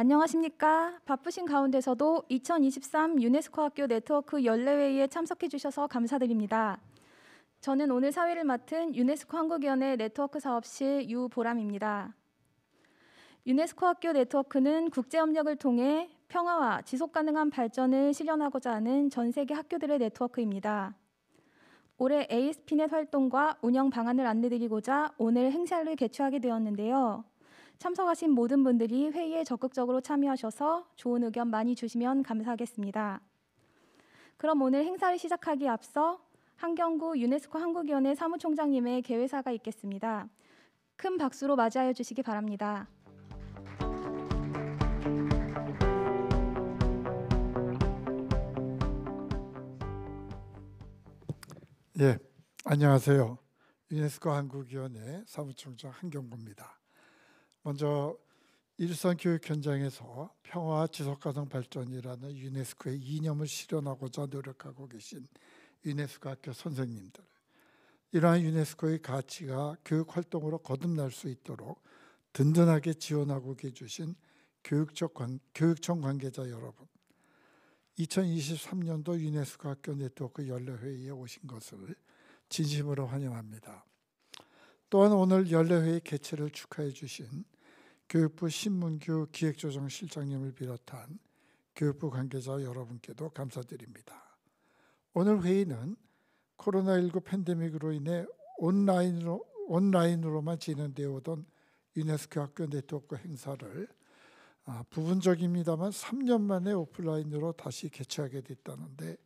안녕하십니까? 바쁘신 가운데서도 2023 유네스코 학교 네트워크 연례회의에 참석해 주셔서 감사드립니다. 저는 오늘 사회를 맡은 유네스코 한국위원회 네트워크 사업실 유보람입니다. 유네스코 학교 네트워크는 국제 협력을 통해 평화와 지속 가능한 발전을 실현하고자 하는 전 세계 학교들의 네트워크입니다. 올해 ASP넷 활동과 운영 방안을 안내드리고자 오늘 행사를 개최하게 되었는데요. 참석하신 모든 분들이 회의에 적극적으로 참여하셔서 좋은 의견 많이 주시면 감사하겠습니다. 그럼 오늘 행사를 시작하기 앞서 한경구 유네스코 한국위원회 사무총장님의 개회사가 있겠습니다. 큰 박수로 맞이하여 주시기 바랍니다. 예, 안녕하세요. 유네스코 한국위원회 사무총장 한경구입니다. 먼저 일선 교육 현장에서 평화 지속 가능 발전이라는 유네스코의 이념을 실현하고자 노력하고 계신 유네스코 학교 선생님들 이러한 유네스코의 가치가 교육 활동으로 거듭날 수 있도록 든든하게 지원하고 계주신 교육적 관, 교육청 관계자 여러분 2023년도 유네스코 학교 네트워크 연례회의에 오신 것을 진심으로 환영합니다. 또한 오늘 연례회의 개최를 축하해 주신 교육부 신문규 기획조정실장님을 비롯한 교육부 관계자 여러분께도 감사드립니다. 오늘 회의는 코로나19 팬데믹으로 인해 온라인으로, 온라인으로만 진행되어 오던 유네스코 학교 네트워크 행사를 아, 부분적입니다만 3년 만에 오프라인으로 다시 개최하게 됐다는데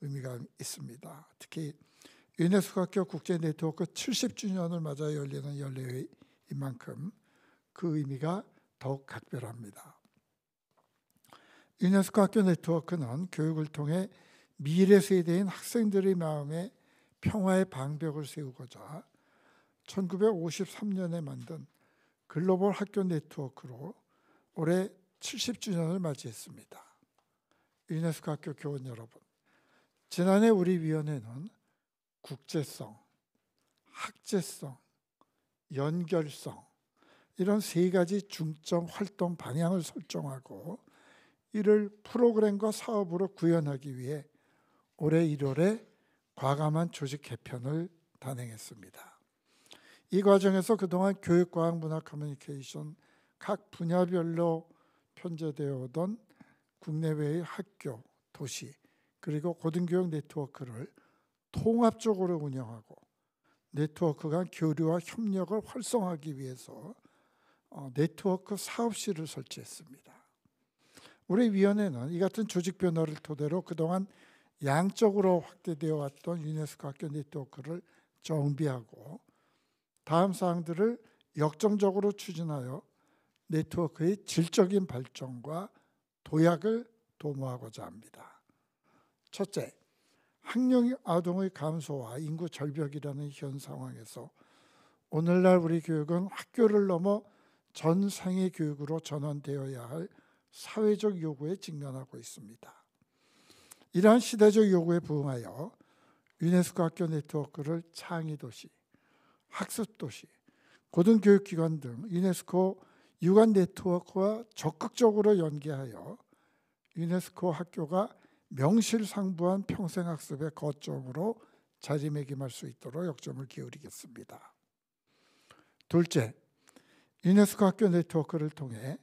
의미가 있습니다. 특히 유네스코학교 국제 네트워크 70주년을 맞아 열리는 연례회인 만큼 그 의미가 더욱 각별합니다. 유네스코 학교 네트워크는 교육을 통해 미래 세대인 학생들의 마음에 평화의 방벽을 세우고자 1953년에 만든 글로벌 학교 네트워크로 올해 70주년을 맞이했습니다. 유네스코 학교 교원 여러분, 지난해 우리 위원회는 국제성, 학제성, 연결성 이런 세 가지 중점 활동 방향을 설정하고 이를 프로그램과 사업으로 구현하기 위해 올해 1월에 과감한 조직 개편을 단행했습니다. 이 과정에서 그동안 교육과학 문화 커뮤니케이션 각 분야별로 편제되어 오던 국내외의 학교, 도시 그리고 고등교육 네트워크를 통합적으로 운영하고 네트워크 간 교류와 협력을 활성화하기 위해서 어, 네트워크 사업실을 설치했습니다. 우리 위원회는 이 같은 조직 변화를 토대로 그동안 양적으로 확대되어 왔던 유네스코 학교 네트워크를 정비하고 다음 사항들을 역정적으로 추진하여 네트워크의 질적인 발전과 도약을 도모하고자 합니다. 첫째, 학령 아동의 감소와 인구 절벽이라는 현 상황에서 오늘날 우리 교육은 학교를 넘어 전 생애 교육으로 전환되어야 할 사회적 요구에 직면하고 있습니다. 이러한 시대적 요구에 부응하여 유네스코 학교 네트워크를 창의 도시, 학습 도시, 고등교육 기관 등 유네스코 유관 네트워크와 적극적으로 연계하여 유네스코 학교가 명실상부한 평생 학습의 거점으로 자리매김할 수 있도록 역점을 기울이겠습니다. 둘째, 유네스코 학교 네트워크를 통해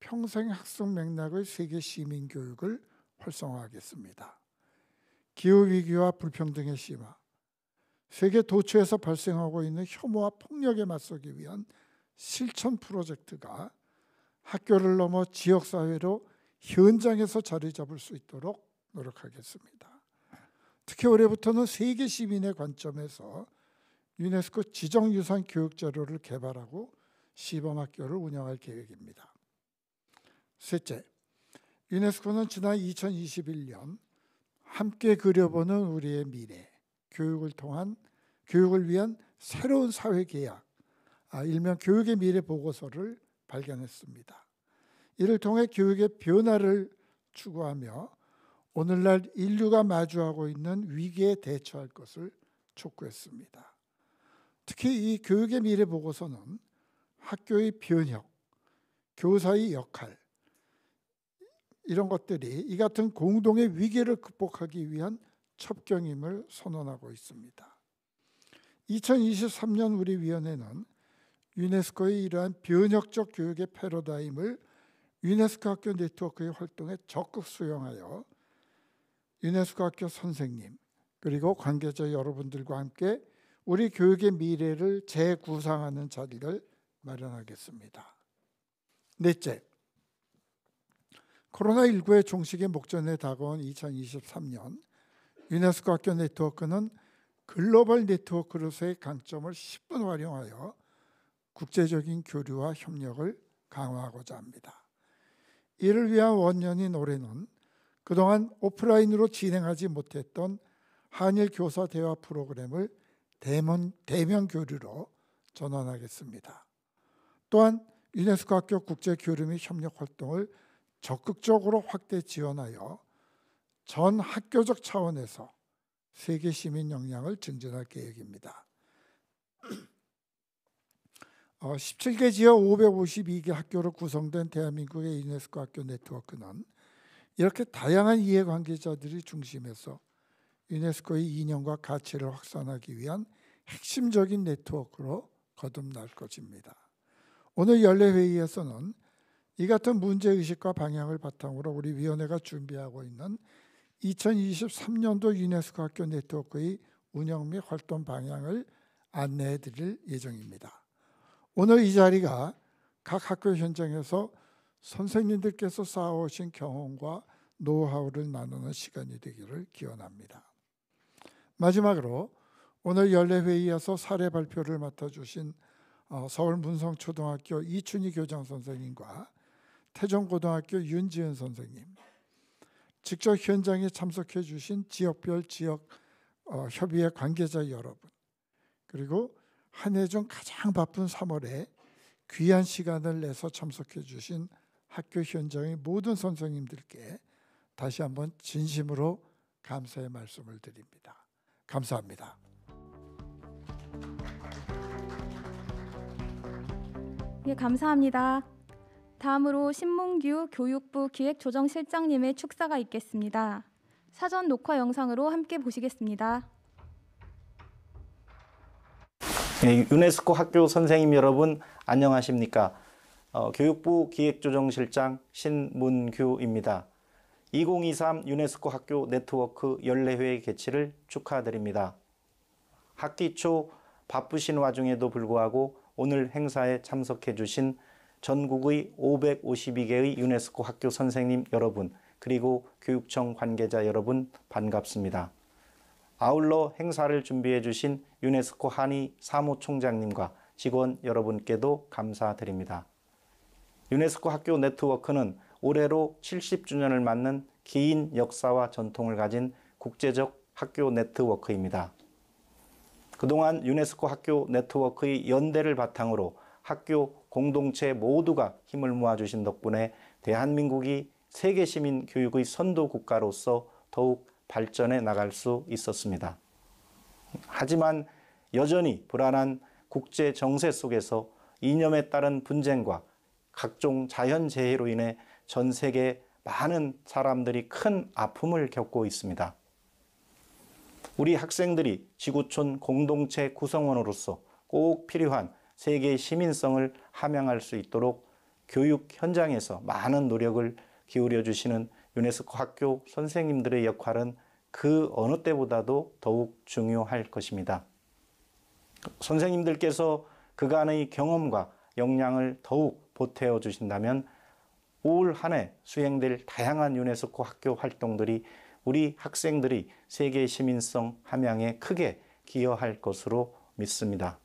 평생 학습 맥락의 세계 시민 교육을 활성화하겠습니다. 기후 위기와 불평등의 심화, 세계 도처에서 발생하고 있는 혐오와 폭력에 맞서기 위한 실천 프로젝트가 학교를 넘어 지역 사회로 현장에서 자리 잡을 수 있도록 노력하겠습니다. 특히 올해부터는 세계 시민의 관점에서 유네스코 지정유산 교육 자료를 개발하고 시범학교를 운영할 계획입니다. 셋째, 유네스코는 지난 2021년 함께 그려보는 우리의 미래 교육을 통한 교육을 위한 새로운 사회 계약, 아, 일명 교육의 미래 보고서를 발견했습니다. 이를 통해 교육의 변화를 추구하며 오늘날 인류가 마주하고 있는 위기에 대처할 것을 촉구했습니다. 특히 이 교육의 미래 보고서는 학교의 변혁, 교사의 역할, 이런 것들이 이 같은 공동의 위기를 극복하기 위한 첩경임을 선언하고 있습니다. 2023년 우리 위원회는 유네스코의 이러한 변혁적 교육의 패러다임을 유네스코 학교 네트워크의 활동에 적극 수용하여 유네스코 학교 선생님 그리고 관계자 여러분들과 함께 우리 교육의 미래를 재구상하는 자리를 마련하겠습니다. 넷째, 코로나19의 종식의 목전에 다가온 2023년 유네스코 학교 네트워크는 글로벌 네트워크로서의 강점을 10분 활용하여 국제적인 교류와 협력을 강화하고자 합니다. 이를 위한 원년인 올해는 그동안 오프라인으로 진행하지 못했던 한일 교사 대화 프로그램을 대면, 대면 교류로 전환하겠습니다. 또한 유네스코 학교 국제 교류 및 협력 활동을 적극적으로 확대 지원하여 전 학교적 차원에서 세계 시민 역량을 증진할 계획입니다. 17개 어, 지역 552개 학교로 구성된 대한민국의 유네스코 학교 네트워크는 이렇게 다양한 이해관계자들이 중심에서 유네스코의 이념과 가치를 확산하기 위한 핵심적인 네트워크로 거듭날 것입니다. 오늘 연례회의에서는 이 같은 문제의식과 방향을 바탕으로 우리 위원회가 준비하고 있는 2023년도 유네스코 학교 네트워크의 운영 및 활동 방향을 안내해 드릴 예정입니다. 오늘 이 자리가 각 학교 현장에서 선생님들께서 쌓아오신 경험과 노하우를 나누는 시간이 되기를 기원합니다. 마지막으로 오늘 연례회의에서 사례 발표를 맡아주신 어, 서울 문성초등학교 이춘희 교장 선생님과 태종고등학교 윤지은 선생님, 직접 현장에 참석해 주신 지역별 지역 어, 협의회 관계자 여러분, 그리고 한 해 중 가장 바쁜 3월에 귀한 시간을 내서 참석해 주신 학교 현장의 모든 선생님들께 다시 한번 진심으로 감사의 말씀을 드립니다. 감사합니다. 예, 감사합니다. 다음으로 신문규 교육부 기획조정실장님의 축사가 있겠습니다. 사전 녹화 영상으로 함께 보시겠습니다. 네, 유네스코 학교 선생님 여러분 안녕하십니까? 어, 교육부 기획조정실장 신문규입니다. 2023 유네스코 학교 네트워크 연례회 개최를 축하드립니다. 학기 초 바쁘신 와중에도 불구하고 오늘 행사에 참석해 주신 전국의 552개의 유네스코 학교 선생님 여러분 그리고 교육청 관계자 여러분 반갑습니다. 아울러 행사를 준비해 주신 유네스코 한의 사무총장님과 직원 여러분께도 감사드립니다. 유네스코 학교 네트워크는 올해로 70주년을 맞는 긴 역사와 전통을 가진 국제적 학교 네트워크입니다. 그동안 유네스코 학교 네트워크의 연대를 바탕으로 학교 공동체 모두가 힘을 모아주신 덕분에 대한민국이 세계 시민 교육의 선도 국가로서 더욱 발전해 나갈 수 있었습니다. 하지만 여전히 불안한 국제 정세 속에서 이념에 따른 분쟁과 각종 자연재해로 인해 전 세계 많은 사람들이 큰 아픔을 겪고 있습니다. 우리 학생들이 지구촌 공동체 구성원으로서 꼭 필요한 세계 시민성을 함양할 수 있도록 교육 현장에서 많은 노력을 기울여 주시는 유네스코 학교 선생님들의 역할은 그 어느 때보다도 더욱 중요할 것입니다. 선생님들께서 그간의 경험과 역량을 더욱 보태어 주신다면 올 한 해 수행될 다양한 유네스코 학교 활동들이 우리 학생들이 세계 시민성 함양에 크게 기여할 것으로 믿습니다.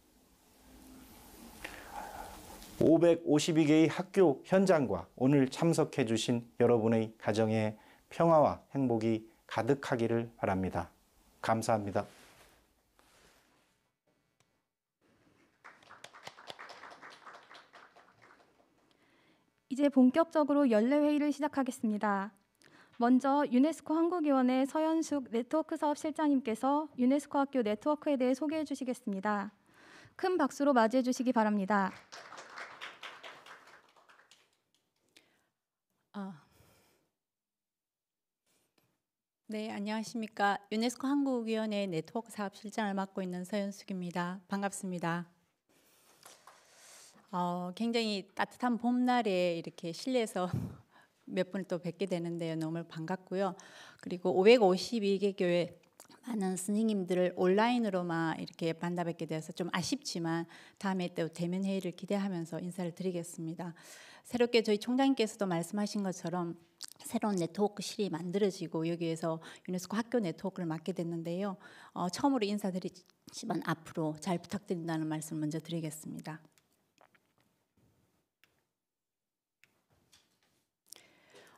552개의 학교 현장과 오늘 참석해 주신 여러분의 가정에 평화와 행복이 가득하기를 바랍니다. 감사합니다. 이제 본격적으로 연례회의를 시작하겠습니다. 먼저 유네스코 한국위원회 서현숙 네트워크 사업실장님께서 유네스코 학교 네트워크에 대해 소개해 주시겠습니다. 큰 박수로 맞이해 주시기 바랍니다. 아. 네, 안녕하십니까. 유네스코 한국위원회 네트워크 사업실장을 맡고 있는 서현숙입니다. 반갑습니다. 어, 굉장히 따뜻한 봄날에 이렇게 실내에서 몇 분을 또 뵙게 되는데요. 너무 반갑고요. 그리고 552개 교회 많은 스님님들을 온라인으로만 이렇게 만나뵙게 돼서 좀 아쉽지만 다음에 또 대면 회의를 기대하면서 인사를 드리겠습니다. 새롭게 저희 총장님께서도 말씀하신 것처럼 새로운 네트워크실이 만들어지고 여기에서 유네스코 학교 네트워크를 맡게 됐는데요. 어, 처음으로 인사드리지만 앞으로 잘 부탁드린다는 말씀 먼저 드리겠습니다.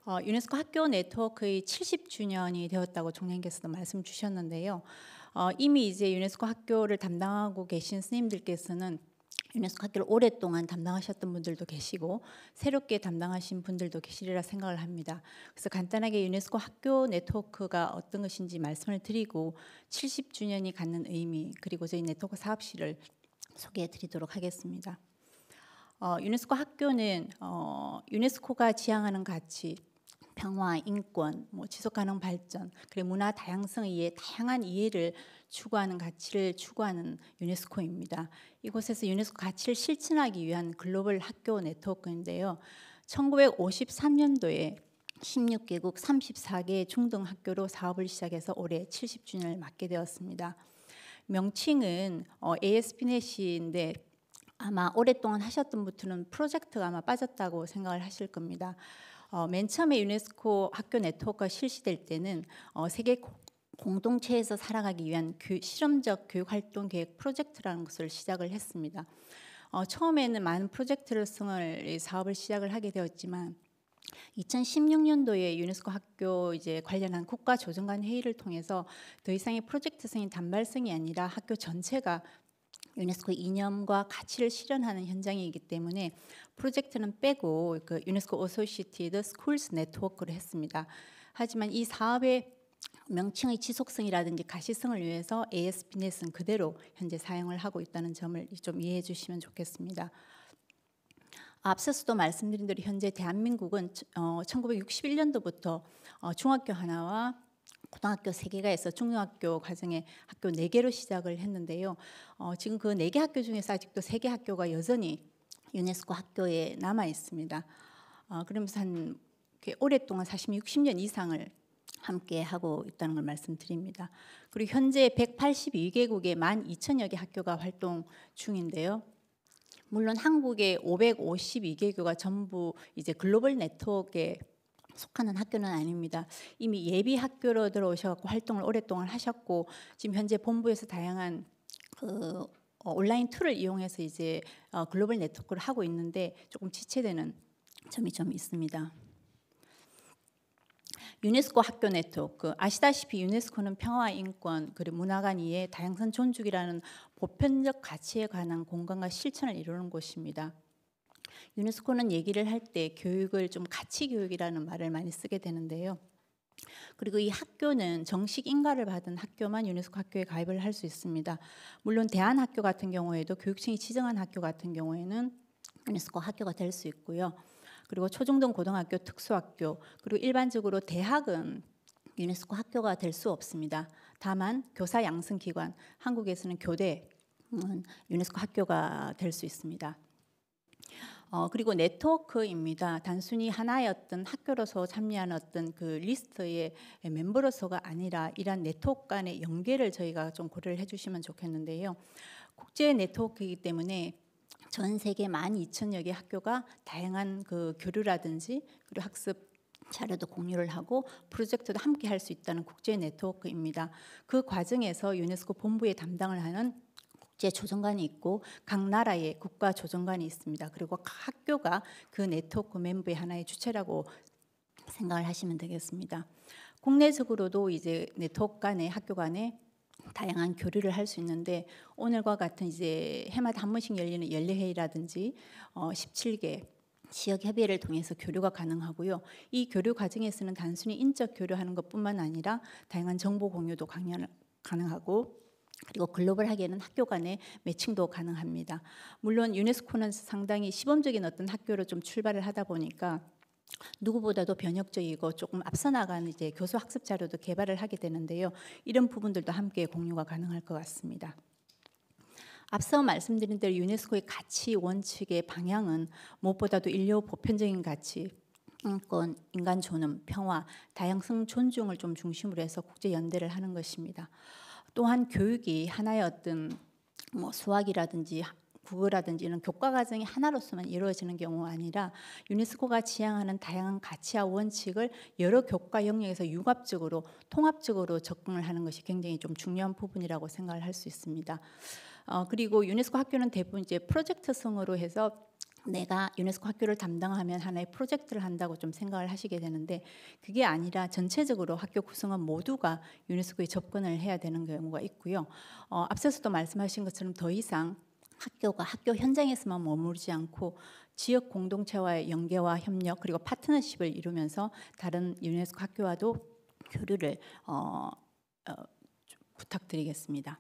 어, 유네스코 학교 네트워크의 70주년이 되었다고 총장님께서도 말씀 주셨는데요. 어, 이미 이제 유네스코 학교를 담당하고 계신 스님들께서는 유네스코 학교를 오랫동안 담당하셨던 분들도 계시고 새롭게 담당하신 분들도 계시리라 생각을 합니다. 그래서 간단하게 유네스코 학교 네트워크가 어떤 것인지 말씀을 드리고 70주년이 갖는 의미 그리고 저희 네트워크 사업실을 소개해 드리도록 하겠습니다. 어, 유네스코 학교는 어, 유네스코가 지향하는 가치 평화, 인권, 뭐 지속 가능 발전, 그리고 문화 다양성에 의해 다양한 이해를 추구하는 가치를 추구하는 유네스코입니다. 이곳에서 유네스코 가치를 실천하기 위한 글로벌 학교 네트워크인데요. 1953년도에 16개국 34개의 중등학교로 사업을 시작해서 올해 70주년을 맞게 되었습니다. 명칭은 어, ASP넷인데 아마 오랫동안 하셨던 분들은 프로젝트가 아마 빠졌다고 생각을 하실 겁니다. 어, 맨 처음에 유네스코 학교 네트워크가 실시될 때는 어, 세계 공동체에서 살아가기 위한 교, 실험적 교육 활동 계획 프로젝트라는 것을 시작을 했습니다. 어, 처음에는 많은 프로젝트를 승을 사업을 시작을 하게 되었지만 2016년도에 유네스코 학교 이제 관련한 국가 조정관 회의를 통해서 더 이상의 프로젝트 승인 단발성이 아니라 학교 전체가 유네스코 이념과 가치를 실현하는 현장이기 때문에 프로젝트는 빼고 그 유네스코 어소시티드 스쿨스 네트워크를 했습니다. 하지만 이 사업의 명칭의 지속성이라든지 가시성을 위해서 ASP넷은 그대로 현재 사용을 하고 있다는 점을 좀 이해해 주시면 좋겠습니다. 앞서서도 말씀드린 대로 현재 대한민국은 1961년도부터 어, 어, 중학교 하나와 고등학교 3개가 있어 중등학교 과정에 학교 4개로 시작을 했는데요. 어, 지금 그 4개 학교 중에서 아직도 3개 학교가 여전히 유네스코 학교에 남아 있습니다. 어, 그러면서 한 오랫동안 40, 60년 이상을 함께 하고 있다는 걸 말씀드립니다. 그리고 현재 182개국의 12,000여 개 학교가 활동 중인데요. 물론 한국의 552개교가 전부 이제 글로벌 네트워크에 속하는 학교는 아닙니다. 이미 예비 학교로 들어오셔서 활동을 오랫동안 하셨고 지금 현재 본부에서 다양한 그 어, 온라인 툴을 이용해서 이제 어, 글로벌 네트워크를 하고 있는데 조금 지체되는 점이 좀 있습니다. 유네스코 학교 네트워크 그 아시다시피 유네스코는 평화 인권 그리고 문화 간이의 다양성 존중이라는 보편적 가치에 관한 공간과 실천을 이루는 곳입니다. 유네스코는 얘기를 할 때 교육을 좀 가치 교육이라는 말을 많이 쓰게 되는데요. 그리고 이 학교는 정식 인가를 받은 학교만 유네스코 학교에 가입을 할 수 있습니다. 물론 대한학교 같은 경우에도 교육청이 지정한 학교 같은 경우에는 유네스코 학교가 될 수 있고요. 그리고 초중등 고등학교 특수학교 그리고 일반적으로 대학은 유네스코 학교가 될 수 없습니다. 다만 교사 양성 기관 한국에서는 교대 음, 유네스코 학교가 될 수 있습니다. 어, 그리고 네트워크입니다. 단순히 하나의 어떤 학교로서 참여한 어떤 그 리스트의 멤버로서가 아니라 이러한 네트워크 간의 연계를 저희가 좀 고려를 해주시면 좋겠는데요. 국제 네트워크이기 때문에 전 세계 12,000여 개 학교가 다양한 그 교류라든지 그리고 학습 자료도 공유를 하고 프로젝트도 함께 할 수 있다는 국제 네트워크입니다. 그 과정에서 유네스코 본부의 담당을 하는 국제조정관이 있고 각 나라의 국가조정관이 있습니다. 그리고 각 학교가 그 네트워크 멤버의 하나의 주체라고 생각을 하시면 되겠습니다. 국내적으로도 이제 네트워크 간의 학교 간에 다양한 교류를 할 수 있는데 오늘과 같은 이제 해마다 한 번씩 열리는 연례회의라든지 어, 17개 지역 협의회를 통해서 교류가 가능하고요. 이 교류 과정에서는 단순히 인적 교류하는 것뿐만 아니라 다양한 정보 공유도 강연, 가능하고 그리고 글로벌하게는 학교 간의 매칭도 가능합니다. 물론 유네스코는 상당히 시범적인 어떤 학교로 좀 출발을 하다 보니까 누구보다도 변혁적이고 조금 앞서 나간 이제 교수 학습 자료도 개발을 하게 되는데요. 이런 부분들도 함께 공유가 가능할 것 같습니다. 앞서 말씀드린 대로 유네스코의 가치 원칙의 방향은 무엇보다도 인류 보편적인 가치, 인권, 인간 존엄, 평화, 다양성 존중을 좀 중심으로 해서 국제 연대를 하는 것입니다. 또한 교육이 하나의 어떤 뭐 수학이라든지 국어라든지 이런 교과 과정이 하나로서만 이루어지는 경우 가 아니라 유네스코가 지향하는 다양한 가치와 원칙을 여러 교과 영역에서 융합적으로 통합적으로 접근을 하는 것이 굉장히 좀 중요한 부분이라고 생각을 할 수 있습니다. 어, 그리고 유네스코 학교는 대부분 이제 프로젝트성으로 해서 내가 유네스코 학교를 담당하면 하나의 프로젝트를 한다고 좀 생각을 하시게 되는데 그게 아니라 전체적으로 학교 구성원 모두가 유네스코에 접근을 해야 되는 경우가 있고요. 어, 앞서서도 말씀하신 것처럼 더 이상 학교가 학교 현장에서만 머무르지 않고 지역 공동체와의 연계와 협력 그리고 파트너십을 이루면서 다른 유네스코 학교와도 교류를 어, 어, 부탁드리겠습니다.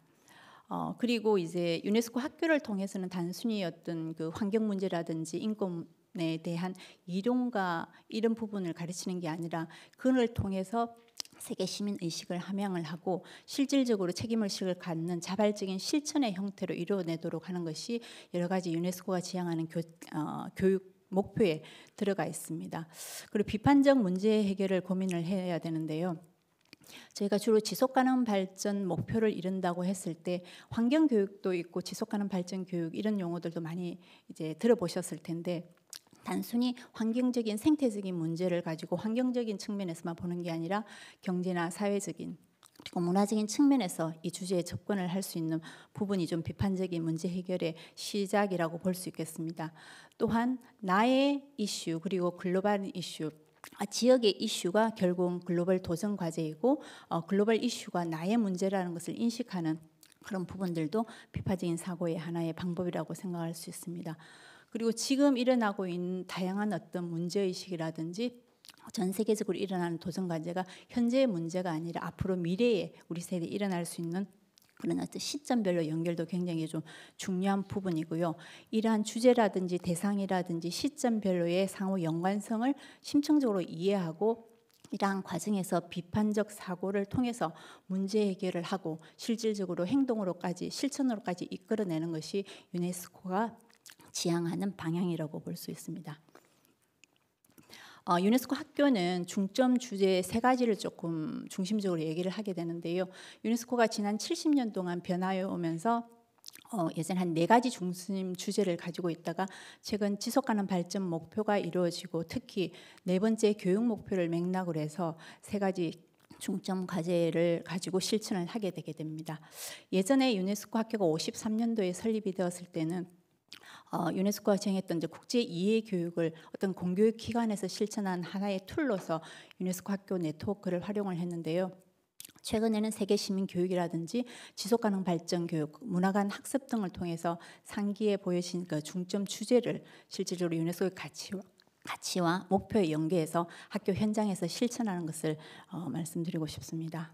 어, 그리고 이제 유네스코 학교를 통해서는 단순히 어떤 그 환경 문제라든지 인권에 대한 이론과 이런 부분을 가르치는 게 아니라 그걸 통해서 세계 시민 의식을 함양을 하고 실질적으로 책임 의식을 갖는 자발적인 실천의 형태로 이루어내도록 하는 것이 여러 가지 유네스코가 지향하는 교, 어, 교육 목표에 들어가 있습니다. 그리고 비판적 문제 해결을 고민을 해야 되는데요. 저희가 주로 지속 가능 발전 목표를 이룬다고 했을 때 환경 교육도 있고 지속 가능 발전 교육 이런 용어들도 많이 이제 들어보셨을 텐데 단순히 환경적인 생태적인 문제를 가지고 환경적인 측면에서만 보는 게 아니라 경제나 사회적인 그리고 문화적인 측면에서 이 주제에 접근을 할 수 있는 부분이 좀 비판적인 문제 해결의 시작이라고 볼 수 있겠습니다. 또한 나의 이슈 그리고 글로벌 이슈 아, 지역의 이슈가 결국은 글로벌 도전 과제이고 어, 글로벌 이슈가 나의 문제라는 것을 인식하는 그런 부분들도 비파적인 사고의 하나의 방법이라고 생각할 수 있습니다. 그리고 지금 일어나고 있는 다양한 어떤 문제 의식이라든지 전 세계적으로 일어나는 도전 과제가 현재의 문제가 아니라 앞으로 미래에 우리 세대에 일어날 수 있는 그러나떤 시점별로 연결도 굉장히 좀 중요한 부분이고요. 이러한 주제라든지 대상이라든지 시점별로의 상호 연관성을 심층적으로 이해하고 이러한 과정에서 비판적 사고를 통해서 문제 해결을 하고 실질적으로 행동으로까지 실천으로까지 이끌어내는 것이 유네스코가 지향하는 방향이라고 볼 수 있습니다. 어, 유네스코 학교는 중점 주제 세 가지를 조금 중심적으로 얘기를 하게 되는데요. 유네스코가 지난 70년 동안 변화해 오면서 어, 예전 한 네 가지 중심 주제를 가지고 있다가 최근 지속 가능 발전 목표가 이루어지고 특히 네 번째 교육 목표를 맥락으로 해서 세 가지 중점 과제를 가지고 실천을 하게 되게 됩니다. 예전에 유네스코 학교가 53년도에 설립이 되었을 때는 어, 유네스코가 시행했던 이제 국제 이해 교육을 어떤 공교육 기관에서 실천한 하나의 툴로서 유네스코 학교 네트워크를 활용을 했는데요. 최근에는 세계 시민 교육이라든지 지속 가능 발전 교육, 문화 간 학습 등을 통해서 상기에 보여진 그 중점 주제를 실질적으로 유네스코의 가치와 가치와 목표에 연계해서 학교 현장에서 실천하는 것을 어, 말씀드리고 싶습니다.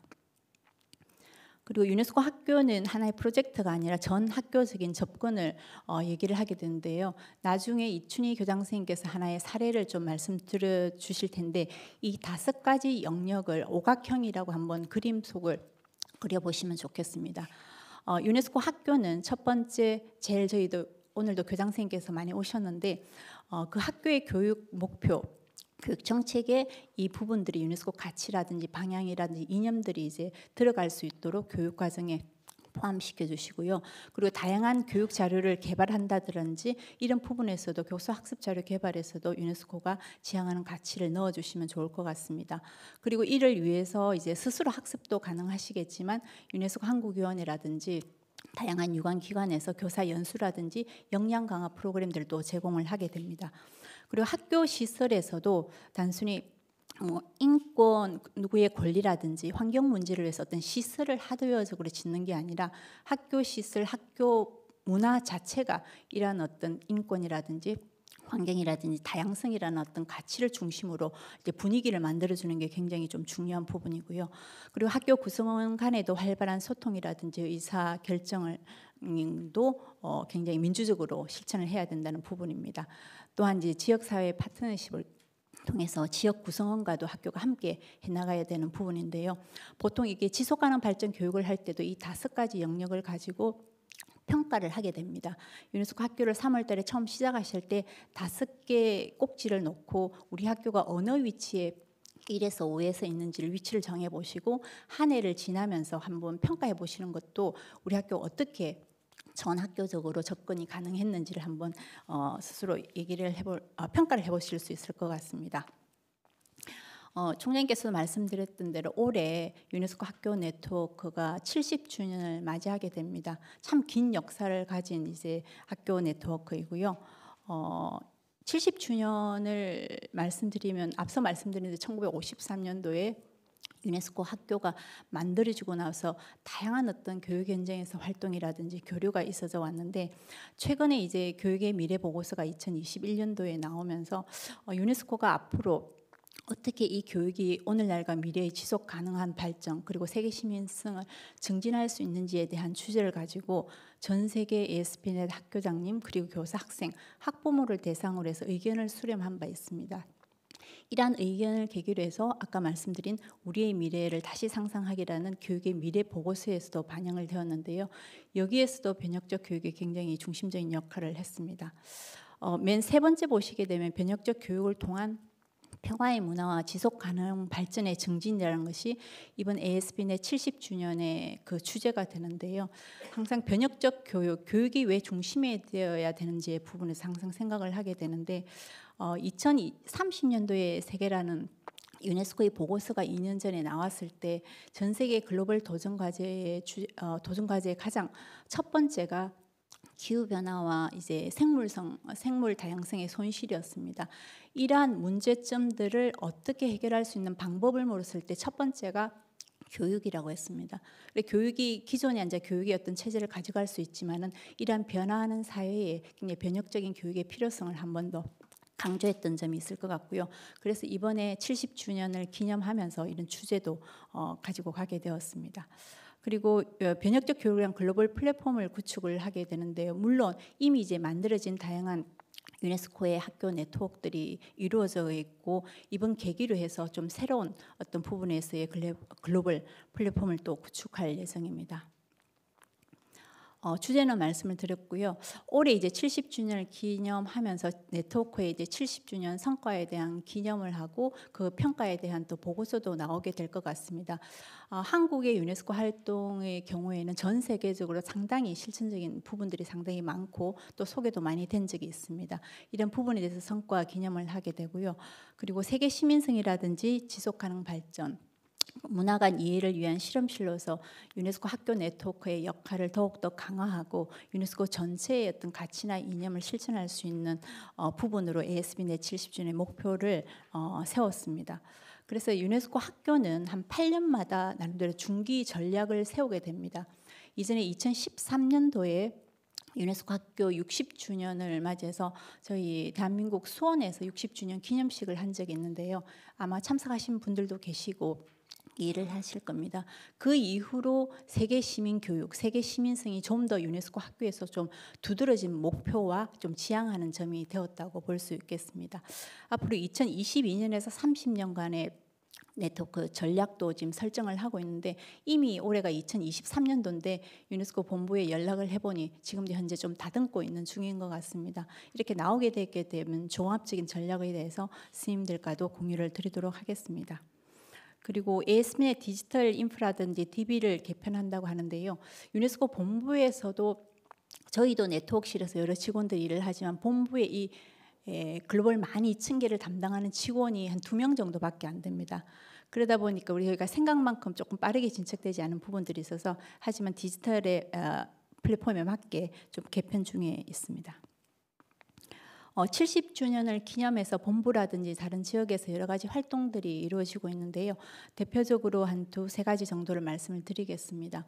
그리고 유네스코 학교는 하나의 프로젝트가 아니라 전 학교적인 접근을 어, 얘기를 하게 되는데요. 나중에 이춘희 교장 선생님께서 하나의 사례를 좀 말씀드려 주실 텐데 이 다섯 가지 영역을 오각형이라고 한번 그림 속을 그려보시면 좋겠습니다. 어, 유네스코 학교는 첫 번째 제일 저희도 오늘도 교장 선생님께서 많이 오셨는데 어, 그 학교의 교육 목표 교육 정책에 이 부분들이 유네스코 가치라든지 방향이라든지 이념들이 이제 들어갈 수 있도록 교육 과정에 포함시켜 주시고요. 그리고 다양한 교육 자료를 개발한다든지 이런 부분에서도 교수 학습 자료 개발에서도 유네스코가 지향하는 가치를 넣어 주시면 좋을 것 같습니다. 그리고 이를 위해서 이제 스스로 학습도 가능하시겠지만 유네스코 한국위원회라든지 다양한 유관 기관에서 교사 연수라든지 역량 강화 프로그램들도 제공을 하게 됩니다. 그리고 학교 시설에서도 단순히 뭐 어, 인권 누구의 권리라든지 환경 문제를 위해서 어떤 시설을 하드웨어적으로 짓는 게 아니라 학교 시설, 학교 문화 자체가 이러한 어떤 인권이라든지 환경이라든지 다양성이라는 어떤 가치를 중심으로 이제 분위기를 만들어주는 게 굉장히 좀 중요한 부분이고요. 그리고 학교 구성원 간에도 활발한 소통이라든지 의사 결정을도 음, 어, 굉장히 민주적으로 실천을 해야 된다는 부분입니다. 또한 이제 지역사회 파트너십을 통해서 지역 구성원과도 학교가 함께 해나가야 되는 부분인데요. 보통 이게 지속가능 발전 교육을 할 때도 이 다섯 가지 영역을 가지고 평가를 하게 됩니다. 유네스코 학교를 3월달에 처음 시작하실 때 다섯 개 꼭지를 놓고 우리 학교가 어느 위치에 1에서 5에서 있는지를 위치를 정해 보시고 한 해를 지나면서 한번 평가해 보시는 것도 우리 학교 어떻게 전학교적으로 접근이 가능했는지를 한번 어, 스스로 얘기를 해볼 어, 평가를 해보실 수 있을 것 같습니다. 어, 총장님께서 말씀드렸던 대로 올해 유네스코 학교 네트워크가 70주년을 맞이하게 됩니다. 참 긴 역사를 가진 이제 학교 네트워크이고요. 어, 70주년을 말씀드리면 앞서 말씀드린 1953년도에 유네스코 학교가 만들어지고 나서 다양한 어떤 교육 현장에서 활동이라든지 교류가 있어져 왔는데 최근에 이제 교육의 미래 보고서가 2021년도에 나오면서 어, 유네스코가 앞으로 어떻게 이 교육이 오늘날과 미래의 지속 가능한 발전 그리고 세계 시민성을 증진할 수 있는지에 대한 취제를 가지고 전 세계 ESP넷 학교장님 그리고 교사 학생 학부모를 대상으로 해서 의견을 수렴한 바 있습니다. 이러한 의견을 계기로 해서 아까 말씀드린 우리의 미래를 다시 상상하기라는 교육의 미래 보고서에서도 반영을 되었는데요. 여기에서도 변혁적 교육이 굉장히 중심적인 역할을 했습니다. 어, 맨 세 번째 보시게 되면 변혁적 교육을 통한 평화의 문화와 지속 가능 발전의 증진이라는 것이 이번 ASB 내 70주년의 그 주제가 되는데요. 항상 변혁적 교육, 교육이 왜 중심에 되어야 되는지의 부분에서 항상 생각을 하게 되는데 어, 2030년도에 세계라는 유네스코의 보고서가 2년 전에 나왔을 때 전 세계 글로벌 도전 과제의 어, 도전 과제의 가장 첫 번째가 기후 변화와 이제 생물성 생물 다양성의 손실이었습니다. 이러한 문제점들을 어떻게 해결할 수 있는 방법을 물었을 때 첫 번째가 교육이라고 했습니다. 교육이 기존의 이제 교육의 어떤 체제를 가져갈 수 있지만은 이러한 변화하는 사회에 굉장히 변혁적인 교육의 필요성을 한번더 강조했던 점이 있을 것 같고요. 그래서 이번에 70주년을 기념하면서 이런 주제도 어, 가지고 가게 되었습니다. 그리고 어, 변혁적 교육이란 글로벌 플랫폼을 구축을 하게 되는데 물론 이미 이제 만들어진 다양한 유네스코의 학교 네트워크들이 이루어져 있고 이번 계기로 해서 좀 새로운 어떤 부분에서의 글로벌 플랫폼을 또 구축할 예정입니다. 어, 주제는 말씀을 드렸고요. 올해 이제 70주년을 기념하면서 네트워크의 이제 70주년 성과에 대한 기념을 하고 그 평가에 대한 또 보고서도 나오게 될 것 같습니다. 어, 한국의 유네스코 활동의 경우에는 전 세계적으로 상당히 실천적인 부분들이 상당히 많고 또 소개도 많이 된 적이 있습니다. 이런 부분에 대해서 성과 기념을 하게 되고요. 그리고 세계 시민성이라든지 지속가능 발전 문화간 이해를 위한 실험실로서 유네스코 학교 네트워크의 역할을 더욱더 강화하고 유네스코 전체의 어떤 가치나 이념을 실천할 수 있는 어, 부분으로 ASB 내 70주년의 목표를 어, 세웠습니다. 그래서 유네스코 학교는 한 8년마다 나름대로 중기 전략을 세우게 됩니다. 이전에 2013년도에 유네스코 학교 60주년을 맞이해서 저희 대한민국 수원에서 60주년 기념식을 한 적이 있는데요. 아마 참석하신 분들도 계시고 일을 하실 겁니다. 그 이후로 세계 시민 교육, 세계 시민성이 좀 더 유네스코 학교에서 좀 두드러진 목표와 좀 지향하는 점이 되었다고 볼 수 있겠습니다. 앞으로 2022년에서 30년간의 네트워크 전략도 지금 설정을 하고 있는데 이미 올해가 2023년도인데 유네스코 본부에 연락을 해보니 지금도 현재 좀 다듬고 있는 중인 것 같습니다. 이렇게 나오게 되게 되면 종합적인 전략에 대해서 스님들과도 공유를 드리도록 하겠습니다. 그리고 에스 m 의 디지털 인프라든지 DB를 개편한다고 하는데요. 유네스코 본부에서도 저희도 네트워크실에서 여러 직원들이 일을 하지만 본부의 이 예, 글로벌 만 이천 개를 담당하는 직원이 한 두 명 정도밖에 안 됩니다. 그러다 보니까 우리 가 생각만큼 조금 빠르게 진척되지 않은 부분들이 있어서 하지만 디지털의 어, 플랫폼에 맞게 좀 개편 중에 있습니다. 70주년을 어, 기념해서 본부라든지 다른 지역에서 여러 가지 활동들이 이루어지고 있는데요. 대표적으로 한 두세 가지 정도를 말씀을 드리겠습니다.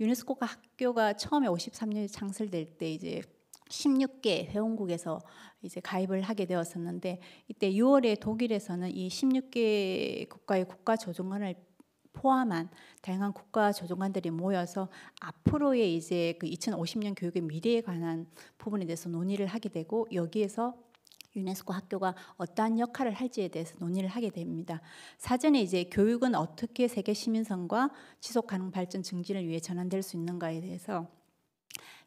유네스코가 학교가 처음에 53년에 창설될 때 이제 16개 회원국에서 이제 가입을 하게 되었었는데 이때 6월에 독일에서는 이 16개 국가의 국가 조정관을 포함한 다양한 국가 조정관들이 모여서 앞으로의 이제 그 2050년 교육의 미래에 관한 부분에 대해서 논의를 하게 되고 여기에서 유네스코 학교가 어떠한 역할을 할지에 대해서 논의를 하게 됩니다. 사전에 이제 교육은 어떻게 세계 시민성과 지속 가능 발전 증진을 위해 전환될 수 있는가에 대해서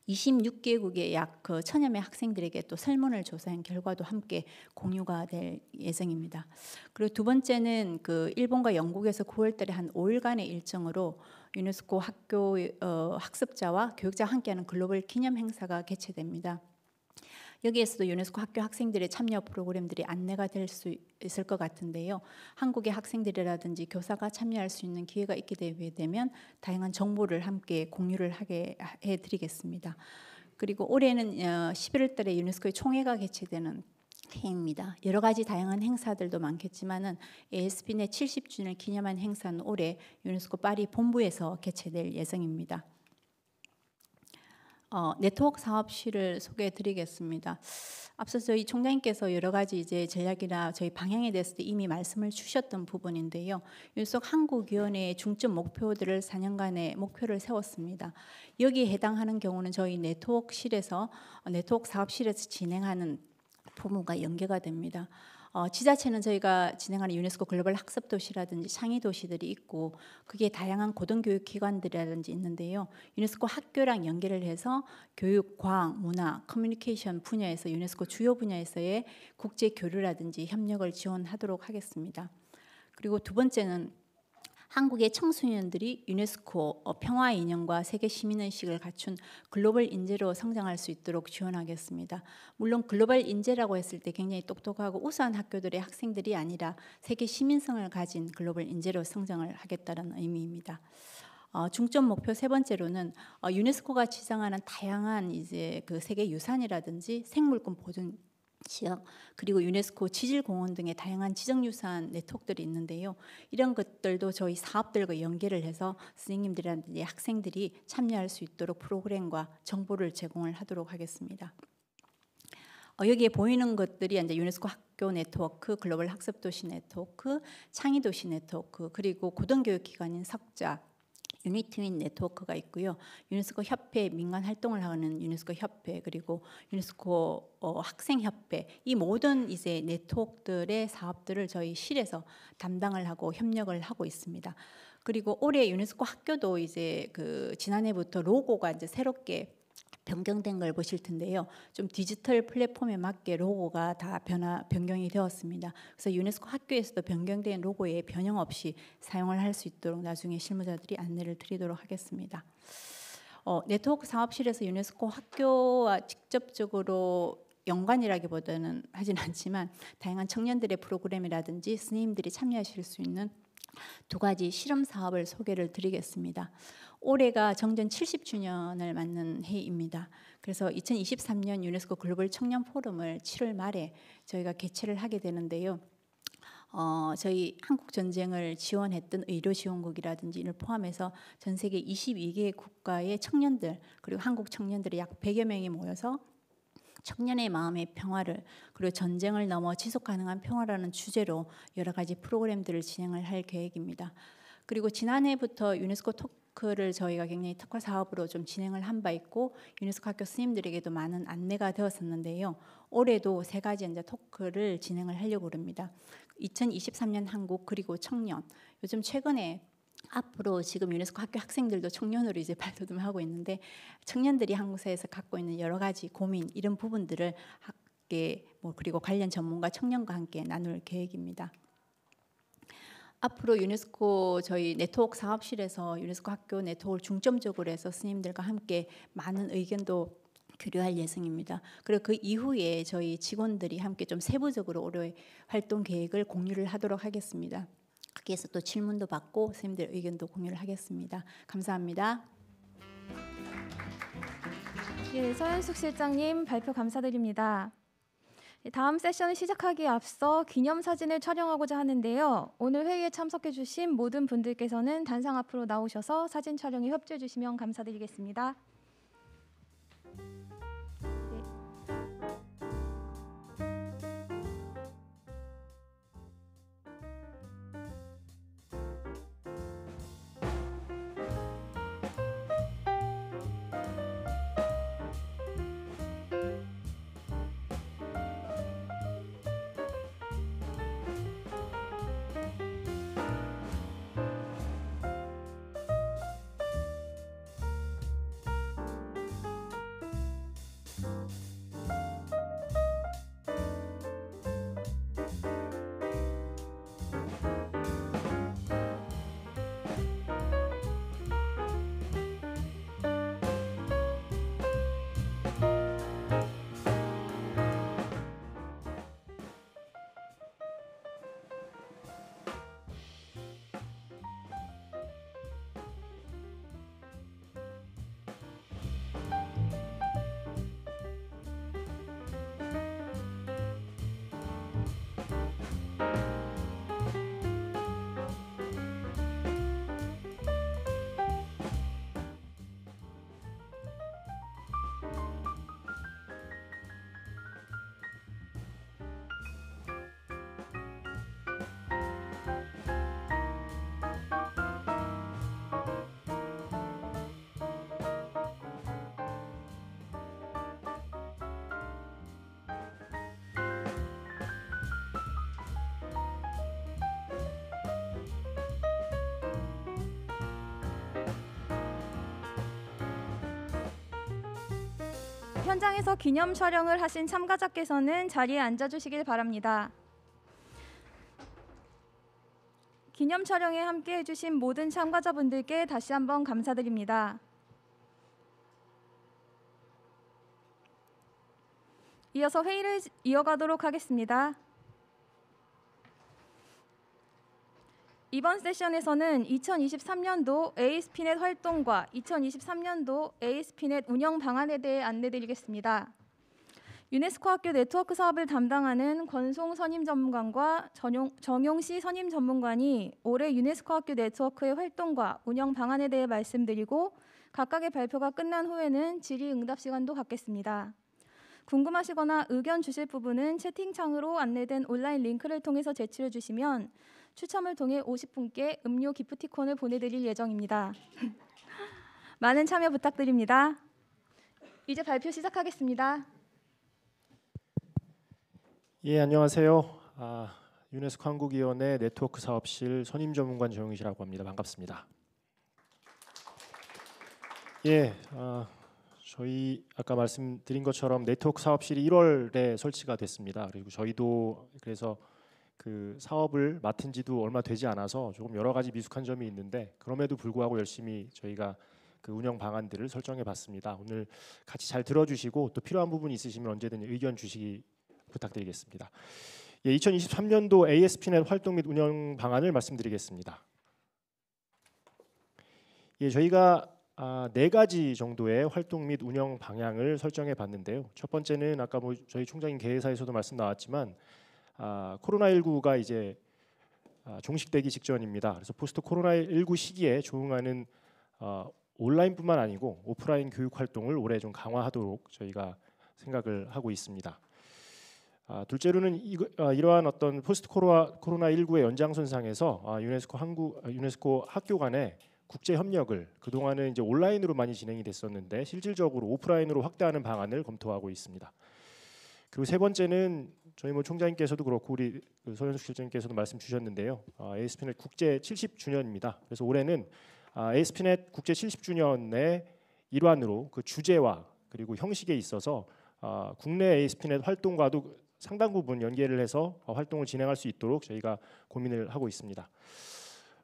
26개국의 약그 천여 명의 학생들에게 또 설문을 조사한 결과도 함께 공유가 될 예정입니다. 그리고 두 번째는 그 일본과 영국에서 9월달에 한 5일간의 일정으로 유네스코 학교 어, 학습자와 교육자 함께하는 글로벌 기념 행사가 개최됩니다. 여기에서도 유네스코 학교 학생들의 참여 프로그램들이 안내가 될 수 있을 것 같은데요. 한국의 학생들이라든지 교사가 참여할 수 있는 기회가 있게 되면 다양한 정보를 함께 공유를 하게 해드리겠습니다. 그리고 올해는 11월 어, 달에 유네스코의 총회가 개최되는 해입니다. 여러 가지 다양한 행사들도 많겠지만은 a s p 의 70주년을 기념한 행사는 올해 유네스코 파리 본부에서 개최될 예정입니다. 어, 네트워크 사업실을 소개해드리겠습니다. 앞서 저희 총장님께서 여러 가지 이제 전략이나 저희 방향에 대해서도 이미 말씀을 주셨던 부분인데요. 윤석 한국위원회의 중점 목표들을 4년간의 목표를 세웠습니다. 여기에 해당하는 경우는 저희 네트워크실에서 어, 네트워크 사업실에서 진행하는 부문과 연계가 됩니다. 어, 지자체는 저희가 진행하는 유네스코 글로벌 학습 도시라든지 창의 도시들이 있고 그게 다양한 고등교육 기관들이라든지 있는데요. 유네스코 학교랑 연계를 해서 교육, 과학, 문화, 커뮤니케이션 분야에서 유네스코 주요 분야에서의 국제 교류라든지 협력을 지원하도록 하겠습니다. 그리고 두 번째는 한국의 청소년들이 유네스코 어, 평화 인형과 세계 시민의식을 갖춘 글로벌 인재로 성장할 수 있도록 지원하겠습니다. 물론 글로벌 인재라고 했을 때 굉장히 똑똑하고 우수한 학교들의 학생들이 아니라 세계 시민성을 가진 글로벌 인재로 성장을 하겠다는 의미입니다. 어, 중점 목표 세 번째로는 어, 유네스코가 지정하는 다양한 이제 그 세계 유산이라든지 생물권 보존 지역 그리고 유네스코 지질공원 등의 다양한 지정유산 네트워크들이 있는데요. 이런 것들도 저희 사업들과 연계를 해서 스님들이라든지 학생들이 참여할 수 있도록 프로그램과 정보를 제공을 하도록 하겠습니다. 어, 여기에 보이는 것들이 이제 유네스코 학교 네트워크, 글로벌 학습도시 네트워크, 창의도시 네트워크, 그리고 고등교육기관인 석자, 유니트윈 네트워크가 있고요. 유네스코 협회 민간 활동을 하는 유네스코 협회 그리고 유네스코 어, 학생 협회 이 모든 이제 네트워크들의 사업들을 저희 실에서 담당을 하고 협력을 하고 있습니다. 그리고 올해 유네스코 학교도 이제 그 지난해부터 로고가 이제 새롭게 변경된 걸 보실 텐데요. 좀 디지털 플랫폼에 맞게 로고가 다 변화 변경이 되었습니다. 그래서 유네스코 학교에서도 변경된 로고에 변형 없이 사용을 할 수 있도록 나중에 실무자들이 안내를 드리도록 하겠습니다. 어, 네트워크 사업실에서 유네스코 학교와 직접적으로 연관이라기보다는 하진 않지만 다양한 청년들의 프로그램이라든지 스님들이 참여하실 수 있는 두 가지 실험 사업을 소개를 드리겠습니다. 올해가 정전 70주년을 맞는 해입니다. 그래서 2023년 유네스코 글로벌 청년 포럼을 7월 말에 저희가 개최를 하게 되는데요. 어, 저희 한국 전쟁을 지원했던 의료 지원국이라든지 를 포함해서 전 세계 22개 국가의 청년들 그리고 한국 청년들이 약 100여 명이 모여서 청년의 마음의 평화를 그리고 전쟁을 넘어 지속 가능한 평화라는 주제로 여러 가지 프로그램들을 진행을 할 계획입니다. 그리고 지난해부터 유네스코 토크를 저희가 굉장히 특화 사업으로 좀 진행을 한 바 있고 유니스코 학교 스님들에게도 많은 안내가 되었었는데요. 올해도 세 가지 이제 토크를 진행을 하려고 합니다. 2023년 한국 그리고 청년. 요즘 최근에 앞으로 지금 유네스코 학교 학생들도 청년으로 이제 발돋움하고 있는데 청년들이 한국 사회에서 갖고 있는 여러 가지 고민 이런 부분들을 학계 뭐 그리고 관련 전문가 청년과 함께 나눌 계획입니다. 앞으로 유네스코 저희 네트워크 사업실에서 유네스코 학교 네트워크를 중점적으로 해서 스님들과 함께 많은 의견도 교류할 예정입니다. 그리고 그 이후에 저희 직원들이 함께 좀 세부적으로 올해 활동 계획을 공유를 하도록 하겠습니다. 거기에서 또 질문도 받고 스님들 의견도 공유를 하겠습니다. 감사합니다. 예, 서현숙 실장님 발표 감사드립니다. 예, 다음 세션을 시작하기에 앞서 기념사진을 촬영하고자 하는데요. 오늘 회의에 참석해주신 모든 분들께서는 단상 앞으로 나오셔서 사진 촬영에 협조해주시면 감사드리겠습니다. 현장에서 기념 촬영을 하신 참가자께서는 자리에 앉아주시길 바랍니다. 기념 촬영에 함께해 주신 모든 참가자분들께 다시 한번 감사드립니다. 이어서 회의를 이어가도록 하겠습니다. 이번 세션에서는 2023년도 ASPnet 활동과 2023년도 ASPnet 운영 방안에 대해 안내드리겠습니다. 유네스코 학교 네트워크 사업을 담당하는 권송 선임 전문관과 전용, 정용시 선임 전문관이 올해 유네스코 학교 네트워크의 활동과 운영 방안에 대해 말씀드리고 각각의 발표가 끝난 후에는 질의응답 시간도 갖겠습니다. 궁금하시거나 의견 주실 부분은 채팅창으로 안내된 온라인 링크를 통해서 제출해 주시면 추첨을 통해 50분께 음료 기프티콘을 보내드릴 예정입니다. 많은 참여 부탁드립니다. 이제 발표 시작하겠습니다. 예, 안녕하세요. 아, 유네스코 한국위원회 네트워크 사업실 선임 전문관 정용이시라고 합니다. 반갑습니다. 예, 아, 저희 아까 말씀드린 것처럼 네트워크 사업실이 1월에 설치가 됐습니다. 그리고 저희도 그래서 그 사업을 맡은 지도 얼마 되지 않아서 조금 여러 가지 미숙한 점이 있는데 그럼에도 불구하고 열심히 저희가 그 운영 방안들을 설정해 봤습니다. 오늘 같이 잘 들어주시고 또 필요한 부분이 있으시면 언제든 의견 주시기 부탁드리겠습니다. 예, 2023년도 ASP넷 활동 및 운영 방안을 말씀드리겠습니다. 예, 저희가 아, 네 가지 정도의 활동 및 운영 방향을 설정해 봤는데요. 첫 번째는 아까 뭐 저희 총장님 계획사에서도 말씀 나왔지만 아, 코로나19가 이제 아, 종식되기 직전입니다. 그래서 포스트 코로나19 시기에 조응하는 어, 아, 온라인뿐만 아니고 오프라인 교육 활동을 올해 좀 강화하도록 저희가 생각을 하고 있습니다. 아, 둘째로는 이, 거 아, 이러한 어떤 포스트 코로나, 코로나 19의 연장선상에서 아, 유네스코 한국 아, 유네스코 학교 간의 국제 협력을 그 동안은 이제 온라인으로 많이 진행이 됐었는데 실질적으로 오프라인으로 확대하는 방안을 검토하고 있습니다. 그리고 세 번째는 저희 뭐 총장님께서도 그렇고 우리 그 서현숙 실장님께서도 말씀 주셨는데요. 아, ASP.NET 국제 70주년입니다. 그래서 올해는 아, ASP.NET 국제 70주년의 일환으로 그 주제와 그리고 형식에 있어서 아, 국내 ASP.NET 활동과도 상당 부분 연계를 해서 어, 활동을 진행할 수 있도록 저희가 고민을 하고 있습니다.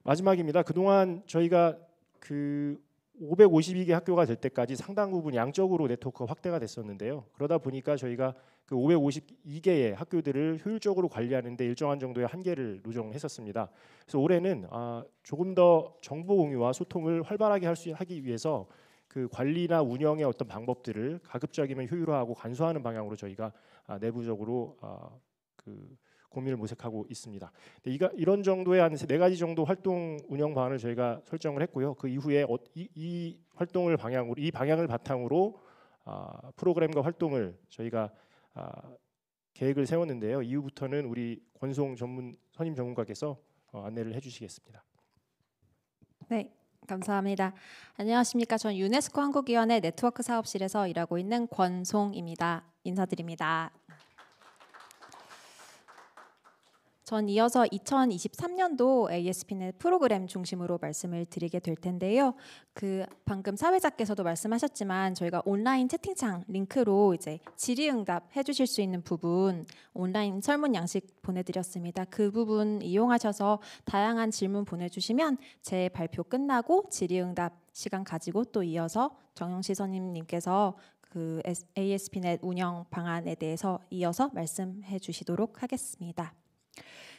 마지막입니다. 그동안 저희가 그 552개 학교가 될 때까지 상당 부분 양적으로 네트워크가 확대가 됐었는데요. 그러다 보니까 저희가 그 552개의 학교들을 효율적으로 관리하는데 일정한 정도의 한계를 누정했었습니다. 그래서 올해는 아, 조금 더 정보 공유와 소통을 활발하게 할 수 하기 위해서 그 관리나 운영의 어떤 방법들을 가급적이면 효율화하고 간소화하는 방향으로 저희가 아, 내부적으로 아, 그 고민을 모색하고 있습니다. 이가 이런 정도의 한네 가지 정도 활동 운영 방안을 저희가 설정을 했고요. 그 이후에 어, 이, 이 활동을 방향으로 이 방향을 바탕으로 아, 프로그램과 활동을 저희가 아, 계획을 세웠는데요. 이후부터는 우리 권송 전문 선임 전문가께서 어, 안내를 해주시겠습니다. 네, 감사합니다. 안녕하십니까. 전 유네스코 한국위원회 네트워크 사업실에서 일하고 있는 권송입니다. 인사드립니다. 전 이어서 2023년도 ASP넷 n 프로그램 중심으로 말씀을 드리게 될 텐데요. 그 방금 사회자께서도 말씀하셨지만 저희가 온라인 채팅창 링크로 이제 질의응답 해주실 수 있는 부분 온라인 설문 양식 보내드렸습니다. 그 부분 이용하셔서 다양한 질문 보내주시면 제 발표 끝나고 질의응답 시간 가지고 또 이어서 정영시 선임님께서 그 ASP넷 n 운영 방안에 대해서 이어서 말씀해 주시도록 하겠습니다.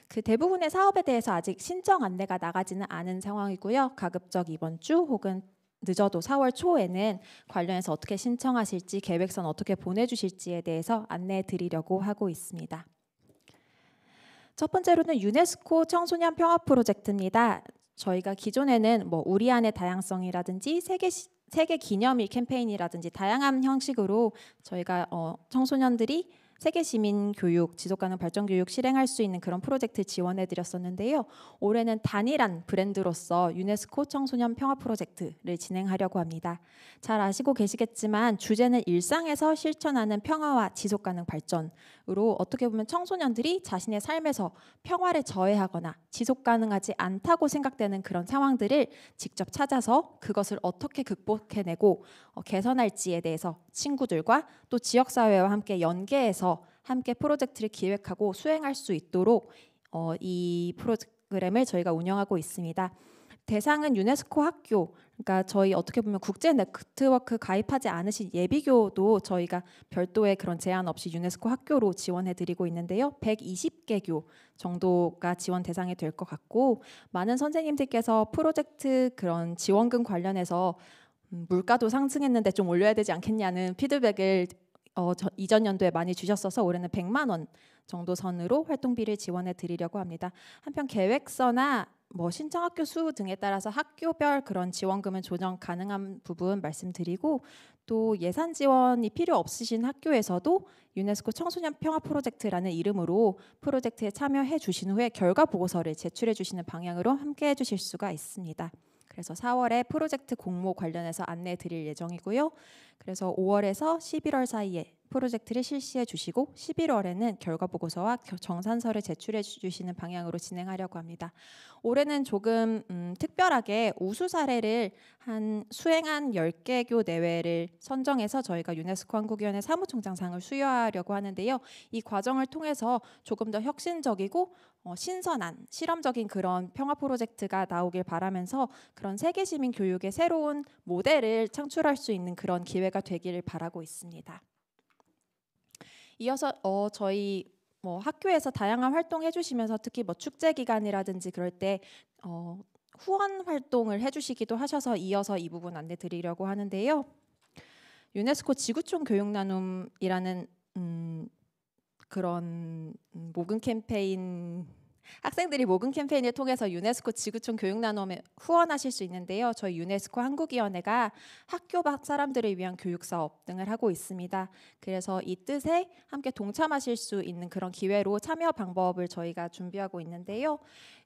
그 대부분의 사업에 대해서 아직 신청 안내가 나가지는 않은 상황이고요. 가급적 이번 주 혹은 늦어도 4월 초에는 관련해서 어떻게 신청하실지 계획선 어떻게 보내주실지에 대해서 안내해 드리려고 하고 있습니다. 첫 번째로는 유네스코 청소년 평화 프로젝트입니다. 저희가 기존에는 뭐 우리 안의 다양성이라든지 세계 시, 세계 기념일 캠페인이라든지 다양한 형식으로 저희가 어, 청소년들이 세계 시민 교육 지속 가능 발전 교육 실행할 수 있는 그런 프로젝트 지원해 드렸었는데요. 올해는 단일한 브랜드로서 유네스코 청소년 평화 프로젝트를 진행하려고 합니다. 잘 아시고 계시겠지만 주제는 일상에서 실천하는 평화와 지속 가능 발전 로 어떻게 보면 청소년들이 자신의 삶에서 평화를 저해하거나 지속 가능하지 않다고 생각되는 그런 상황들을 직접 찾아서 그것을 어떻게 극복해내고 어, 개선할지에 대해서 친구들과 또 지역 사회와 함께 연계해서 함께 프로젝트를 기획하고 수행할 수 있도록 어, 이 프로그램을 저희가 운영하고 있습니다. 대상은 유네스코 학교 그러니까 저희 어떻게 보면 국제 네트워크 가입하지 않으신 예비교도 저희가 별도의 그런 제한 없이 유네스코 학교로 지원해 드리고 있는데요. 120개 교 정도가 지원 대상이 될 것 같고 많은 선생님들께서 프로젝트 그런 지원금 관련해서 음, 물가도 상승했는데 좀 올려야 되지 않겠냐는 피드백을 어, 저, 이전 연도에 많이 주셨어서 올해는 100만 원 정도 선으로 활동비를 지원해 드리려고 합니다. 한편 계획서나 뭐 신청 학교 수 등에 따라서 학교별 그런 지원금은 조정 가능한 부분 말씀드리고 또 예산 지원이 필요 없으신 학교에서도 유네스코 청소년 평화 프로젝트라는 이름으로 프로젝트에 참여해 주신 후에 결과 보고서를 제출해 주시는 방향으로 함께 해 주실 수가 있습니다. 그래서 4월에 프로젝트 공모 관련해서 안내 드릴 예정이고요. 그래서 5월에서 11월 사이에 프로젝트를 실시해 주시고 11월에는 결과 보고서와 정산서를 제출해 주시는 방향으로 진행하려고 합니다. 올해는 조금 음, 특별하게 우수 사례를 한 수행한 10개 교 내외를 선정해서 저희가 유네스코 한국위원회 사무총장상을 수여하려고 하는데요. 이 과정을 통해서 조금 더 혁신적이고 어, 신선한 실험적인 그런 평화 프로젝트가 나오길 바라면서 그런 세계 시민 교육의 새로운 모델을 창출할 수 있는 그런 기회가 되기를 바라고 있습니다. 이어서 어, 저희 뭐 학교에서 다양한 활동 해주시면서 특히 뭐 축제 기간이라든지 그럴 때 어, 후원 활동을 해주시기도 하셔서 이어서 이 부분 안내 드리려고 하는데요. 유네스코 지구촌 교육 나눔이라는 음, 그런 음, 모금 캠페인 학생들이 모금 캠페인을 통해서 유네스코 지구촌 교육 나눔에 후원하실 수 있는데요. 저희 유네스코 한국위원회가 학교 밖 사람들을 위한 교육 사업 등을 하고 있습니다. 그래서 이 뜻에 함께 동참하실 수 있는 그런 기회로 참여 방법을 저희가 준비하고 있는데요.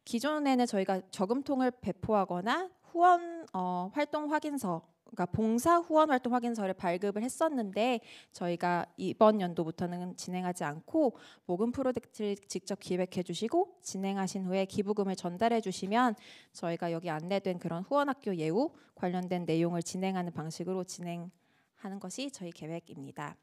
기존에는 저희가 저금통을 배포하거나 후원 어, 활동 확인서 그러니까 봉사 후원 활동 확인서를 발급을 했었는데 저희가 이번 연도부터는 진행하지 않고 모금 프로젝트를 직접 기획해 주시고 진행하신 후에 기부금을 전달해 주시면 저희가 여기 안내된 그런 후원 학교 예우 관련된 내용을 진행하는 방식으로 진행하는 것이 저희 계획입니다.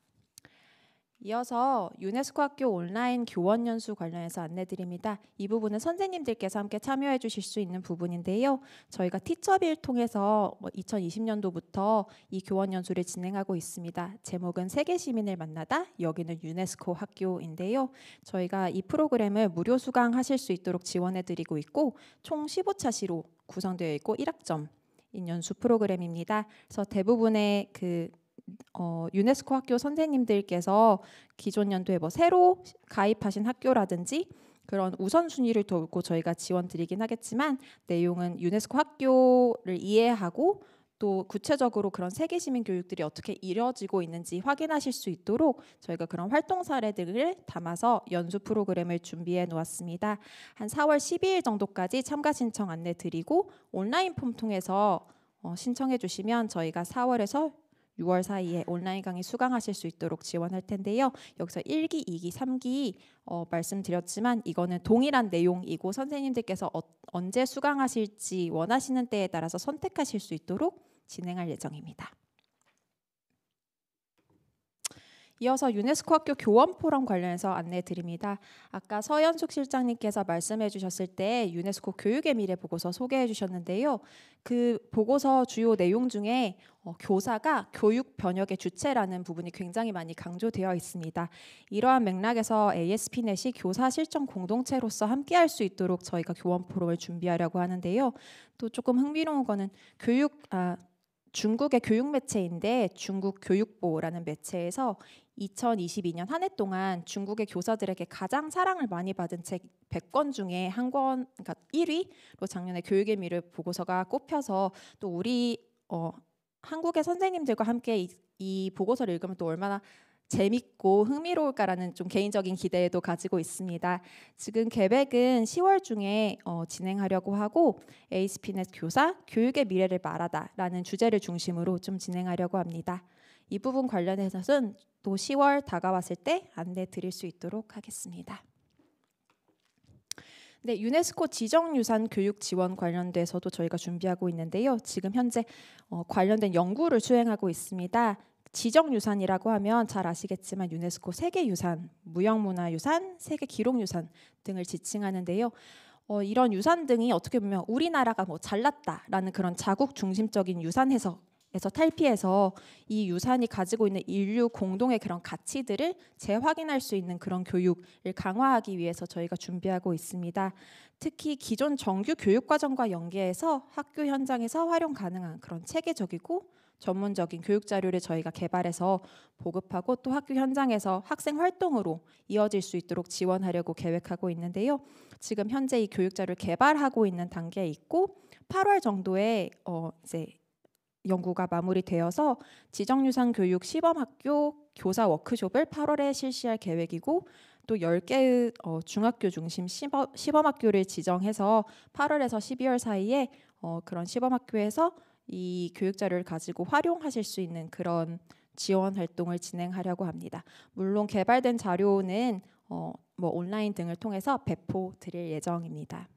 이어서 유네스코 학교 온라인 교원 연수 관련해서 안내드립니다. 이 부분은 선생님들께서 함께 참여해 주실 수 있는 부분인데요. 저희가 티처비 통해서 2020년도부터 뭐 이 교원 연수를 진행하고 있습니다. 제목은 세계 시민을 만나다 여기는 유네스코 학교인데요. 저희가 이 프로그램을 무료 수강하실 수 있도록 지원해 드리고 있고 총 15차 시로 구성되어 있고 1학점 인 연수 프로그램입니다. 그래서 대부분의 그 어, 유네스코 학교 선생님들께서 기존 연도에 뭐 새로 가입하신 학교라든지 그런 우선순위를 두고 저희가 지원드리긴 하겠지만 내용은 유네스코 학교를 이해하고 또 구체적으로 그런 세계 시민 교육들이 어떻게 이루어지고 있는지 확인하실 수 있도록 저희가 그런 활동 사례들을 담아서 연수 프로그램을 준비해 놓았습니다. 한 4월 12일 정도까지 참가 신청 안내 드리고 온라인 폼 통해서 어, 신청해 주시면 저희가 4월에서 6월 사이에 온라인 강의 수강하실 수 있도록 지원할 텐데요. 여기서 1기, 2기, 3기 어, 말씀드렸지만 이거는 동일한 내용이고 선생님들께서 어, 언제 수강하실지 원하시는 때에 따라서 선택하실 수 있도록 진행할 예정입니다. 이어서 유네스코 학교 교원 포럼 관련해서 안내 드립니다. 아까 서현숙 실장님께서 말씀해 주셨을 때 유네스코 교육의 미래 보고서 소개해 주셨는데요. 그 보고서 주요 내용 중에 어, 교사가 교육 변혁의 주체라는 부분이 굉장히 많이 강조되어 있습니다. 이러한 맥락에서 ASP넷이 교사 실정 공동체로서 함께할 수 있도록 저희가 교원 포럼을 준비하려고 하는데요. 또 조금 흥미로운 거는 교육 아, 중국의 교육 매체인데 중국 교육보라는 매체에서 2022년 한 해 동안 중국의 교사들에게 가장 사랑을 많이 받은 책 100권 중에 한 권, 그러니까 1위로 작년에 교육의 미래 보고서가 꼽혀서 또 우리 어, 한국의 선생님들과 함께 이, 이 보고서를 읽으면 또 얼마나 재밌고 흥미로울까라는 좀 개인적인 기대도 가지고 있습니다. 지금 계획은 10월 중에 어, 진행하려고 하고 에이스피넷 교사 교육의 미래를 말하다라는 주제를 중심으로 좀 진행하려고 합니다. 이 부분 관련해서는 또 10월 다가왔을 때 안내 드릴 수 있도록 하겠습니다. 네, 유네스코 지정유산 교육 지원 관련돼서도 저희가 준비하고 있는데요. 지금 현재 어, 관련된 연구를 수행하고 있습니다. 지정유산이라고 하면 잘 아시겠지만 유네스코 세계유산, 무형문화유산, 세계기록유산 등을 지칭하는데요. 어, 이런 유산 등이 어떻게 보면 우리나라가 뭐 잘났다라는 그런 자국 중심적인 유산 해석 에서 탈피해서 이 유산이 가지고 있는 인류 공동의 그런 가치들을 재확인할 수 있는 그런 교육을 강화하기 위해서 저희가 준비하고 있습니다. 특히 기존 정규 교육 과정과 연계해서 학교 현장에서 활용 가능한 그런 체계적이고 전문적인 교육 자료를 저희가 개발해서 보급하고 또 학교 현장에서 학생 활동으로 이어질 수 있도록 지원하려고 계획하고 있는데요. 지금 현재 이 교육 자료를 개발하고 있는 단계에 있고 8월 정도에 어 이제 연구가 마무리되어서 지정유산 교육 시범학교 교사 워크숍을 8월에 실시할 계획이고 또 10개의 어, 중학교 중심 시범, 시범학교를 지정해서 8월에서 12월 사이에 어, 그런 시범학교에서 이 교육 자료를 가지고 활용하실 수 있는 그런 지원 활동을 진행하려고 합니다. 물론 개발된 자료는 어, 뭐 온라인 등을 통해서 배포 드릴 예정입니다.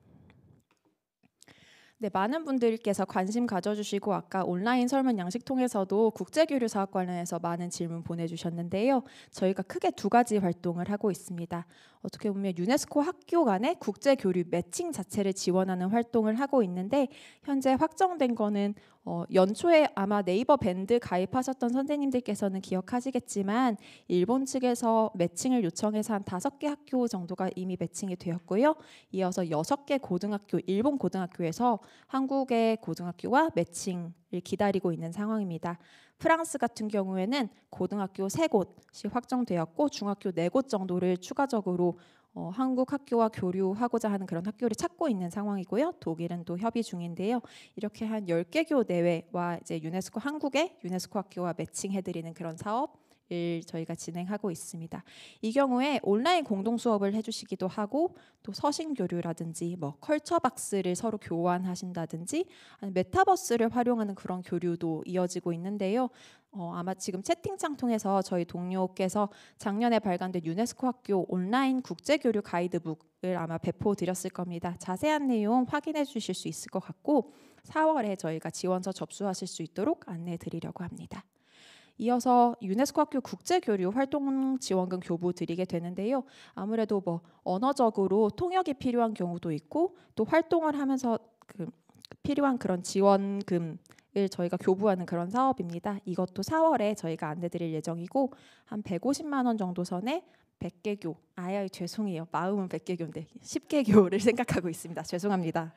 네, 많은 분들께서 관심 가져주시고 아까 온라인 설문 양식 통해서도 국제교류 사업 관련해서 많은 질문 보내주셨는데요. 저희가 크게 두 가지 활동을 하고 있습니다. 어떻게 보면 유네스코 학교 간의 국제교류 매칭 자체를 지원하는 활동을 하고 있는데 현재 확정된 거는 어, 연초에 아마 네이버 밴드 가입하셨던 선생님들께서는 기억하시겠지만 일본 측에서 매칭을 요청해서 한 다섯 개 학교 정도가 이미 매칭이 되었고요. 이어서 여섯 개 고등학교, 일본 고등학교에서 한국의 고등학교와 매칭을 기다리고 있는 상황입니다. 프랑스 같은 경우에는 고등학교 세곳이 확정되었고 중학교 네곳 정도를 추가적으로 어, 한국 학교와 교류하고자 하는 그런 학교를 찾고 있는 상황이고요. 독일은 또 협의 중인데요. 이렇게 한 10개 교 내외와 이제 유네스코 한국의 유네스코 학교와 매칭해 드리는 그런 사업 일 저희가 진행하고 있습니다. 이 경우에 온라인 공동 수업을 해주시기도 하고 또 서신 교류라든지 뭐 컬처 박스를 서로 교환하신다든지 메타버스를 활용하는 그런 교류도 이어지고 있는데요. 어, 아마 지금 채팅창 통해서 저희 동료께서 작년에 발간된 유네스코 학교 온라인 국제교류 가이드북을 아마 배포드렸을 겁니다. 자세한 내용 확인해 주실 수 있을 것 같고 4월에 저희가 지원서 접수하실 수 있도록 안내해 드리려고 합니다. 이어서 유네스코 학교 국제교류 활동 지원금 교부 드리게 되는데요. 아무래도 뭐 언어적으로 통역이 필요한 경우도 있고 또 활동을 하면서 그 필요한 그런 지원금 을 저희가 교부하는 그런 사업입니다. 이것도 4월에 저희가 안내드릴 예정이고 한 150만 원 정도 선에 100개교 아야 죄송해요 마음은 100개교인데 10개교를 생각하고 있습니다. 죄송합니다.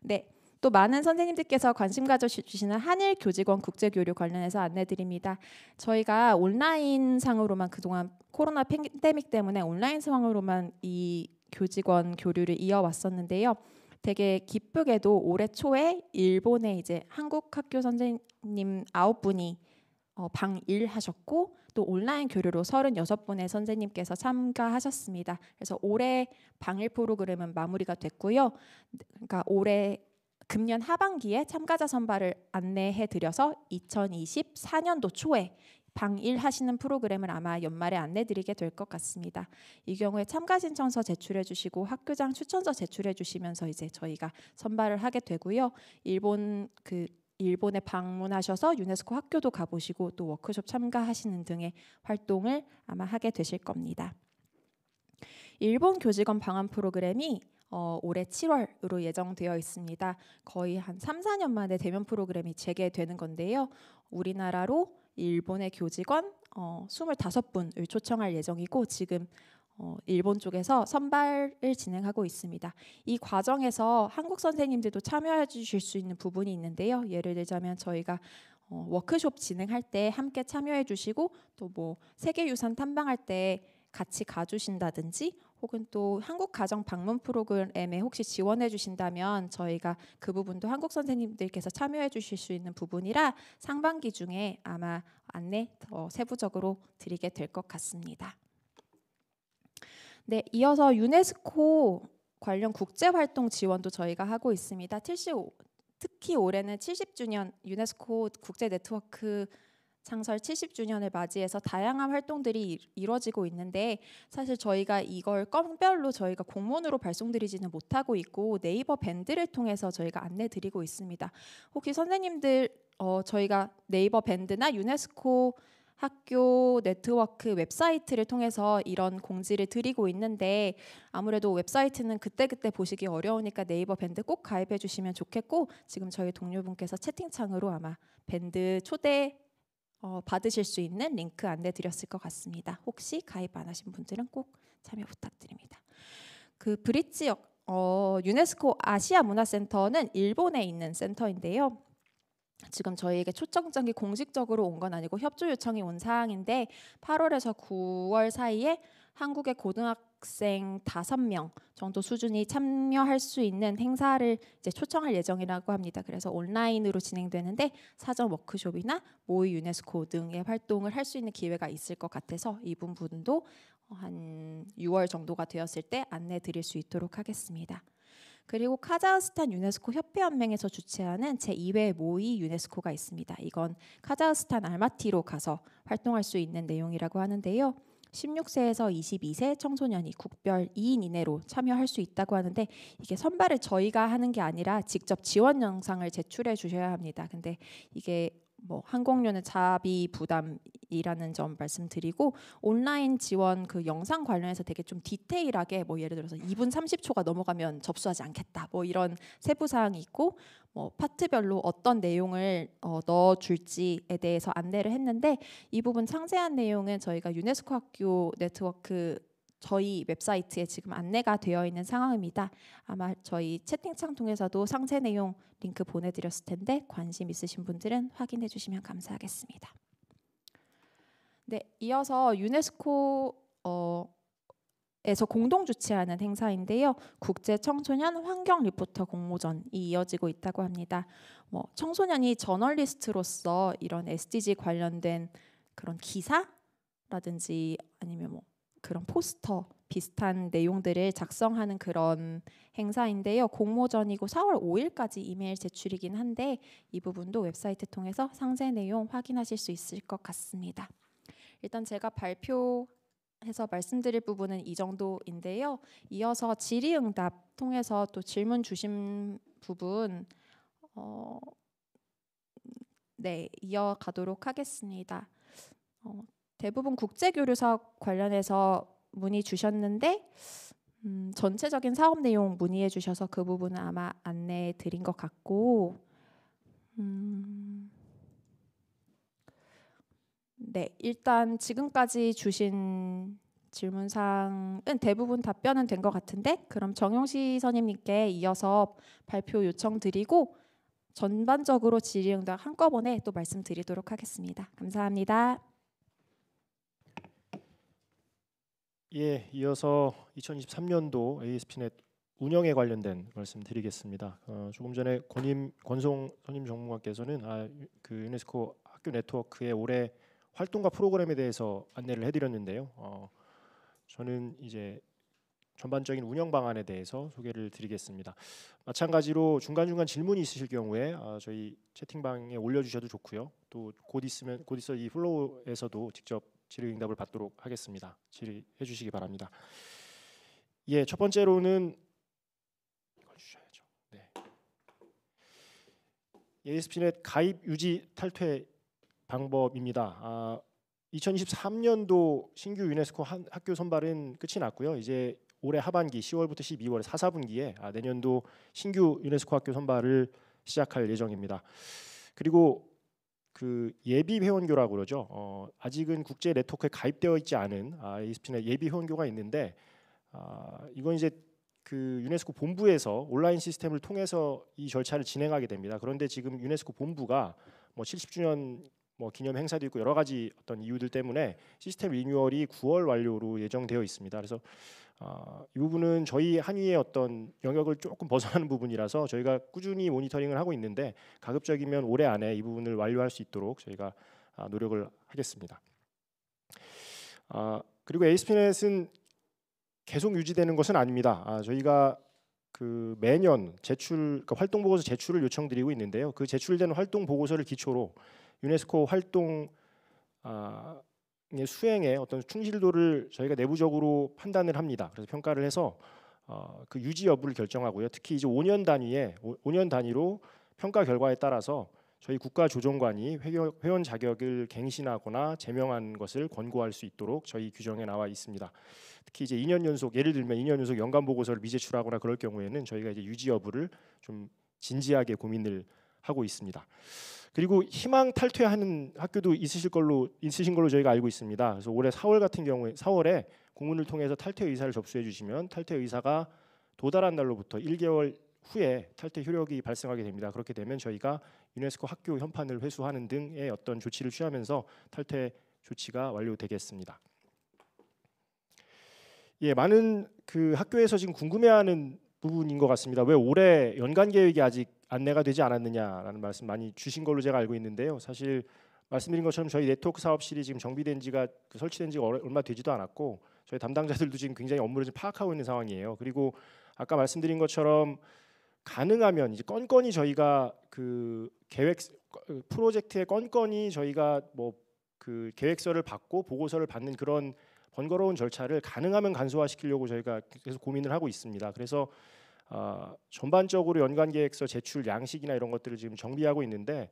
네또 많은 선생님들께서 관심 가져주시는 한일 교직원 국제교류 관련해서 안내드립니다. 저희가 온라인 상으로만 그동안 코로나 팬데믹 때문에 온라인 상으로만 이 교직원 교류를 이어왔었는데요. 되게 기쁘게도 올해 초에 일본에 이제 한국 학교 선생님 아홉 분이 어, 방일 하셨고 또 온라인 교류로 36분의 선생님께서 참가하셨습니다. 그래서 올해 방일 프로그램은 마무리가 됐고요. 그러니까 올해 금년 하반기에 참가자 선발을 안내해 드려서 2024년도 초에 방일 하시는 프로그램을 아마 연말에 안내 드리게 될 것 같습니다. 이 경우에 참가 신청서 제출해 주시고 학교장 추천서 제출해 주시면서 이제 저희가 선발을 하게 되고요. 일본 그 일본에 방문하셔서 유네스코 학교도 가보시고 또 워크숍 참가하시는 등의 활동을 아마 하게 되실 겁니다. 일본 교직원 방한 프로그램이 어, 올해 7월으로 예정되어 있습니다. 거의 한 3, 4년 만에 대면 프로그램이 재개되는 건데요. 우리나라로 일본의 교직원 어, 25분을 초청할 예정이고 지금 어, 일본 쪽에서 선발을 진행하고 있습니다. 이 과정에서 한국 선생님들도 참여해 주실 수 있는 부분이 있는데요. 예를 들자면 저희가 어, 워크숍 진행할 때 함께 참여해 주시고 또 뭐 세계유산 탐방할 때 같이 가주신다든지 혹은 또 한국 가정 방문 프로그램에 혹시 지원해 주신다면 저희가 그 부분도 한국 선생님들께서 참여해 주실 수 있는 부분이라 상반기 중에 아마 안내 더 세부적으로 드리게 될 것 같습니다. 네, 이어서 유네스코 관련 국제 활동 지원도 저희가 하고 있습니다. 75, 특히 올해는 70주년 유네스코 국제 네트워크 창설 70주년을 맞이해서 다양한 활동들이 이루어지고 있는데 사실 저희가 이걸 껌별로 저희가 공문으로 발송드리지는 못하고 있고 네이버 밴드를 통해서 저희가 안내드리고 있습니다. 혹시 선생님들 어, 저희가 네이버 밴드나 유네스코 학교 네트워크 웹사이트를 통해서 이런 공지를 드리고 있는데 아무래도 웹사이트는 그때그때 보시기 어려우니까 네이버 밴드 꼭 가입해 주시면 좋겠고 지금 저희 동료분께서 채팅창으로 아마 밴드 초대 어, 받으실 수 있는 링크 안내 드렸을 것 같습니다. 혹시 가입 안 하신 분들은 꼭 참여 부탁드립니다. 그 브릿지 어, 유네스코 아시아 문화센터는 일본에 있는 센터인데요. 지금 저희에게 초청장이 공식적으로 온 건 아니고 협조 요청이 온 사항인데 8월에서 9월 사이에 한국의 고등학교 학생 다섯 명 정도 수준이 참여할 수 있는 행사를 이제 초청할 예정이라고 합니다. 그래서 온라인으로 진행되는데 사전 워크숍이나 모의 유네스코 등의 활동을 할 수 있는 기회가 있을 것 같아서 이 부분도 한 6월 정도가 되었을 때 안내 드릴 수 있도록 하겠습니다. 그리고 카자흐스탄 유네스코 협회연맹에서 주최하는 제2회 모의 유네스코가 있습니다. 이건 카자흐스탄 알마티로 가서 활동할 수 있는 내용이라고 하는데요. 16세에서 22세 청소년이 국별 2인 이내로 참여할 수 있다고 하는데 이게 선발을 저희가 하는 게 아니라 직접 지원 영상을 제출해 주셔야 합니다. 근데 이게 뭐항공료의 자비 부담이라는 점 말씀드리고 온라인 지원 그 영상 관련해서 되게 좀 디테일하게 뭐 예를 들어서 2분 30초가 넘어가면 접수하지 않겠다 뭐 이런 세부 사항이 있고 뭐 파트별로 어떤 내용을 어, 넣어줄지에 대해서 안내를 했는데 이 부분 상세한 내용은 저희가 유네스코 학교 네트워크 저희 웹사이트에 지금 안내가 되어 있는 상황입니다. 아마 저희 채팅창 통해서도 상세 내용 링크 보내드렸을 텐데 관심 있으신 분들은 확인해 주시면 감사하겠습니다. 네, 이어서 유네스코 어, 에서 공동 주최하는 행사인데요. 국제 청소년 환경 리포터 공모전이 이어지고 있다고 합니다. 뭐 청소년이 저널리스트로서 이런 SDG 관련된 그런 기사라든지 아니면 뭐 그런 포스터 비슷한 내용들을 작성하는 그런 행사인데요. 공모전이고 4월 5일까지 이메일 제출이긴 한데 이 부분도 웹사이트 통해서 상세 내용 확인하실 수 있을 것 같습니다. 일단 제가 발표해서 말씀드릴 부분은 이 정도인데요. 이어서 질의응답 통해서 또 질문 주신 부분 어, 네 이어가도록 하겠습니다. 어, 대부분 국제교류 사업 관련해서 문의 주셨는데 음, 전체적인 사업 내용 문의해 주셔서 그 부분은 아마 안내 해 드린 것 같고 음, 네 일단 지금까지 주신 질문사항은 대부분 답변은 된 것 같은데 그럼 정용시 선임님께 이어서 발표 요청드리고 전반적으로 질의응답 한꺼번에 또 말씀드리도록 하겠습니다. 감사합니다. 예, 이어서 2023년도 ASPnet 운영에 관련된 말씀드리겠습니다. 어, 조금 전에 권임 권송 선임 전문가께서는 아, 그 유네스코 학교 네트워크의 올해 활동과 프로그램에 대해서 안내를 해드렸는데요. 어, 저는 이제 전반적인 운영 방안에 대해서 소개를 드리겠습니다. 마찬가지로 중간중간 질문이 있으실 경우에 아, 저희 채팅방에 올려주셔도 좋고요. 또 곧 있으면 곧 있어 이 플로우에서도 직접 질의응답을 받도록 하겠습니다. 질의해 주시기 바랍니다. 예, 첫 번째로는 주셔야죠. 네. a s p n 가입 유지 탈퇴 방법입니다. 아, 2023년도 신규 유네스코 한, 학교 선발은 끝이 났고요. 이제 올해 하반기 10월부터 12월 4, 4분기에 아, 내년도 신규 유네스코 학교 선발을 시작할 예정입니다. 그리고 그 예비 회원교라고 그러죠. 어, 아직은 국제 네트워크에 가입되어 있지 않은 ISPN의 아, 예비 회원교가 있는데 아, 이건 이제 그 유네스코 본부에서 온라인 시스템을 통해서 이 절차를 진행하게 됩니다. 그런데 지금 유네스코 본부가 뭐 70주년 뭐 기념 행사도 있고 여러 가지 어떤 이유들 때문에 시스템 리뉴얼이 9월 완료로 예정되어 있습니다. 그래서 아, 이 부분은 저희 한의의 어떤 영역을 조금 벗어나는 부분이라서 저희가 꾸준히 모니터링을 하고 있는데 가급적이면 올해 안에 이 부분을 완료할 수 있도록 저희가 아, 노력을 하겠습니다. 아, 그리고 에이스피넷은 계속 유지되는 것은 아닙니다. 저희가 그 매년 제출 그러니까 활동 보고서 제출을 요청드리고 있는데요. 그 제출된 활동 보고서를 기초로 유네스코 활동 예, 수행의 어떤 충실도를 저희가 내부적으로 판단을 합니다. 그래서 평가를 해서 어, 그 유지 여부를 결정하고요. 특히 이제 5년 단위에 5, 년 단위로 평가 결과에 따라서 저희 국가조정관이 회원 자격을 갱신하거나 제명한 것을 권고할 수 있도록 저희 규정에 나와 있습니다. 특히 이제 2년 연속 예를 들면 2년 연속 연간 보고서를 미제출하거나 그럴 경우에는 저희가 이제 유지 여부를 좀 진지하게 고민을 하고 있습니다. 그리고 희망 탈퇴하는 학교도 있으실 걸로 있으신 걸로 저희가 알고 있습니다. 그래서 올해 4월 같은 경우에 4월에 공문을 통해서 탈퇴 의사를 접수해 주시면 탈퇴 의사가 도달한 날로부터 1개월 후에 탈퇴 효력이 발생하게 됩니다. 그렇게 되면 저희가 유네스코 학교 현판을 회수하는 등의 어떤 조치를 취하면서 탈퇴 조치가 완료되겠습니다. 예, 많은 그 학교에서 지금 궁금해하는 부분인 것 같습니다. 왜 올해 연간 계획이 아직 안내가 되지 않았느냐라는 말씀 많이 주신 걸로 제가 알고 있는데요. 사실 말씀드린 것처럼 저희 네트워크 사업실이 지금 정비된 지가 그 설치된 지가 얼마 되지도 않았고 저희 담당자들도 지금 굉장히 업무를 좀 파악하고 있는 상황이에요. 그리고 아까 말씀드린 것처럼 가능하면 이제 건건이 저희가 그 계획 그 프로젝트의 건건이 저희가 뭐 그 계획서를 받고 보고서를 받는 그런 번거로운 절차를 가능하면 간소화시키려고 저희가 계속 고민을 하고 있습니다. 그래서 어, 전반적으로 연간 계획서 제출 양식이나 이런 것들을 지금 정비하고 있는데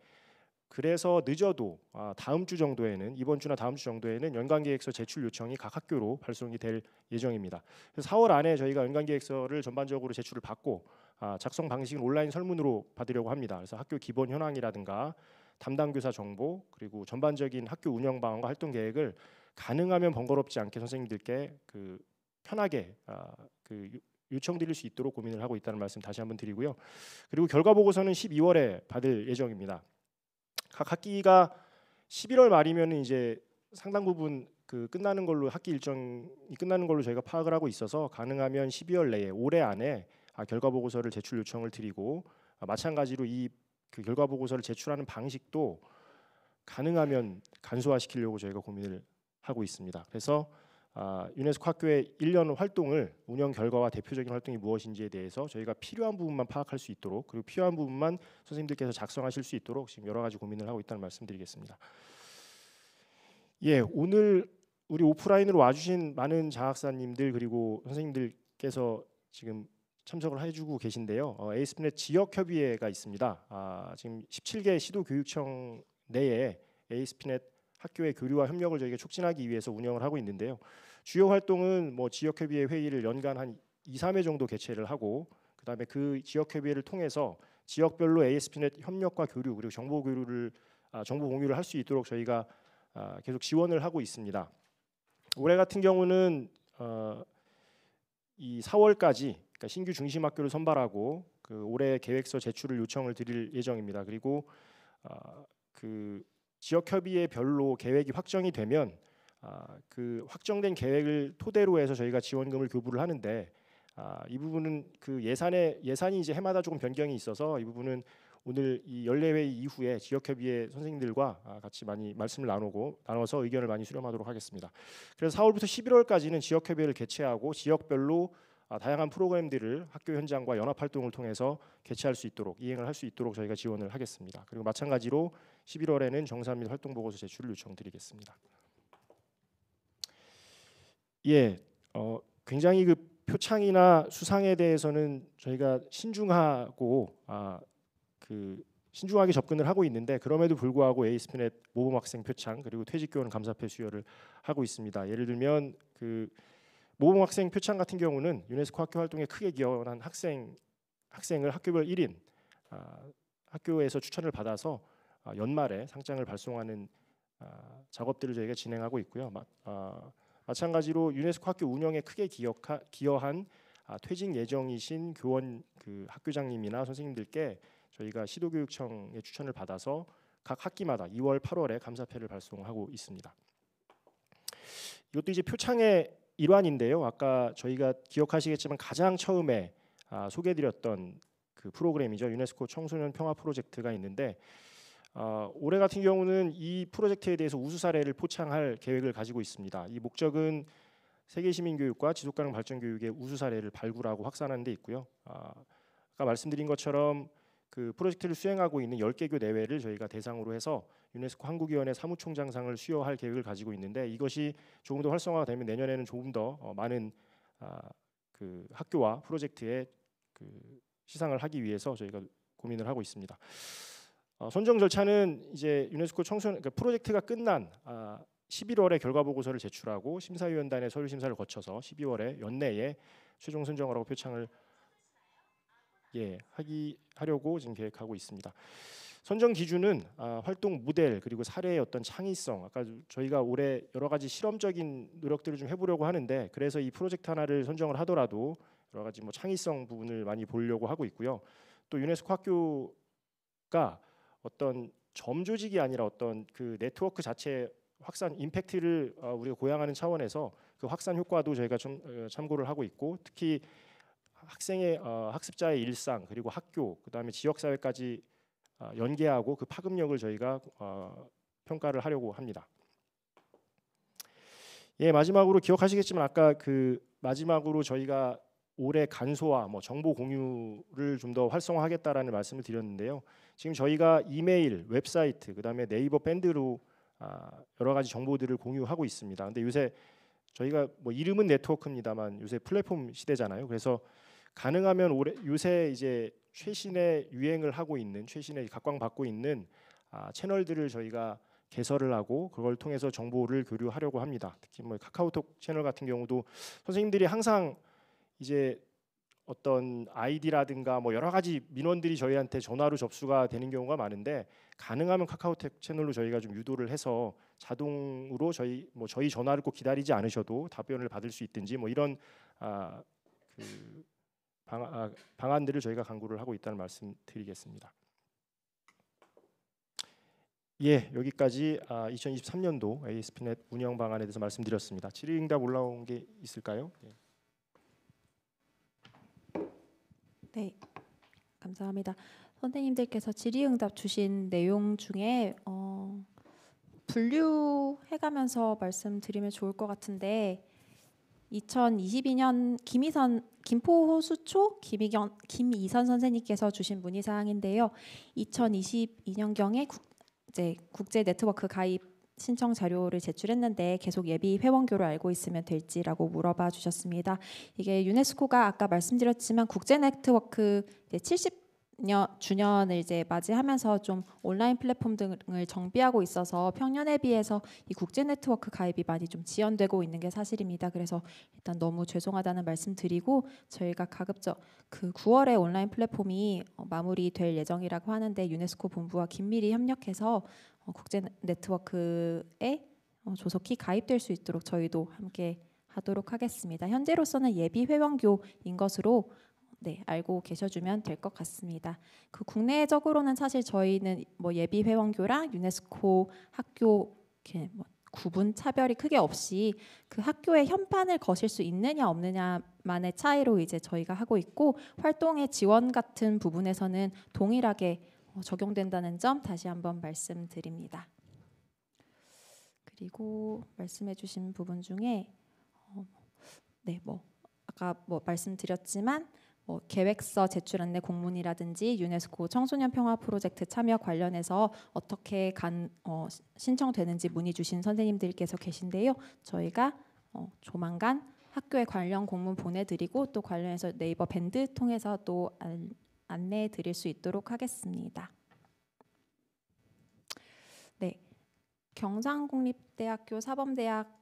그래서 늦어도 아, 다음 주 정도에는 이번 주나 다음 주 정도에는 연간 계획서 제출 요청이 각 학교로 발송이 될 예정입니다. 4월 안에 저희가 연간 계획서를 전반적으로 제출을 받고 아, 작성 방식은 온라인 설문으로 받으려고 합니다. 그래서 학교 기본 현황이라든가 담당 교사 정보 그리고 전반적인 학교 운영 방안과 활동 계획을 가능하면 번거롭지 않게 선생님들께 그 편하게 아, 그 요청드릴 수 있도록 고민을 하고 있다는 말씀 다시 한번 드리고요. 그리고 결과 보고서는 12월에 받을 예정입니다. 각 학기가 11월 말이면 이제 상당 부분 그 끝나는 걸로 학기 일정이 끝나는 걸로 저희가 파악을 하고 있어서 가능하면 12월 내에 올해 안에 아, 결과 보고서를 제출 요청을 드리고 아, 마찬가지로 이그 결과 보고서를 제출하는 방식도 가능하면 간소화시키려고 저희가 고민을 하고 있습니다. 그래서 아, 유네스코 학교의 1년 활동을 운영 결과와 대표적인 활동이 무엇인지에 대해서 저희가 필요한 부분만 파악할 수 있도록 그리고 필요한 부분만 선생님들께서 작성하실 수 있도록 지금 여러 가지 고민을 하고 있다는 말씀드리겠습니다. 예, 오늘 우리 오프라인으로 와주신 많은 장학사님들 그리고 선생님들께서 지금 참석을 해주고 계신데요. 어, 에이스핀의 지역 협의회가 있습니다. 아, 지금 17개 시도 교육청 내에 에이스피넷 학교의 교류와 협력을 저희가 촉진하기 위해서 운영을 하고 있는데요. 주요 활동은 뭐 지역 협의회 회의를 연간 한 2, 3회 정도 개최를 하고 그다음에 그 지역 협의회를 통해서 지역별로 ASP넷 협력과 교류 그리고 정보 교류를 아, 정보 공유를 할 수 있도록 저희가 아, 계속 지원을 하고 있습니다. 올해 같은 경우는 어, 이 4월까지 그러니까 신규 중심 학교를 선발하고 그 올해 계획서 제출을 요청을 드릴 예정입니다. 그리고 어, 그 지역 협의회 별로 계획이 확정이 되면 아, 그 확정된 계획을 토대로 해서 저희가 지원금을 교부를 하는데 아, 이 부분은 그 예산에 예산이 이제 해마다 조금 변경이 있어서 이 부분은 오늘 이연례회 이후에 지역협의회 선생님들과 아, 같이 많이 말씀을 나누고 나눠서 의견을 많이 수렴하도록 하겠습니다. 그래서 4월부터 11월까지는 지역협의회를 개최하고 지역별로 아, 다양한 프로그램들을 학교 현장과 연합 활동을 통해서 개최할 수 있도록 이행을 할 수 있도록 저희가 지원을 하겠습니다. 그리고 마찬가지로 11월에는 정산 및 활동 보고서 제출을 요청드리겠습니다. 예, 어, 굉장히 그 표창이나 수상에 대해서는 저희가 신중하고 아, 그 신중하게 접근을 하고 있는데 그럼에도 불구하고 에이스피넷 모범 학생 표창 그리고 퇴직교원 감사패 수여를 하고 있습니다. 예를 들면 그 모범 학생 표창 같은 경우는 유네스코 학교 활동에 크게 기여한 학생 학생을 학교별 1인 아, 학교에서 추천을 받아서 아, 연말에 상장을 발송하는 아, 작업들을 저희가 진행하고 있고요. 마, 아, 마찬가지로 유네스코 학교 운영에 크게 기여하, 기여한 아, 퇴직 예정이신 교원 그 학교장님이나 선생님들께 저희가 시도교육청의 추천을 받아서 각 학기마다 2월, 8월에 감사패를 발송하고 있습니다. 이것도 이제 표창에 일환인데요. 아까 저희가 기억하시겠지만 가장 처음에 아, 소개해드렸던 그 프로그램이죠. 유네스코 청소년 평화 프로젝트가 있는데 어, 올해 같은 경우는 이 프로젝트에 대해서 우수 사례를 포착할 계획을 가지고 있습니다. 이 목적은 세계 시민 교육과 지속 가능 발전 교육의 우수 사례를 발굴하고 확산하는 데 있고요. 아, 아까 말씀드린 것처럼 그 프로젝트를 수행하고 있는 10개 교 내외를 저희가 대상으로 해서 유네스코 한국위원회 사무총장상을 수여할 계획을 가지고 있는데 이것이 조금 더활성화 되면 내년에는 조금 더 어, 많은 아, 그 학교와 프로젝트에 그 시상을 하기 위해서 저희가 고민을 하고 있습니다. 어, 선정 절차는 이제 유네스코 청소년 그러니까 프로젝트가 끝난 11월에 아, 결과 보고서를 제출하고 심사위원단의 서류 심사를 거쳐서 12월에 연내에 최종 선정어라고 표창을 예 하기 하려고 지금 계획하고 있습니다. 선정 기준은 아, 활동 모델 그리고 사례의 어떤 창의성 아까 저희가 올해 여러 가지 실험적인 노력들을 좀 해보려고 하는데 그래서 이 프로젝트 하나를 선정을 하더라도 여러 가지 뭐 창의성 부분을 많이 보려고 하고 있고요. 또 유네스코 학교가 어떤 점 조직이 아니라 어떤 그 네트워크 자체 확산 임팩트를 어, 우리가 고양하는 차원에서 그 확산 효과도 저희가 좀 어, 참고를 하고 있고 특히 학생의 어, 학습자의 일상 그리고 학교 그다음에 지역 사회까지 어, 연계하고 그 파급력을 저희가 어, 평가를 하려고 합니다. 예, 마지막으로 기억하시겠지만 아까 그 마지막으로 저희가 올해 간소화, 뭐 정보 공유를 좀 더 활성화하겠다라는 말씀을 드렸는데요. 지금 저희가 이메일, 웹사이트, 그다음에 네이버 밴드로 아, 여러 가지 정보들을 공유하고 있습니다. 근데 요새 저희가 뭐 이름은 네트워크입니다만 요새 플랫폼 시대잖아요. 그래서 가능하면 올해 요새 이제 최신의 유행을 하고 있는 최신의 각광받고 있는 아, 채널들을 저희가 개설을 하고 그걸 통해서 정보를 교류하려고 합니다. 특히 뭐 카카오톡 채널 같은 경우도 선생님들이 항상 이제 어떤 아이디라든가 뭐 여러 가지 민원들이 저희한테 전화로 접수가 되는 경우가 많은데 가능하면 카카오톡 채널로 저희가 좀 유도를 해서 자동으로 저희 뭐 저희 전화를 꼭 기다리지 않으셔도 답변을 받을 수 있든지 뭐 이런 아그 방, 아, 방안들을 저희가 강구를 하고 있다는 말씀 드리겠습니다. 예, 여기까지 아, 2023년도 ASP.NET 운영 방안에 대해서 말씀드렸습니다. 질의응답 올라온 게 있을까요? 예. 네, 감사합니다. 선생님들께서 질의응답 주신 내용 중에 어, 분류해가면서 말씀드리면 좋을 것 같은데 2022년 김희선 김포호수초 김이경, 김이선 선생님께서 주신 문의 사항인데요. 2022년경에 국, 제 국제 네트워크 가입 신청 자료를 제출했는데 계속 예비 회원교를 알고 있으면 될지라고 물어봐 주셨습니다. 이게 유네스코가 아까 말씀드렸지만 국제 네트워크 70 주년을 이제 맞이하면서 좀 온라인 플랫폼 등을 정비하고 있어서 평년에 비해서 이 국제 네트워크 가입이 많이 좀 지연되고 있는 게 사실입니다. 그래서 일단 너무 죄송하다는 말씀드리고 저희가 가급적 그 9월에 온라인 플랫폼이 어, 마무리될 예정이라고 하는데 유네스코 본부와 긴밀히 협력해서 어, 국제 네트워크에 어, 조속히 가입될 수 있도록 저희도 함께 하도록 하겠습니다. 현재로서는 예비 회원교인 것으로 네, 알고 계셔주면 될 것 같습니다. 그 국내적으로는 사실 저희는 뭐 예비 회원교랑 유네스코 학교 이렇게 뭐 구분 차별이 크게 없이 그 학교의 현판을 거실 수 있느냐 없느냐만의 차이로 이제 저희가 하고 있고 활동의 지원 같은 부분에서는 동일하게 어, 적용된다는 점 다시 한번 말씀드립니다. 그리고 말씀해주신 부분 중에 어, 네뭐 아까 뭐 말씀드렸지만 뭐 계획서 제출 안내 공문이라든지 유네스코 청소년 평화 프로젝트 참여 관련해서 어떻게 간, 어, 신청되는지 문의 주신 선생님들께서 계신데요. 저희가 어, 조만간 학교에 관련 공문 보내드리고 또 관련해서 네이버 밴드 통해서 또 안, 안내해 드릴 수 있도록 하겠습니다. 네, 경상국립대학교 사범대학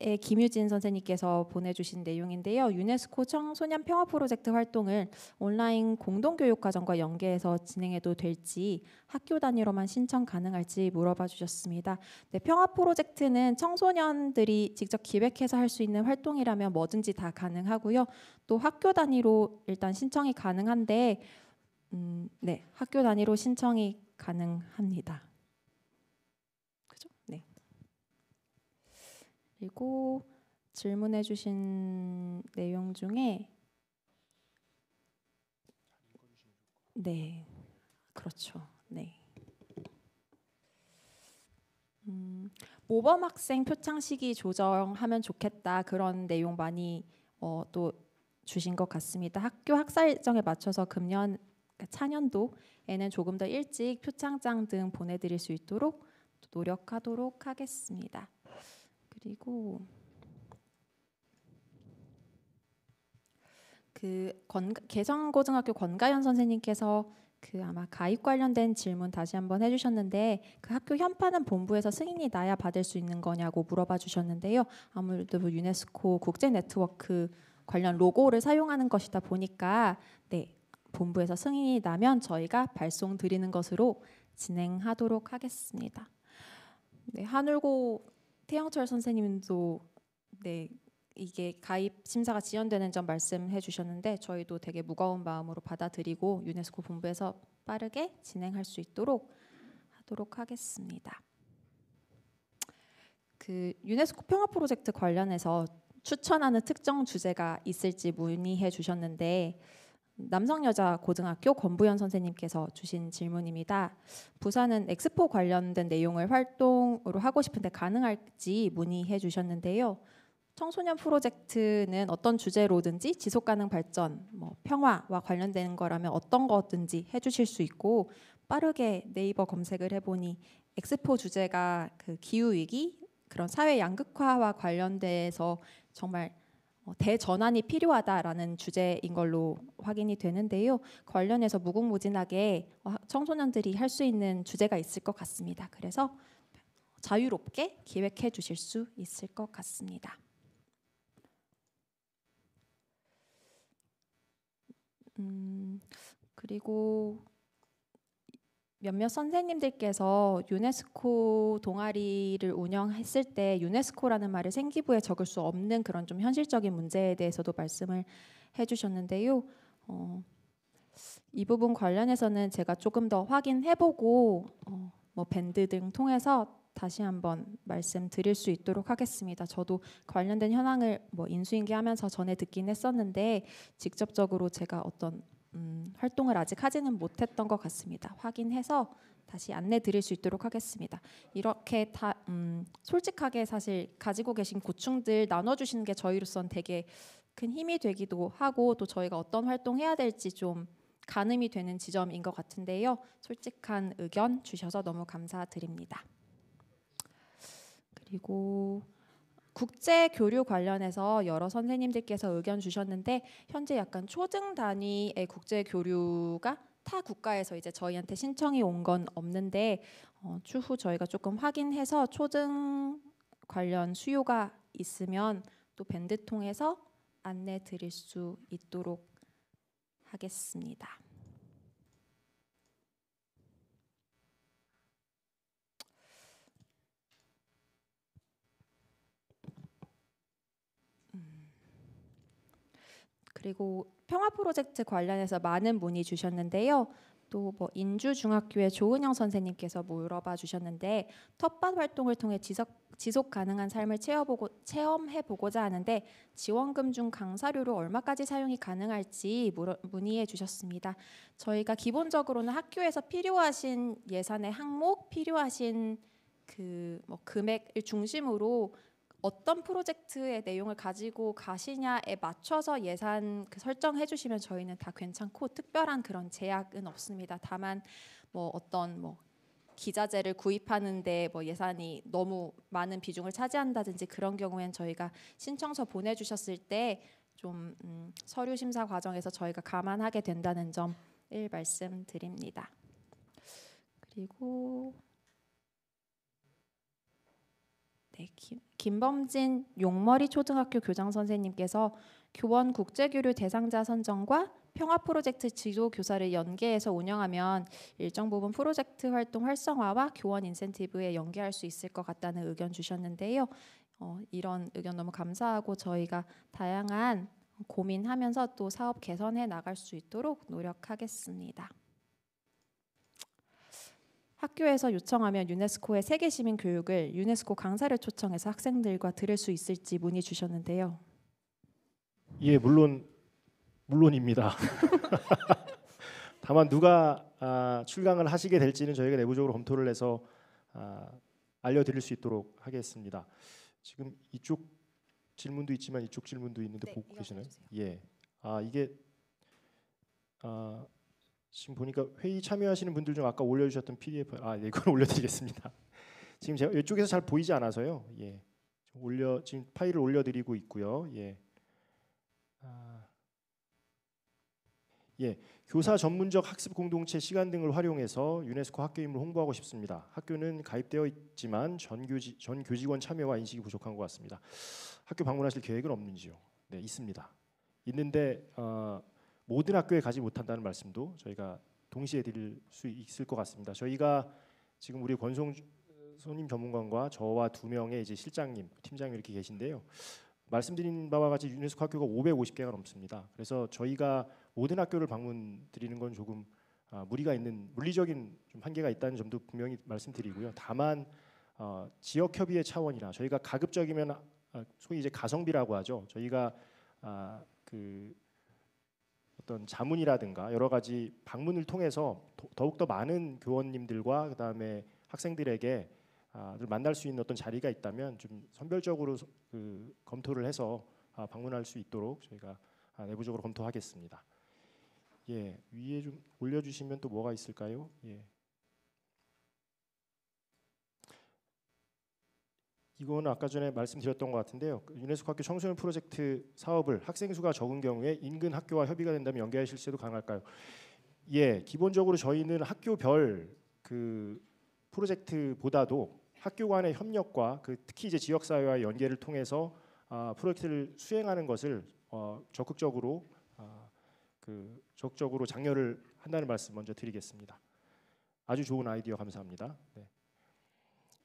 에 김유진 선생님께서 보내주신 내용인데요. 유네스코 청소년 평화 프로젝트 활동을 온라인 공동교육 과정과 연계해서 진행해도 될지 학교 단위로만 신청 가능할지 물어봐 주셨습니다. 네, 평화 프로젝트는 청소년들이 직접 기획해서 할 수 있는 활동이라면 뭐든지 다 가능하고요. 또 학교 단위로 일단 신청이 가능한데, 음, 네, 학교 단위로 신청이 가능합니다. 그리고 질문해 주신 내용 중에 네. 그렇죠. 네. 음, 모범 학생 표창 시기 조정하면 좋겠다 그런 내용 많이 어, 또 주신 것 같습니다. 학교 학사 일정에 맞춰서 금년 그러니까 차년도에는 조금 더 일찍 표창장 등 보내드릴 수 있도록 노력하도록 하겠습니다. 그리고 그 권, 개성고등학교 권가연 선생님께서 그 아마 가입 관련된 질문 다시 한번 해주셨는데 그 학교 현판은 본부에서 승인이 나야 받을 수 있는 거냐고 물어봐 주셨는데요. 아무래도 뭐 유네스코 국제 네트워크 관련 로고를 사용하는 것이다 보니까 네 본부에서 승인이 나면 저희가 발송 드리는 것으로 진행하도록 하겠습니다. 네 한울고 태영철 선생님도 네 이게 가입 심사가 지연되는 점 말씀해 주셨는데 저희도 되게 무거운 마음으로 받아들이고 유네스코 본부에서 빠르게 진행할 수 있도록 하도록 하겠습니다. 그 유네스코 평화 프로젝트 관련해서 추천하는 특정 주제가 있을지 문의해 주셨는데 남성 여자 고등학교 권부연 선생님께서 주신 질문입니다. 부산은 엑스포 관련된 내용을 활동으로 하고 싶은데 가능할지 문의해 주셨는데요. 청소년 프로젝트는 어떤 주제로든지 지속 가능 발전, 뭐 평화와 관련된 거라면 어떤 거든지 해 주실 수 있고 빠르게 네이버 검색을 해 보니 엑스포 주제가 그 기후 위기 그런 사회 양극화와 관련돼서 정말 어, 대전환이 필요하다라는 주제인 걸로 확인이 되는데요. 관련해서 무궁무진하게 어, 청소년들이 할 수 있는 주제가 있을 것 같습니다. 그래서 자유롭게 기획해 주실 수 있을 것 같습니다. 음, 그리고 몇몇 선생님들께서 유네스코 동아리를 운영했을 때 유네스코라는 말을 생기부에 적을 수 없는 그런 좀 현실적인 문제에 대해서도 말씀을 해주셨는데요. 어, 이 부분 관련해서는 제가 조금 더 확인해보고 어, 뭐 밴드 등 통해서 다시 한번 말씀드릴 수 있도록 하겠습니다. 저도 관련된 현황을 뭐 인수인계하면서 전에 듣긴 했었는데 직접적으로 제가 어떤 음, 활동을 아직 하지는 못했던 것 같습니다. 확인해서 다시 안내 드릴 수 있도록 하겠습니다. 이렇게 다 음, 솔직하게 사실 가지고 계신 고충들 나눠주시는 게 저희로선 되게 큰 힘이 되기도 하고 또 저희가 어떤 활동해야 될지 좀 가늠이 되는 지점인 것 같은데요. 솔직한 의견 주셔서 너무 감사드립니다. 그리고 국제 교류 관련해서 여러 선생님들께서 의견 주셨는데 현재 약간 초등 단위의 국제 교류가 타 국가에서 이제 저희한테 신청이 온 건 없는데 어, 추후 저희가 조금 확인해서 초등 관련 수요가 있으면 또 밴드 통해서 안내 드릴 수 있도록 하겠습니다. 그리고 평화 프로젝트 관련해서 많은 문의 주셨는데요. 또뭐 인주중학교의 조은영 선생님께서 물어봐 주셨는데 텃밭 활동을 통해 지속, 지속 가능한 삶을 채워보고, 체험해보고자 하는데 지원금 중 강사료로 얼마까지 사용이 가능할지 물어, 문의해 주셨습니다. 저희가 기본적으로는 학교에서 필요하신 예산의 항목, 필요하신 그뭐 금액을 중심으로 어떤 프로젝트의 내용을 가지고 가시냐에 맞춰서 예산 그 설정해 주시면 저희는 다 괜찮고 특별한 그런 제약은 없습니다. 다만 뭐 어떤 뭐 기자재를 구입하는데 뭐 예산이 너무 많은 비중을 차지한다든지 그런 경우엔 저희가 신청서 보내주셨을 때좀 음 서류 심사 과정에서 저희가 감안하게 된다는 점을 말씀드립니다. 그리고 네, 김, 김범진 용머리 초등학교 교장 선생님께서 교원 국제교류 대상자 선정과 평화 프로젝트 지도 교사를 연계해서 운영하면 일정 부분 프로젝트 활동 활성화와 교원 인센티브에 연계할 수 있을 것 같다는 의견 주셨는데요. 어, 이런 의견 너무 감사하고 저희가 다양한 고민하면서 또 사업 개선해 나갈 수 있도록 노력하겠습니다. 학교에서 요청하면 유네스코의 세계 시민 교육을 유네스코 강사를 초청해서 학생들과 들을 수 있을지 문의 주셨는데요. 예, 물론 물론입니다. 다만 누가 아, 출강을 하시게 될지는 저희가 내부적으로 검토를 해서 아, 알려드릴 수 있도록 하겠습니다. 지금 이쪽 질문도 있지만 이쪽 질문도 있는데 네, 보고 계시나요? 예. 아 이게 아, 지금 보니까 회의 참여하시는 분들 중 아까 올려주셨던 PDF 아 네, 이걸 올려드리겠습니다. 지금 제가 이쪽에서 잘 보이지 않아서요. 예, 올려 지금 파일을 올려드리고 있고요. 예, 아, 예, 교사 전문적 학습 공동체 시간 등을 활용해서 유네스코 학교임을 홍보하고 싶습니다. 학교는 가입되어 있지만 전 교지 전 교직원 참여와 인식이 부족한 것 같습니다. 학교 방문하실 계획은 없는지요? 네, 있습니다. 있는데 어, 모든 학교에 가지 못한다는 말씀도 저희가 동시에 드릴 수 있을 것 같습니다. 저희가 지금 우리 권송 손님 전문관과 저와 두 명의 이제 실장님, 팀장님 이렇게 계신데요. 말씀드린 바와 같이 유네스코 학교가 550개가 넘습니다. 그래서 저희가 모든 학교를 방문 드리는 건 조금 아, 무리가 있는 물리적인 좀 한계가 있다는 점도 분명히 말씀드리고요. 다만 어, 지역 협의의 차원이나 저희가 가급적이면 아, 소위 이제 가성비라고 하죠. 저희가 아, 그 어떤 자문이라든가 여러 가지 방문을 통해서 더욱더 많은 교원님들과 그다음에 학생들에게 아, 들 만날 수 있는 어떤 자리가 있다면 좀 선별적으로 그 검토를 해서 아, 방문할 수 있도록 저희가 아, 내부적으로 검토하겠습니다. 예, 위에 좀 올려주시면 또 뭐가 있을까요? 예. 이거는 아까 전에 말씀드렸던 것 같은데요. 그 유네스코 학교 청소년 프로젝트 사업을 학생 수가 적은 경우에 인근 학교와 협의가 된다면 연계할 실수도 가능할까요? 예, 기본적으로 저희는 학교별 그 프로젝트보다도 학교 간의 협력과 그 특히 이제 지역 사회와 연계를 통해서 아, 프로젝트를 수행하는 것을 어, 적극적으로 아, 그 적극적으로 장려를 한다는 말씀 먼저 드리겠습니다. 아주 좋은 아이디어 감사합니다. 네.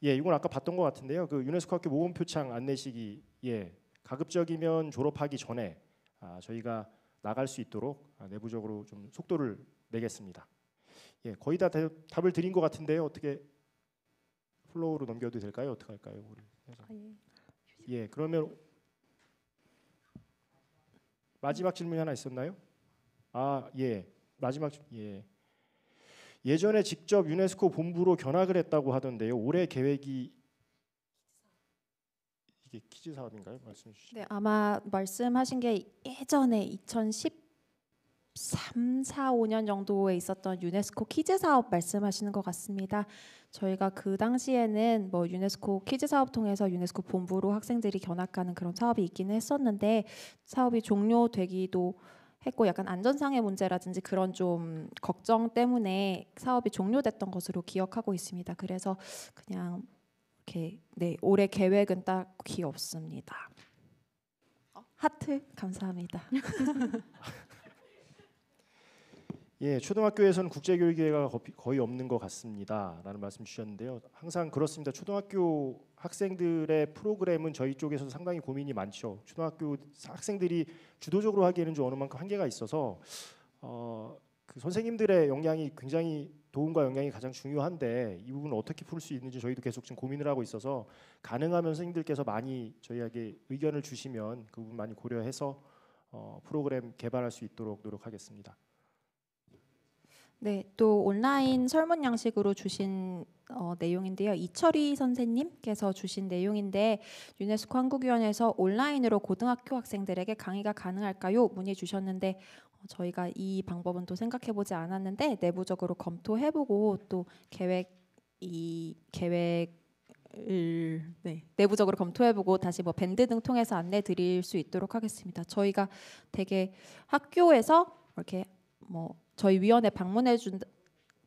예, 이건 아까 봤던 것 같은데요. 그 유네스코 학교 모범 표창 안내식이 예, 가급적이면 졸업하기 전에 아, 저희가 나갈 수 있도록 아, 내부적으로 좀 속도를 내겠습니다. 예, 거의 다 대, 답을 드린 것 같은데요. 어떻게 플로우로 넘겨도 될까요? 어떻게 할까요? 우리 아, 예. 예, 그러면 마지막 질문이 하나 있었나요? 아, 예. 마지막 예. 예전에 직접 유네스코 본부로 견학을 했다고 하던데요. 올해 계획이 이게 키즈 사업인가요? 말씀 해 주시죠. 네, 아마 말씀하신 게 예전에 2 0 1 3, 4, 5년 정도에 있었던 유네스코 키즈 사업 말씀하시는 것 같습니다. 저희가 그 당시에는 뭐 유네스코 키즈 사업 통해서 유네스코 본부로 학생들이 견학하는 그런 사업이 있기는 했었는데 사업이 종료되기도 했고 약간 안전상의 문제라든지 그런 좀 걱정 때문에 사업이 종료됐던 것으로 기억하고 있습니다. 그래서 그냥 이렇게 네 올해 계획은 딱히 없습니다. 하트 감사합니다. 예, 초등학교에서는 국제교육 기회가 거의 없는 것 같습니다. 라는 말씀 주셨는데요. 항상 그렇습니다. 초등학교 학생들의 프로그램은 저희 쪽에서도 상당히 고민이 많죠. 초등학교 학생들이 주도적으로 하기에는 좀 어느 만큼 한계가 있어서 어, 그 선생님들의 역량이 굉장히 도움과 역량이 가장 중요한데 이 부분을 어떻게 풀 수 있는지 저희도 계속 지금 고민을 하고 있어서 가능하면 선생님들께서 많이 저희에게 의견을 주시면 그 부분 많이 고려해서 어, 프로그램 개발할 수 있도록 노력하겠습니다. 네, 또 온라인 설문 양식으로 주신 어, 내용인데요. 이철희 선생님께서 주신 내용인데 유네스코 한국위원회에서 온라인으로 고등학교 학생들에게 강의가 가능할까요? 문의 주셨는데 어, 저희가 이 방법은 또 생각해보지 않았는데 내부적으로 검토해보고 또 계획 이 계획을 네, 내부적으로 검토해보고 다시 뭐 밴드 등 통해서 안내 드릴 수 있도록 하겠습니다. 저희가 되게 학교에서 이렇게 뭐 저희 위원회 방문해 준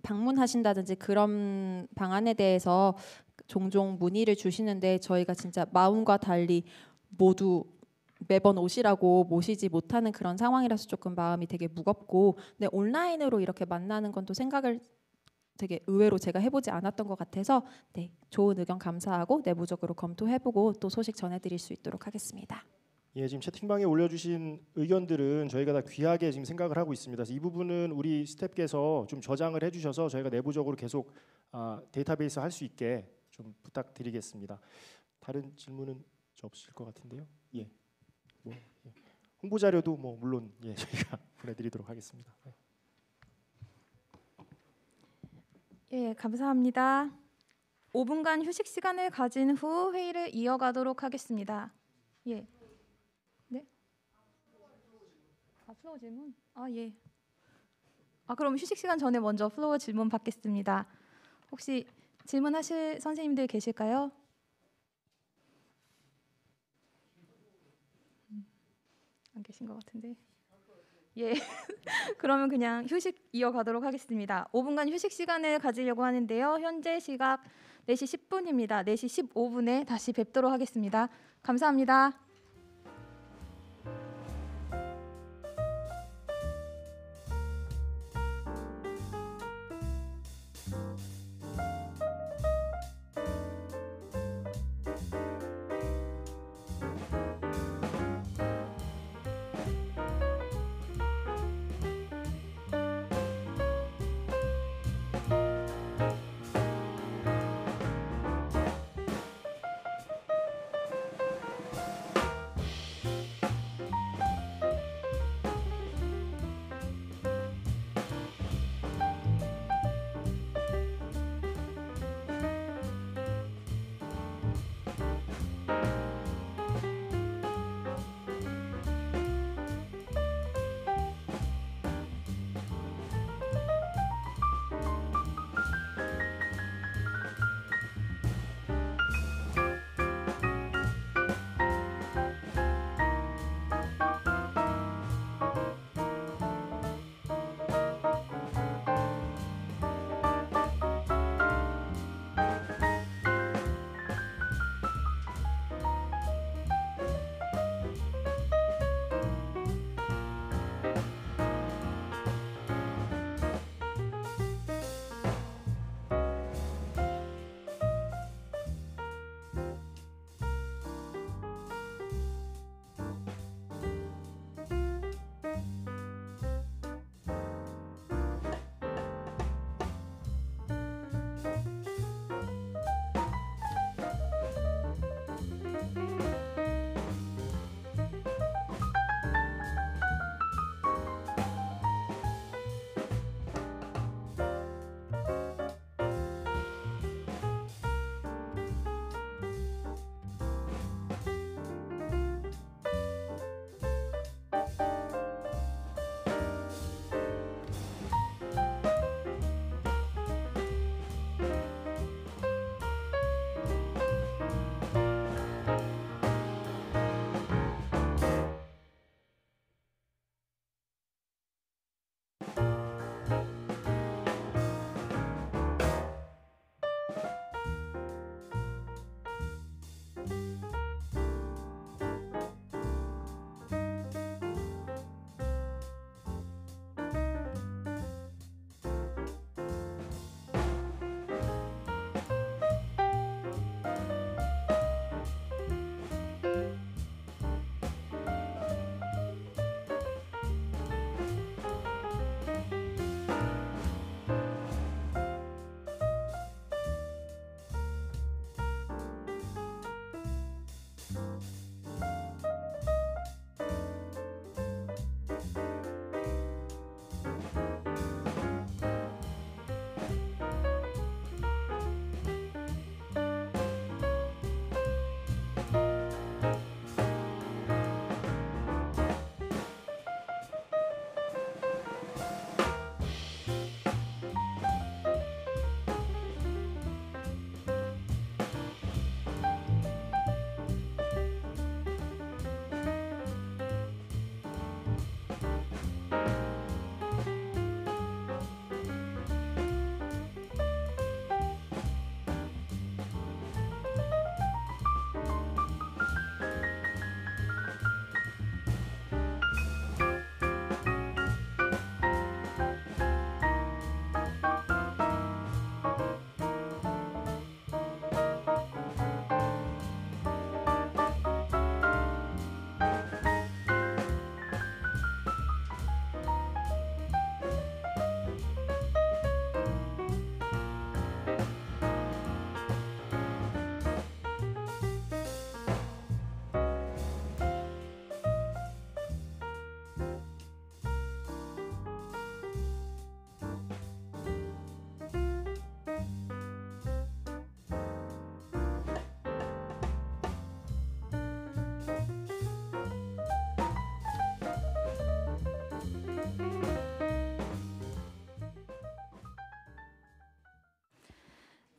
방문하신다든지 그런 방안에 대해서 종종 문의를 주시는데 저희가 진짜 마음과 달리 모두 매번 오시라고 모시지 못하는 그런 상황이라서 조금 마음이 되게 무겁고 근데 온라인으로 이렇게 만나는 건 또 생각을 되게 의외로 제가 해보지 않았던 것 같아서 네, 좋은 의견 감사하고 내부적으로 검토해보고 또 소식 전해드릴 수 있도록 하겠습니다. 예, 지금 채팅방에 올려주신 의견들은 저희가 다 귀하게 지금 생각을 하고 있습니다. 이 부분은 우리 스텝께서좀 저장을 해주셔서 저희가 내부적으로 계속 아, 데이터베이스 할 수 있게 좀 부탁드리겠습니다. 다른 질문은 없을것 같은데요. 예. 뭐, 예. 홍보 자료도 뭐 물론 예, 저희가 보내드리도록 하겠습니다. 네. 예, 감사합니다. 5분간 휴식 시간을 가진 후 회의를 이어가도록 하겠습니다. 예. 아, 플로어 질문? 아, 예. 아, 그럼 휴식 시간 전에 먼저 플로어 질문 받겠습니다. 혹시 질문하실 선생님들 계실까요? 음, 안 계신 것 같은데. 예. 그러면 그냥 휴식 이어가도록 하겠습니다. 5분간 휴식 시간을 가지려고 하는데요. 현재 시각 4시 10분입니다. 4시 15분에 다시 뵙도록 하겠습니다. 감사합니다.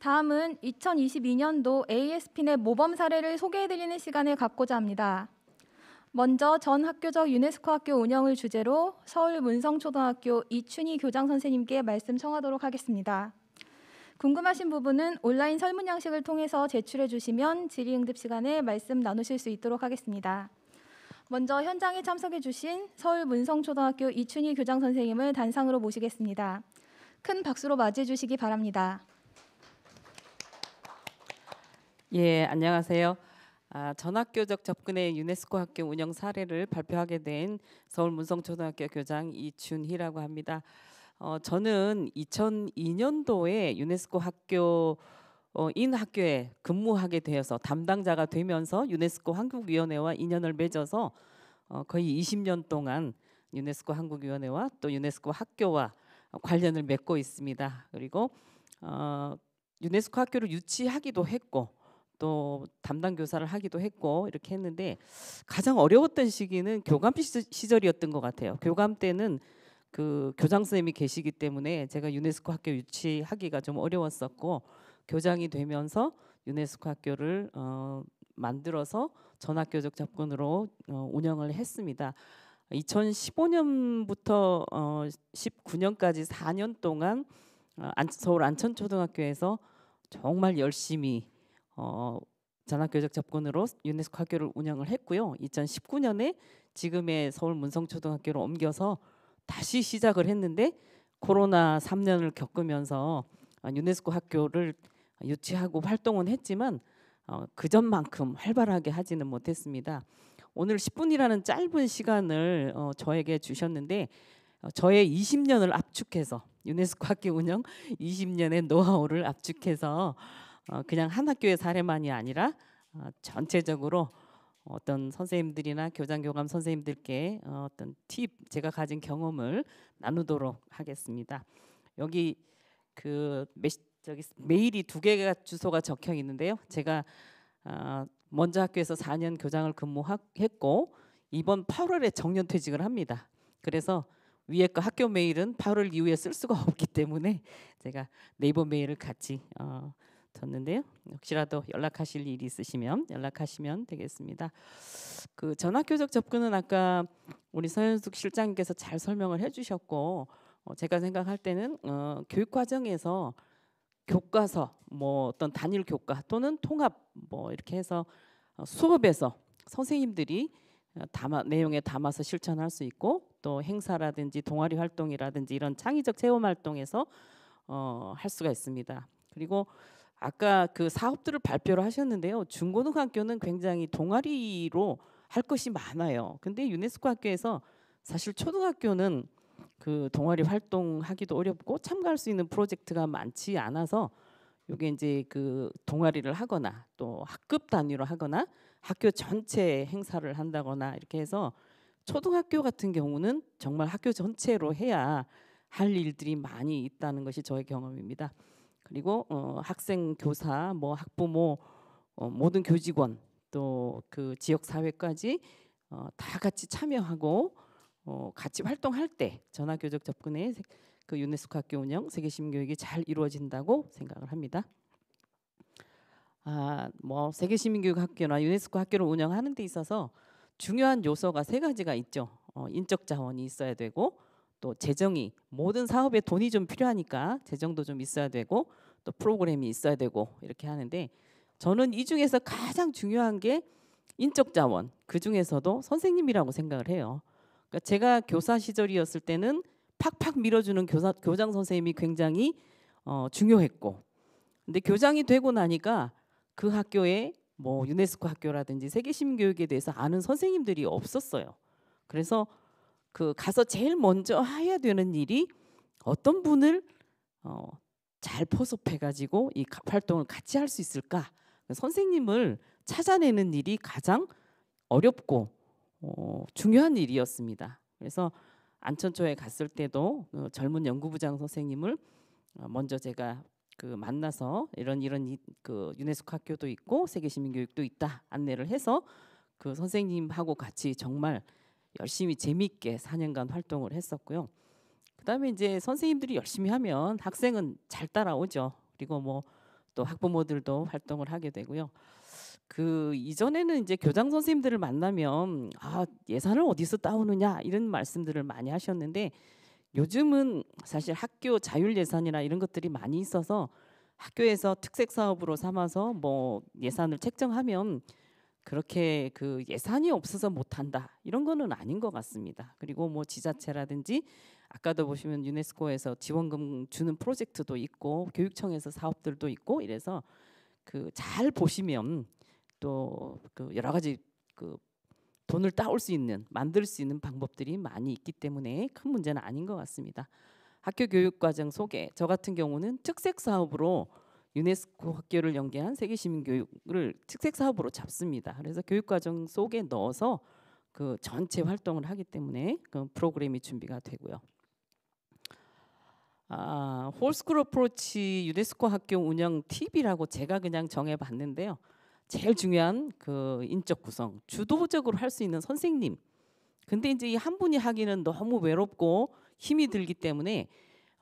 다음은 2022년도 ASP넷 모범 사례를 소개해드리는 시간을 갖고자 합니다. 먼저 전 학교적 유네스코 학교 운영을 주제로 서울 문성초등학교 이춘희 교장 선생님께 말씀 청하도록 하겠습니다. 궁금하신 부분은 온라인 설문 양식을 통해서 제출해 주시면 질의응답 시간에 말씀 나누실 수 있도록 하겠습니다. 먼저 현장에 참석해 주신 서울 문성초등학교 이춘희 교장 선생님을 단상으로 모시겠습니다. 큰 박수로 맞이해 주시기 바랍니다. 예, 안녕하세요. 아, 전학교적 접근의 유네스코 학교 운영 사례를 발표하게 된 서울 문성초등학교 교장 이준희라고 합니다. 어, 저는 2002년도에 유네스코 학교 어, 인 학교에 근무하게 되어서 담당자가 되면서 유네스코 한국위원회와 인연을 맺어서 어, 거의 20년 동안 유네스코 한국위원회와 또 유네스코 학교와 관련을 맺고 있습니다. 그리고 어, 유네스코 학교를 유치하기도 했고 또 담당 교사를 하기도 했고 이렇게 했는데 가장 어려웠던 시기는 교감 시절이었던 것 같아요. 교감 때는 그 교장 선생님이 계시기 때문에 제가 유네스코 학교 유치하기가 좀 어려웠었고 교장이 되면서 유네스코 학교를 어, 만들어서 전학교적 접근으로 어, 운영을 했습니다. 2015년부터 어, 19년까지 4년 동안 어, 안, 서울 안천초등학교에서 정말 열심히 어, 전학교적 접근으로 유네스코 학교를 운영을 했고요. 2019년에 지금의 서울 문성초등학교로 옮겨서 다시 시작을 했는데 코로나 3년을 겪으면서 유네스코 학교를 유치하고 활동은 했지만 어, 그 전만큼 활발하게 하지는 못했습니다. 오늘 10분이라는 짧은 시간을 어, 저에게 주셨는데 어, 저의 20년을 압축해서 유네스코 학교 운영 20년의 노하우를 압축해서 어, 그냥 한 학교의 사례만이 아니라 어, 전체적으로 어떤 선생님들이나 교장 교감 선생님들께 어, 어떤 팁 제가 가진 경험을 나누도록 하겠습니다. 여기 그 메, 저기 메일이 두 개가 주소가 적혀 있는데요. 제가 먼저 학교에서 4년 교장을 근무했고 이번 8월에 정년 퇴직을 합니다. 그래서 위에 거 학교 메일은 8월 이후에 쓸 수가 없기 때문에 제가 네이버 메일을 같이 어, 붙었는데요. 혹시라도 연락하실 일이 있으시면 연락하시면 되겠습니다. 그 전학교적 접근은 아까 우리 서현숙 실장님께서 잘 설명을 해주셨고 어 제가 생각할 때는 어 교육 과정에서 교과서 뭐 어떤 단일 교과 또는 통합 뭐 이렇게 해서 어, 수업에서 선생님들이 어, 담아, 내용에 담아서 실천할 수 있고 또 행사라든지 동아리 활동이라든지 이런 창의적 체험 활동에서 어, 할 수가 있습니다. 그리고 아까 그 사업들을 발표를 하셨는데요. 중고등 학교는 굉장히 동아리로 할 것이 많아요. 근데 유네스코 학교에서 사실 초등학교는 그 동아리 활동하기도 어렵고 참가할 수 있는 프로젝트가 많지 않아서 이게 이제 그 동아리를 하거나 또 학급 단위로 하거나 학교 전체 행사를 한다거나 이렇게 해서 초등학교 같은 경우는 정말 학교 전체로 해야 할 일들이 많이 있다는 것이 저의 경험입니다. 그리고 어, 학생, 교사, 뭐 학부모, 어, 모든 교직원 또 그 지역 사회까지 어, 다 같이 참여하고 어, 같이 활동할 때 전화 교적 접근의그 유네스코 학교 운영 세계 시민교육이 잘 이루어진다고 생각을 합니다. 아, 뭐 세계 시민교육 학교나 유네스코 학교를 운영하는 데 있어서 중요한 요소가 세 가지가 있죠. 어, 인적 자원이 있어야 되고 또 재정이 모든 사업에 돈이 좀 필요하니까 재정도 좀 있어야 되고 또 프로그램이 있어야 되고 이렇게 하는데 저는 이 중에서 가장 중요한 게 인적 자원 그 중에서도 선생님이라고 생각을 해요. 그러니까 제가 교사 시절이었을 때는 팍팍 밀어주는 교사, 교장 선생님이 굉장히 어, 중요했고 근데 교장이 되고 나니까 그 학교에 뭐 유네스코 학교라든지 세계시민교육에 대해서 아는 선생님들이 없었어요. 그래서 그 가서 제일 먼저 해야 되는 일이 어떤 분을 어, 잘 포섭해 가지고 이 활동을 같이 할 수 있을까? 선생님을 찾아내는 일이 가장 어렵고 어, 중요한 일이었습니다. 그래서 안천초에 갔을 때도 그 젊은 연구부장 선생님을 어, 먼저 제가 그 만나서 이런 이런 이, 그 유네스코 학교도 있고 세계시민교육도 있다 안내를 해서 그 선생님하고 같이 정말 열심히 재미있게 4년간 활동을 했었고요. 그다음에 이제 선생님들이 열심히 하면 학생은 잘 따라오죠. 그리고 뭐 또 학부모들도 활동을 하게 되고요. 그 이전에는 이제 교장 선생님들을 만나면 아 예산을 어디서 따오느냐 이런 말씀들을 많이 하셨는데 요즘은 사실 학교 자율 예산이나 이런 것들이 많이 있어서 학교에서 특색 사업으로 삼아서 뭐 예산을 책정하면 그렇게 그 예산이 없어서 못한다 이런 거는 아닌 것 같습니다. 그리고 뭐 지자체라든지 아까도 보시면 유네스코에서 지원금 주는 프로젝트도 있고 교육청에서 사업들도 있고 이래서 그 잘 보시면 또 그 여러 가지 그 돈을 따올 수 있는 만들 수 있는 방법들이 많이 있기 때문에 큰 문제는 아닌 것 같습니다. 학교 교육 과정 소개 저 같은 경우는 특색 사업으로 유네스코 학교를 연계한 세계 시민 교육을 특색 사업으로 잡습니다. 그래서 교육 과정 속에 넣어서 그 전체 활동을 하기 때문에 그 프로그램이 준비가 되고요. 아, 홀스쿨 어프로치 유네스코 학교 운영 팁이라고 제가 그냥 정해 봤는데요. 제일 중요한 그 인적 구성, 주도적으로 할 수 있는 선생님. 근데 이제 이한 분이 하기는 너무 외롭고 힘이 들기 때문에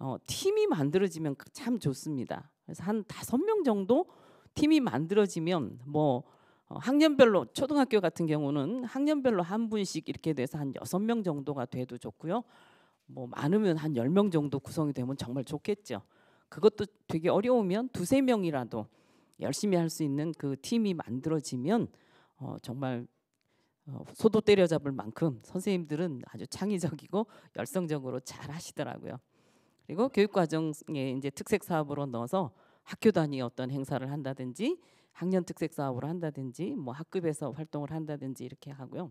어, 팀이 만들어지면 그 참 좋습니다. 그래서 한 다섯 명 정도 팀이 만들어지면 뭐 어, 학년별로 초등학교 같은 경우는 학년별로 한 분씩 이렇게 돼서 한 여섯 명 정도가 돼도 좋고요. 뭐 많으면 한 열 명 정도 구성이 되면 정말 좋겠죠. 그것도 되게 어려우면 두세 명이라도 열심히 할 수 있는 그 팀이 만들어지면 어, 정말 어, 소도 때려잡을 만큼 선생님들은 아주 창의적이고 열성적으로 잘 하시더라고요. 그리고 교육과정에 이제 특색 사업으로 넣어서 학교 단위 어떤 행사를 한다든지 학년 특색 사업을 한다든지 뭐 학급에서 활동을 한다든지 이렇게 하고요.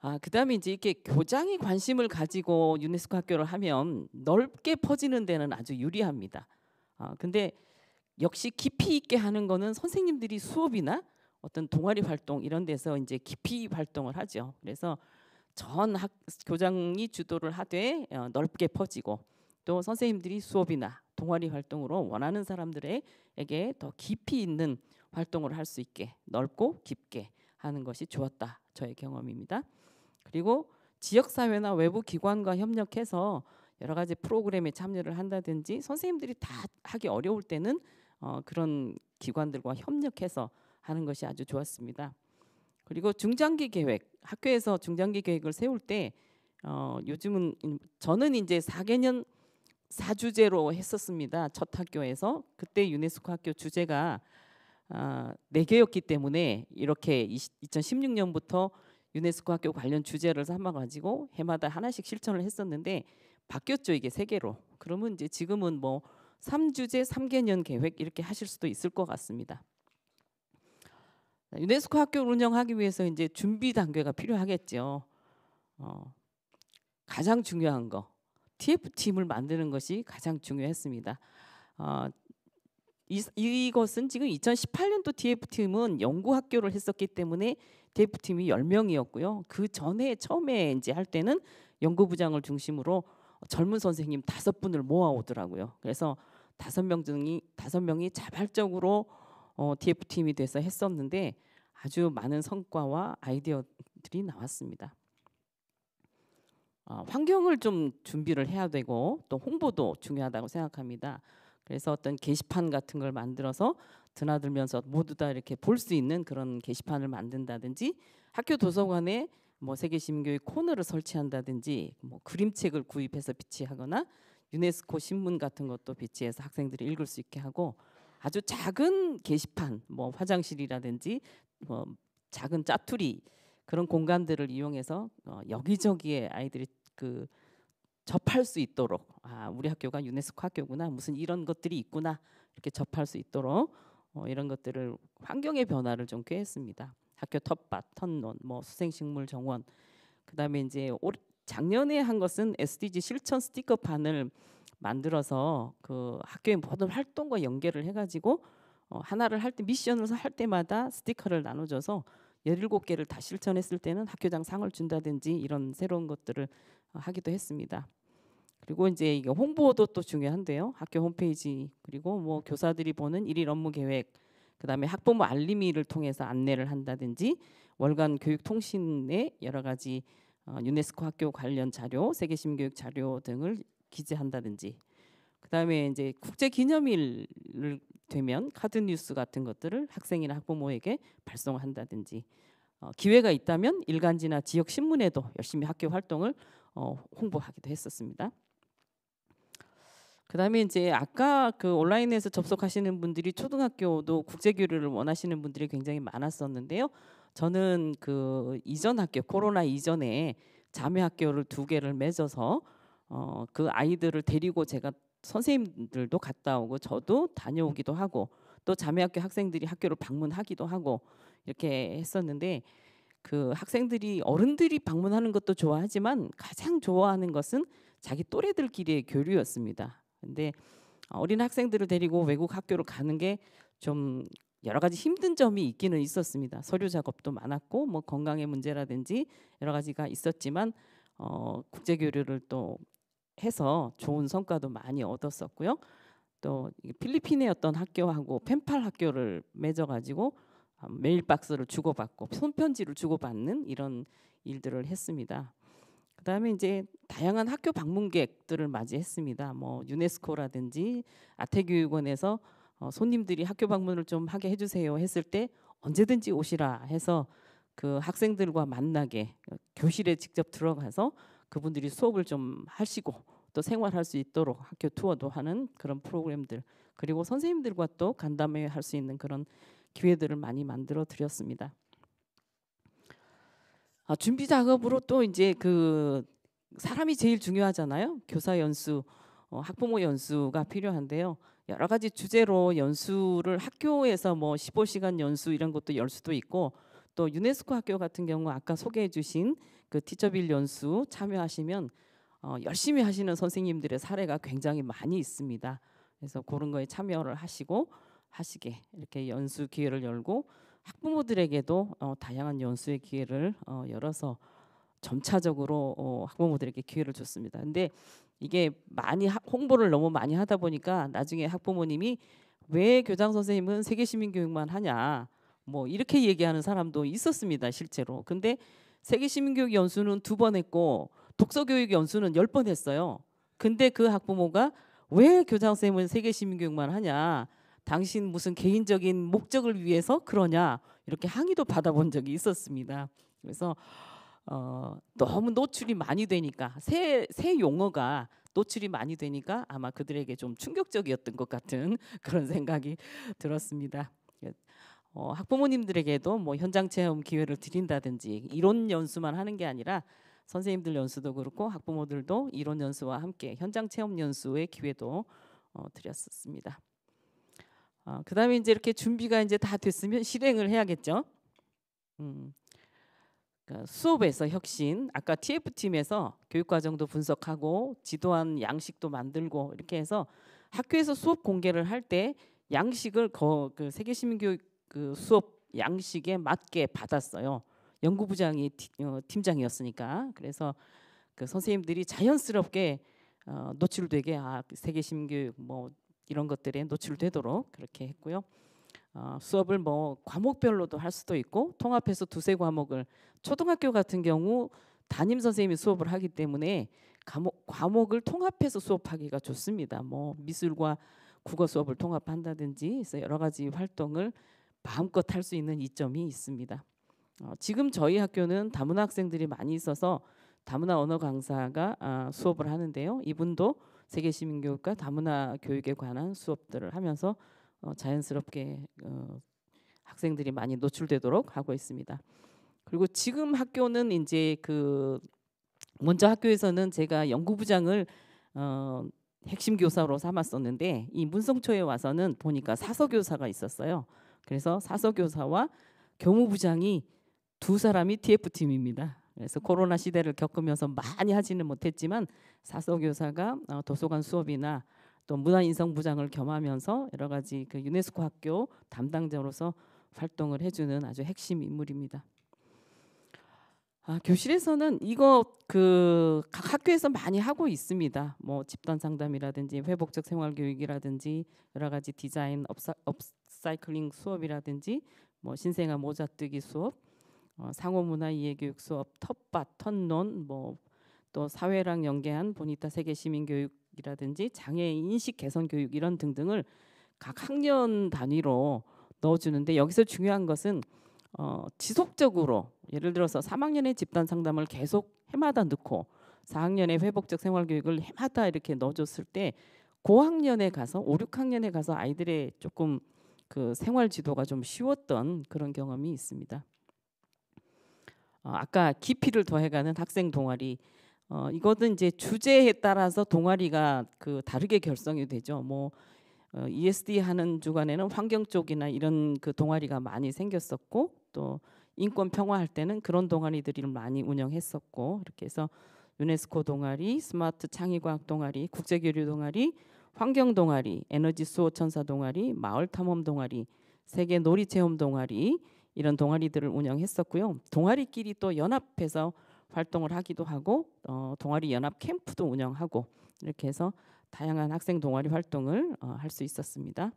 아 그다음에 이제 이렇게 교장이 관심을 가지고 유네스코 학교를 하면 넓게 퍼지는 데는 아주 유리합니다. 아 근데 역시 깊이 있게 하는 거는 선생님들이 수업이나 어떤 동아리 활동 이런 데서 이제 깊이 활동을 하죠. 그래서 전 학, 교장이 주도를 하되 어, 넓게 퍼지고 또 선생님들이 수업이나 동아리 활동으로 원하는 사람들에게 더 깊이 있는 활동을 할 수 있게 넓고 깊게 하는 것이 좋았다 저의 경험입니다. 그리고 지역 사회나 외부 기관과 협력해서 여러 가지 프로그램에 참여를 한다든지 선생님들이 다 하기 어려울 때는 어, 그런 기관들과 협력해서 하는 것이 아주 좋았습니다. 그리고 중장기 계획 학교에서 중장기 계획을 세울 때 어, 요즘은 저는 이제 4개년 4주제로 했었습니다. 첫 학교에서 그때 유네스코 학교 주제가 아, 4개였기 때문에 이렇게 2016년부터 유네스코 학교 관련 주제를 삼아 가지고 해마다 하나씩 실천을 했었는데 바뀌었죠 이게 세 개로. 그러면 이제 지금은 뭐 3주제 3개년 계획 이렇게 하실 수도 있을 것 같습니다. 유네스코 학교 운영하기 위해서 이제 준비 단계가 필요하겠죠. 어, 가장 중요한 거 TF팀을 만드는 것이 가장 중요했습니다. 어, 이, 이것은 지금 2018년도 TF팀은 연구학교를 했었기 때문에 TF팀이 10명이었고요. 그 전에 처음에 이제 할 때는 연구부장을 중심으로 젊은 선생님 다섯 분을 모아오더라고요. 그래서 다섯 명 중이 다섯 명이 자발적으로 어, DF 팀이 돼서 했었는데 아주 많은 성과와 아이디어들이 나왔습니다. 어, 환경을 좀 준비를 해야 되고 또 홍보도 중요하다고 생각합니다. 그래서 어떤 게시판 같은 걸 만들어서 드나들면서 모두 다 이렇게 볼 수 있는 그런 게시판을 만든다든지 학교 도서관에 뭐 세계 시교육 코너를 설치한다든지 뭐 그림책을 구입해서 비치하거나 유네스코 신문 같은 것도 비치해서 학생들이 읽을 수 있게 하고 아주 작은 게시판 뭐 화장실이라든지 뭐 작은 짜투리 그런 공간들을 이용해서 어, 여기저기에 아이들이 그 접할 수 있도록 아 우리 학교가 유네스코 학교구나 무슨 이런 것들이 있구나 이렇게 접할 수 있도록 어, 이런 것들을 환경의 변화를 좀 꾀했습니다. 학교 텃밭, 턴논뭐 수생식물 정원 그다음에 이제 올, 작년에 한 것은 SDG 실천 스티커 판을 만들어서 그 학교의 모든 활동과 연계를 해가지고 어, 하나를 할 때 미션을 할 때마다 스티커를 나눠줘서 열일곱 개를다 실천했을 때는 학교장 상을 준다든지 이런 새로운 것들을 어, 하기도 했습니다. 그리고 이제 이게 홍보도 또 중요한데요. 학교 홈페이지 그리고 뭐 교사들이 보는 일일 업무 계획 그다음에 학부모 알림이를 통해서 안내를 한다든지 월간 교육통신에 여러 가지 어, 유네스코 학교 관련 자료, 세계심교육 자료 등을 기재한다든지 그다음에 이제 국제 기념일 을 되면 카드 뉴스 같은 것들을 학생이나 학부모에게 발송한다든지 어, 기회가 있다면 일간지나 지역 신문에도 열심히 학교 활동을 어, 홍보하기도 했었습니다. 그다음에 이제 아까 그 온라인에서 접속하시는 분들이 초등학교도 국제 교류를 원하시는 분들이 굉장히 많았었는데요. 저는 그 이전 학교 코로나 이전에 자매 학교를 두 개를 맺어서 어, 그 아이들을 데리고 제가 선생님들도 갔다 오고 저도 다녀오기도 하고 또 자매학교 학생들이 학교를 방문하기도 하고 이렇게 했었는데 그 학생들이 어른들이 방문하는 것도 좋아하지만 가장 좋아하는 것은 자기 또래들끼리의 교류였습니다. 근데 어린 학생들을 데리고 외국 학교를 가는 게 좀 여러 가지 힘든 점이 있기는 있었습니다. 서류 작업도 많았고 뭐 건강의 문제라든지 여러 가지가 있었지만 어, 국제 교류를 또 해서 좋은 성과도 많이 얻었었고요. 또 필리핀의 어떤 학교하고 펜팔 학교를 맺어가지고 아, 메일 박스를 주고받고 손편지를 주고받는 이런 일들을 했습니다. 그다음에 이제 다양한 학교 방문객들을 맞이했습니다. 뭐 유네스코라든지 아태교육원에서 어, 손님들이 학교 방문을 좀 하게 해주세요 했을 때 언제든지 오시라 해서 그 학생들과 만나게 교실에 직접 들어가서 그분들이 수업을 좀 하시고 또 생활할 수 있도록 학교 투어도 하는 그런 프로그램들 그리고 선생님들과 또 간담회 할 수 있는 그런 기회들을 많이 만들어 드렸습니다. 아, 준비 작업으로 또 이제 그 사람이 제일 중요하잖아요. 교사 연수, 어, 학부모 연수가 필요한데요. 여러 가지 주제로 연수를 학교에서 뭐 15시간 연수 이런 것도 열 수도 있고 또 유네스코 학교 같은 경우 아까 소개해 주신 그 티처빌 연수 참여하시면 어, 열심히 하시는 선생님들의 사례가 굉장히 많이 있습니다. 그래서 그런 거에 참여를 하시고 하시게 이렇게 연수 기회를 열고 학부모들에게도 어, 다양한 연수의 기회를 어, 열어서 점차적으로 어, 학부모들에게 기회를 줬습니다. 근데 이게 많이 하, 홍보를 너무 많이 하다 보니까 나중에 학부모님이 왜 교장 선생님은 세계 시민 교육만 하냐 뭐 이렇게 얘기하는 사람도 있었습니다 실제로. 근데 세계 시민교육 연수는 두 번 했고 독서교육 연수는 열 번 했어요. 근데 그 학부모가 왜 교장 쌤은 세계 시민교육만 하냐? 당신 무슨 개인적인 목적을 위해서 그러냐? 이렇게 항의도 받아본 적이 있었습니다. 그래서 어, 너무 노출이 많이 되니까 새, 새 용어가 노출이 많이 되니까 아마 그들에게 좀 충격적이었던 것 같은 그런 생각이 들었습니다. 어, 학부모님들에게도 뭐 현장 체험 기회를 드린다든지 이론 연수만 하는 게 아니라 선생님들 연수도 그렇고 학부모들도 이론 연수와 함께 현장 체험 연수의 기회도 어, 드렸었습니다. 어, 그다음에 이제 이렇게 준비가 이제 다 됐으면 실행을 해야겠죠. 음, 그 수업에서 혁신, 아까 TF 팀에서 교육 과정도 분석하고 지도한 양식도 만들고 이렇게 해서 학교에서 수업 공개를 할 때 양식을 거, 그 세계 시민 교육 그 수업 양식에 맞게 받았어요. 연구부장이 어, 팀장이었으니까 그래서 그 선생님들이 자연스럽게 어, 노출되게 아, 그 세계 신교육 뭐 이런 것들에 노출되도록 그렇게 했고요. 어, 수업을 뭐 과목별로도 할 수도 있고 통합해서 두세 과목을 초등학교 같은 경우 담임 선생님이 수업을 하기 때문에 과목, 과목을 통합해서 수업하기가 좋습니다. 뭐 미술과 국어 수업을 통합한다든지 여러 가지 활동을 마음껏 할 수 있는 이점이 있습니다. 어, 지금 저희 학교는 다문화 학생들이 많이 있어서 다문화 언어 강사가 아, 수업을 하는데요. 이분도 세계 시민교육과 다문화 교육에 관한 수업들을 하면서 어, 자연스럽게 어, 학생들이 많이 노출되도록 하고 있습니다. 그리고 지금 학교는 이제 그 먼저 학교에서는 제가 연구부장을 어, 핵심 교사로 삼았었는데 이 문성초에 와서는 보니까 사서 교사가 있었어요. 그래서 사서교사와 교무부장이 두 사람이 TF팀입니다. 그래서 코로나 시대를 겪으면서 많이 하지는 못했지만 사서교사가 어, 도서관 수업이나 또 문화인성부장을 겸하면서 여러 가지 그 유네스코 학교 담당자로서 활동을 해주는 아주 핵심 인물입니다. 아, 교실에서는 이거 그각 학교에서 많이 하고 있습니다. 뭐 집단 상담이라든지 회복적 생활 교육이라든지 여러 가지 디자인 업사, 업, 사이클링 수업이라든지 뭐 신생아 모자뜨기 수업, 어, 상호문화 이해교육 수업, 텃밭, 턴논, 뭐 또 사회랑 연계한 보니타 세계 시민 교육이라든지 장애 인식 개선 교육 이런 등등을 각 학년 단위로 넣어주는데 여기서 중요한 것은 어, 지속적으로 예를 들어서 3학년의 집단 상담을 계속 해마다 넣고 4학년의 회복적 생활 교육을 해마다 이렇게 넣어줬을 때 고학년에 가서 5, 6학년에 가서 아이들의 조금 그 생활 지도가 좀 쉬웠던 그런 경험이 있습니다. 어, 아까 깊이를 더해가는 학생 동아리 어, 이것은 이제 주제에 따라서 동아리가 그 다르게 결성이 되죠. 뭐 어, ESD 하는 주간에는 환경 쪽이나 이런 그 동아리가 많이 생겼었고 또 인권 평화 할 때는 그런 동아리들을 많이 운영했었고 이렇게 해서 유네스코 동아리, 스마트 창의과학 동아리, 국제교류 동아리, 환경 동아리, 에너지 수호 천사 동아리, 마을 탐험 동아리, 세계 놀이 체험 동아리 이런 동아리들을 운영했었고요. 동아리끼리 또 연합해서 활동을 하기도 하고 어, 동아리 연합 캠프도 운영하고 이렇게 해서 다양한 학생 동아리 활동을 어, 할수 있었습니다.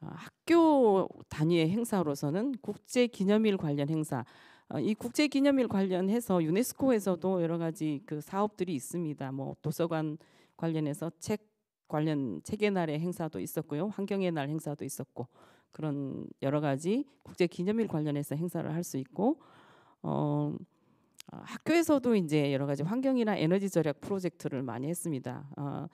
어, 학교 단위의 행사로서는 국제 기념일 관련 행사 어, 이 국제 기념일 관련해서 유네스코에서도 여러 가지 그 사업들이 있습니다. 뭐 도서관 관련해서 책 관련 체계 날의 행사도 있었고요. 환경의 날 행사도 있었고 그런 여러 가지 국제 기념일 관련해서 행사를 할 수 있고 어 아, 학교에서도 이제 여러 가지 환경이나 에너지 절약 프로젝트를 많이 했습니다. 어,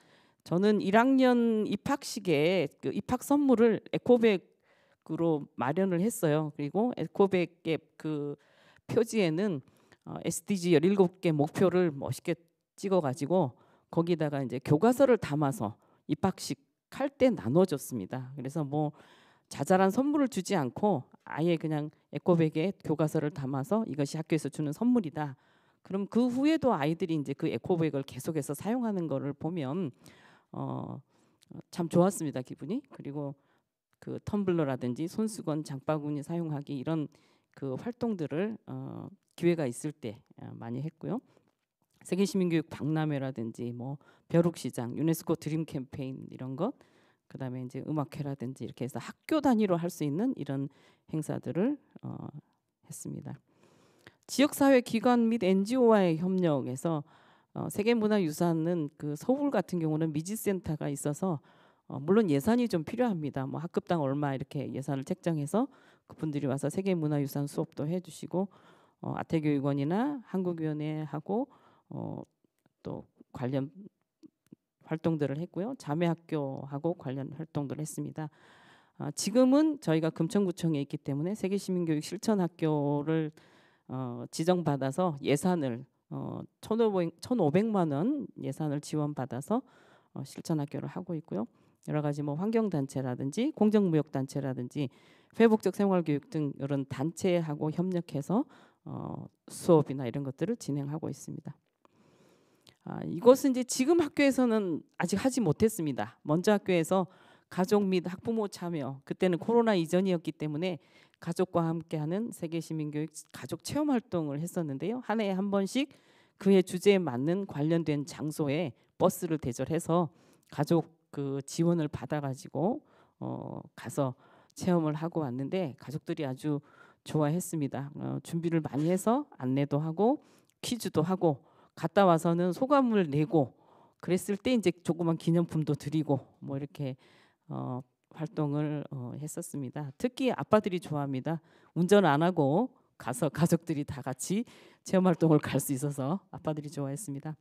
저는 1학년 입학식에 그 입학 선물을 에코백으로 마련을 했어요. 그리고 에코백의 그 표지에는 어, SDG 17개 목표를 멋있게 찍어 가지고 거기다가 이제 교과서를 담아서 입학식 할 때 나눠줬습니다. 그래서 뭐 자잘한 선물을 주지 않고 아예 그냥 에코백에 교과서를 담아서 이것이 학교에서 주는 선물이다. 그럼 그 후에도 아이들이 이제 그 에코백을 계속해서 사용하는 거를 보면 어, 참 좋았습니다 기분이 그리고 그 텀블러라든지 손수건 장바구니 사용하기 이런 그 활동들을 어, 기회가 있을 때 어, 많이 했고요. 세계 시민교육 박람회라든지 뭐 벼룩시장, 유네스코 드림 캠페인 이런 것, 그다음에 이제 음악회라든지 이렇게 해서 학교 단위로 할 수 있는 이런 행사들을 어, 했습니다. 지역사회 기관 및 NGO와의 협력에서 어, 세계문화유산은 그 서울 같은 경우는 미지센터가 있어서 어, 물론 예산이 좀 필요합니다. 뭐 학급당 얼마 이렇게 예산을 책정해서 그분들이 와서 세계문화유산 수업도 해주시고 어, 아태교육원이나 한국위원회하고 어, 또 관련 활동들을 했고요. 자매학교하고 관련 활동들을 했습니다. 아, 지금은 저희가 금천구청에 있기 때문에 세계시민교육 실천학교를 어, 지정받아서 예산을 어, 1,500만 원 예산을 지원받아서 어, 실천학교를 하고 있고요. 여러 가지 뭐 환경단체라든지 공정무역단체라든지 회복적 생활교육 등 이런 단체하고 협력해서 어, 수업이나 이런 것들을 진행하고 있습니다. 아, 이것은 이제 지금 학교에서는 아직 하지 못했습니다. 먼저 학교에서 가족 및 학부모 참여 그때는 코로나 이전이었기 때문에 가족과 함께하는 세계 시민교육 가족 체험 활동을 했었는데요. 한 해에 한 번씩 그의 주제에 맞는 관련된 장소에 버스를 대절해서 가족 그 지원을 받아가지고 어, 가서 체험을 하고 왔는데 가족들이 아주 좋아했습니다. 어, 준비를 많이 해서 안내도 하고 퀴즈도 하고 갔다 와서는 소감을 내고 그랬을 때 이제 조그만 기념품도 드리고 뭐 이렇게 어, 활동을 어, 했었습니다. 특히 아빠들이 좋아합니다. 운전 안 하고 가서 가족들이 다 같이 체험 활동을 갈 수 있어서 아빠들이 좋아했습니다.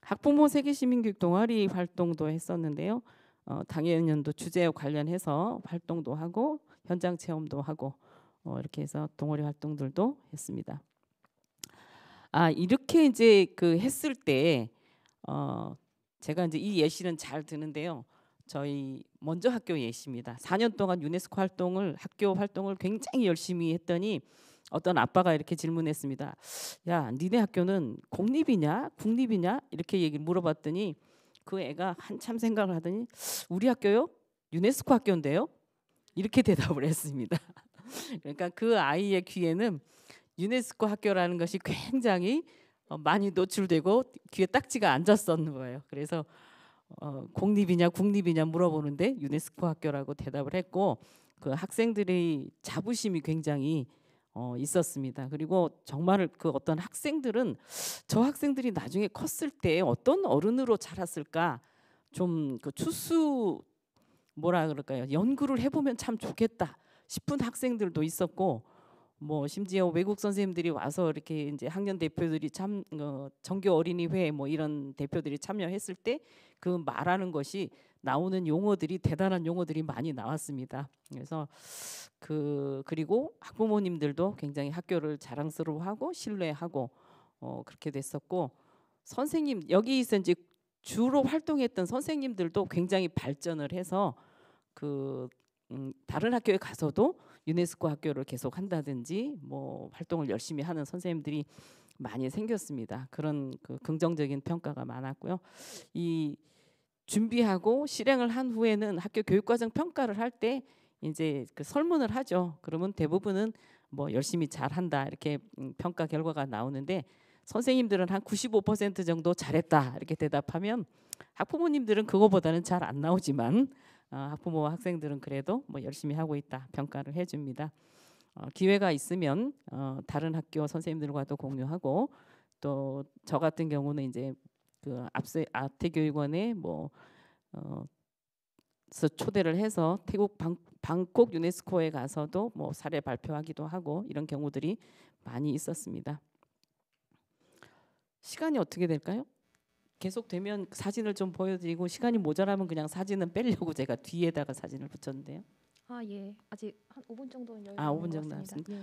학부모 세계 시민교육 동아리 활동도 했었는데요. 어, 당해연년도 주제에 관련해서 활동도 하고 현장 체험도 하고 어, 이렇게 해서 동아리 활동들도 했습니다. 아 이렇게 이제 그 했을 때 어, 제가 이제 이 예시는 잘 드는데요. 저희 먼저 학교 예시입니다. 4년 동안 유네스코 활동을 학교 활동을 굉장히 열심히 했더니 어떤 아빠가 이렇게 질문했습니다. 야, 니네 학교는 공립이냐, 국립이냐 이렇게 얘기 물어봤더니 그 애가 한참 생각을 하더니 우리 학교요 유네스코 학교인데요 이렇게 대답을 했습니다. 그러니까 그 아이의 귀에는 유네스코 학교라는 것이 굉장히 어, 많이 노출되고 귀에 딱지가 앉았었는 거예요. 그래서 어, 공립이냐 국립이냐 물어보는데 유네스코 학교라고 대답을 했고 그 학생들의 자부심이 굉장히 어, 있었습니다. 그리고 정말 그 어떤 학생들은 저 학생들이 나중에 컸을 때 어떤 어른으로 자랐을까 좀그 추수 뭐라 그럴까요 연구를 해보면 참 좋겠다 싶은 학생들도 있었고 뭐 심지어 외국 선생님들이 와서 이렇게 이제 학년 대표들이 참 어, 정교 어린이회 뭐 이런 대표들이 참여했을 때 그 말하는 것이 나오는 용어들이 대단한 용어들이 많이 나왔습니다. 그래서 그 그리고 학부모님들도 굉장히 학교를 자랑스러워하고 신뢰하고 어, 그렇게 됐었고 선생님 여기서 이제 주로 활동했던 선생님들도 굉장히 발전을 해서 그 음, 다른 학교에 가서도 유네스코 학교를 계속 한다든지 뭐 활동을 열심히 하는 선생님들이 많이 생겼습니다. 그런 그 긍정적인 평가가 많았고요. 이 준비하고 실행을 한 후에는 학교 교육과정 평가를 할 때 이제 그 설문을 하죠. 그러면 대부분은 뭐 열심히 잘한다 이렇게 음, 평가 결과가 나오는데 선생님들은 한 95% 정도 잘했다 이렇게 대답하면 학부모님들은 그거보다는 잘 안 나오지만 어, 학부모와 학생들은 그래도 뭐 열심히 하고 있다 평가를 해줍니다. 어, 기회가 있으면 어, 다른 학교 선생님들과도 공유하고 또 저 같은 경우는 이제 그 앞세 아태교육원에 뭐 어, 초대를 해서 태국 방, 방콕 유네스코에 가서도 뭐 사례 발표하기도 하고 이런 경우들이 많이 있었습니다. 시간이 어떻게 될까요? 계속되면 사진을 좀 보여드리고 시간이 모자라면 그냥 사진은 빼려고 제가 뒤에다가 사진을 붙였는데요. 아 예, 아직 한 5분 정도는 여아 5분 정도 남습니다. 예.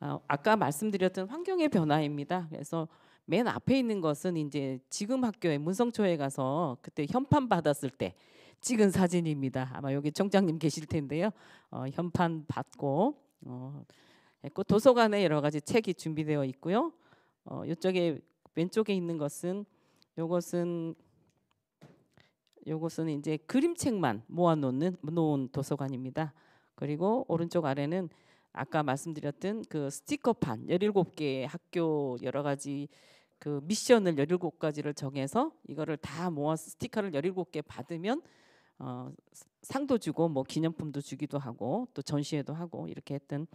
아, 아까 말씀드렸던 환경의 변화입니다. 그래서 맨 앞에 있는 것은 이제 지금 학교에 문성초에 가서 그때 현판 받았을 때 찍은 사진입니다. 아마 여기 총장님 계실 텐데요. 어, 현판 받고 어, 했고 그 도서관에 여러 가지 책이 준비되어 있고요. 어, 이쪽에 왼쪽에 있는 것은 요것은 요것은 이제 그림책만 모아놓는 놓은 도서관입니다. 그리고 오른쪽 아래는 아까 말씀드렸던 그 스티커판 1 7개 학교 여러 가지 그 미션을 17가지를 정해서 이거를 다 모아 스티커를 17개 받으면 어, 상도 주고 뭐 기념품도 주기도 하고 또 전시회도 하고 이렇게 했던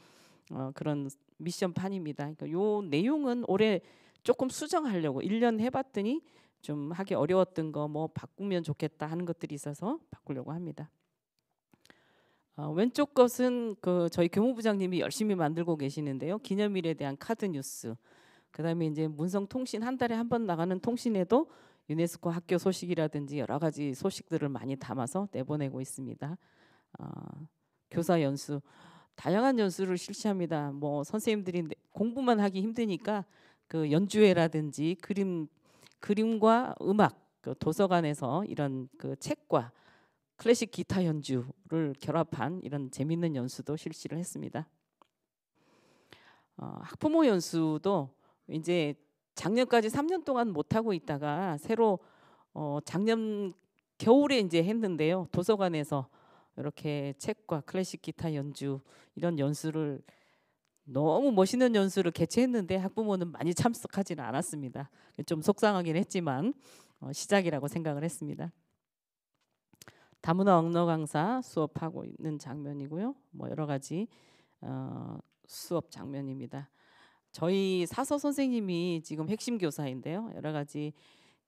어, 그런 미션판입니다. 그러니까 요 내용은 올해 조금 수정하려고 1년 해봤더니 좀 하기 어려웠던 거 뭐 바꾸면 좋겠다 하는 것들이 있어서 바꾸려고 합니다. 어, 왼쪽 것은 그 저희 교무부장님이 열심히 만들고 계시는데요. 기념일에 대한 카드 뉴스. 그다음에 이제 문성 통신 한 달에 한 번 나가는 통신에도 유네스코 학교 소식이라든지 여러 가지 소식들을 많이 담아서 내보내고 있습니다. 어, 교사 연수 다양한 연수를 실시합니다. 뭐 선생님들이 공부만 하기 힘드니까 그 연주회라든지 그림 그림과 음악, 그 도서관에서 이런 그 책과 클래식 기타 연주를 결합한 이런 재미있는 연수도 실시를 했습니다. 어, 학부모 연수도 이제 작년까지 3년 동안 못 하고 있다가 새로 어, 작년 겨울에 이제 했는데요. 도서관에서 이렇게 책과 클래식 기타 연주 이런 연수를 너무 멋있는 연수를 개최했는데 학부모는 많이 참석하지는 않았습니다. 좀 속상하긴 했지만 어, 시작이라고 생각을 했습니다. 다문화 언어 강사 수업하고 있는 장면이고요. 뭐 여러 가지 어, 수업 장면입니다. 저희 사서 선생님이 지금 핵심 교사인데요. 여러 가지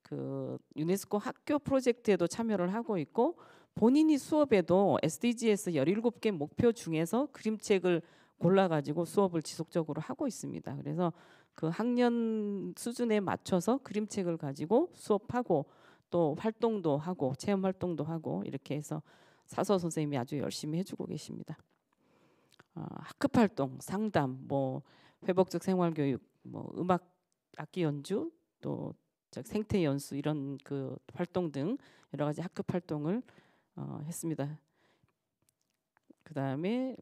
그 유네스코 학교 프로젝트에도 참여를 하고 있고 본인이 수업에도 SDGs 17개 목표 중에서 그림책을 골라가지고 수업을 지속적으로 하고 있습니다. 그래서 그 학년 수준에 맞춰서 그림책을 가지고 수업하고 또 활동도 하고 체험 활동도 하고 이렇게 해서 사서 선생님이 아주 열심히 해주고 계십니다. 어, 학급 활동, 상담, 뭐 회복적 생활 교육, 뭐 음악 악기 연주 또 생태 연수 이런 그 활동 등 여러 가지 학급 활동을 어, 했습니다. 그 다음에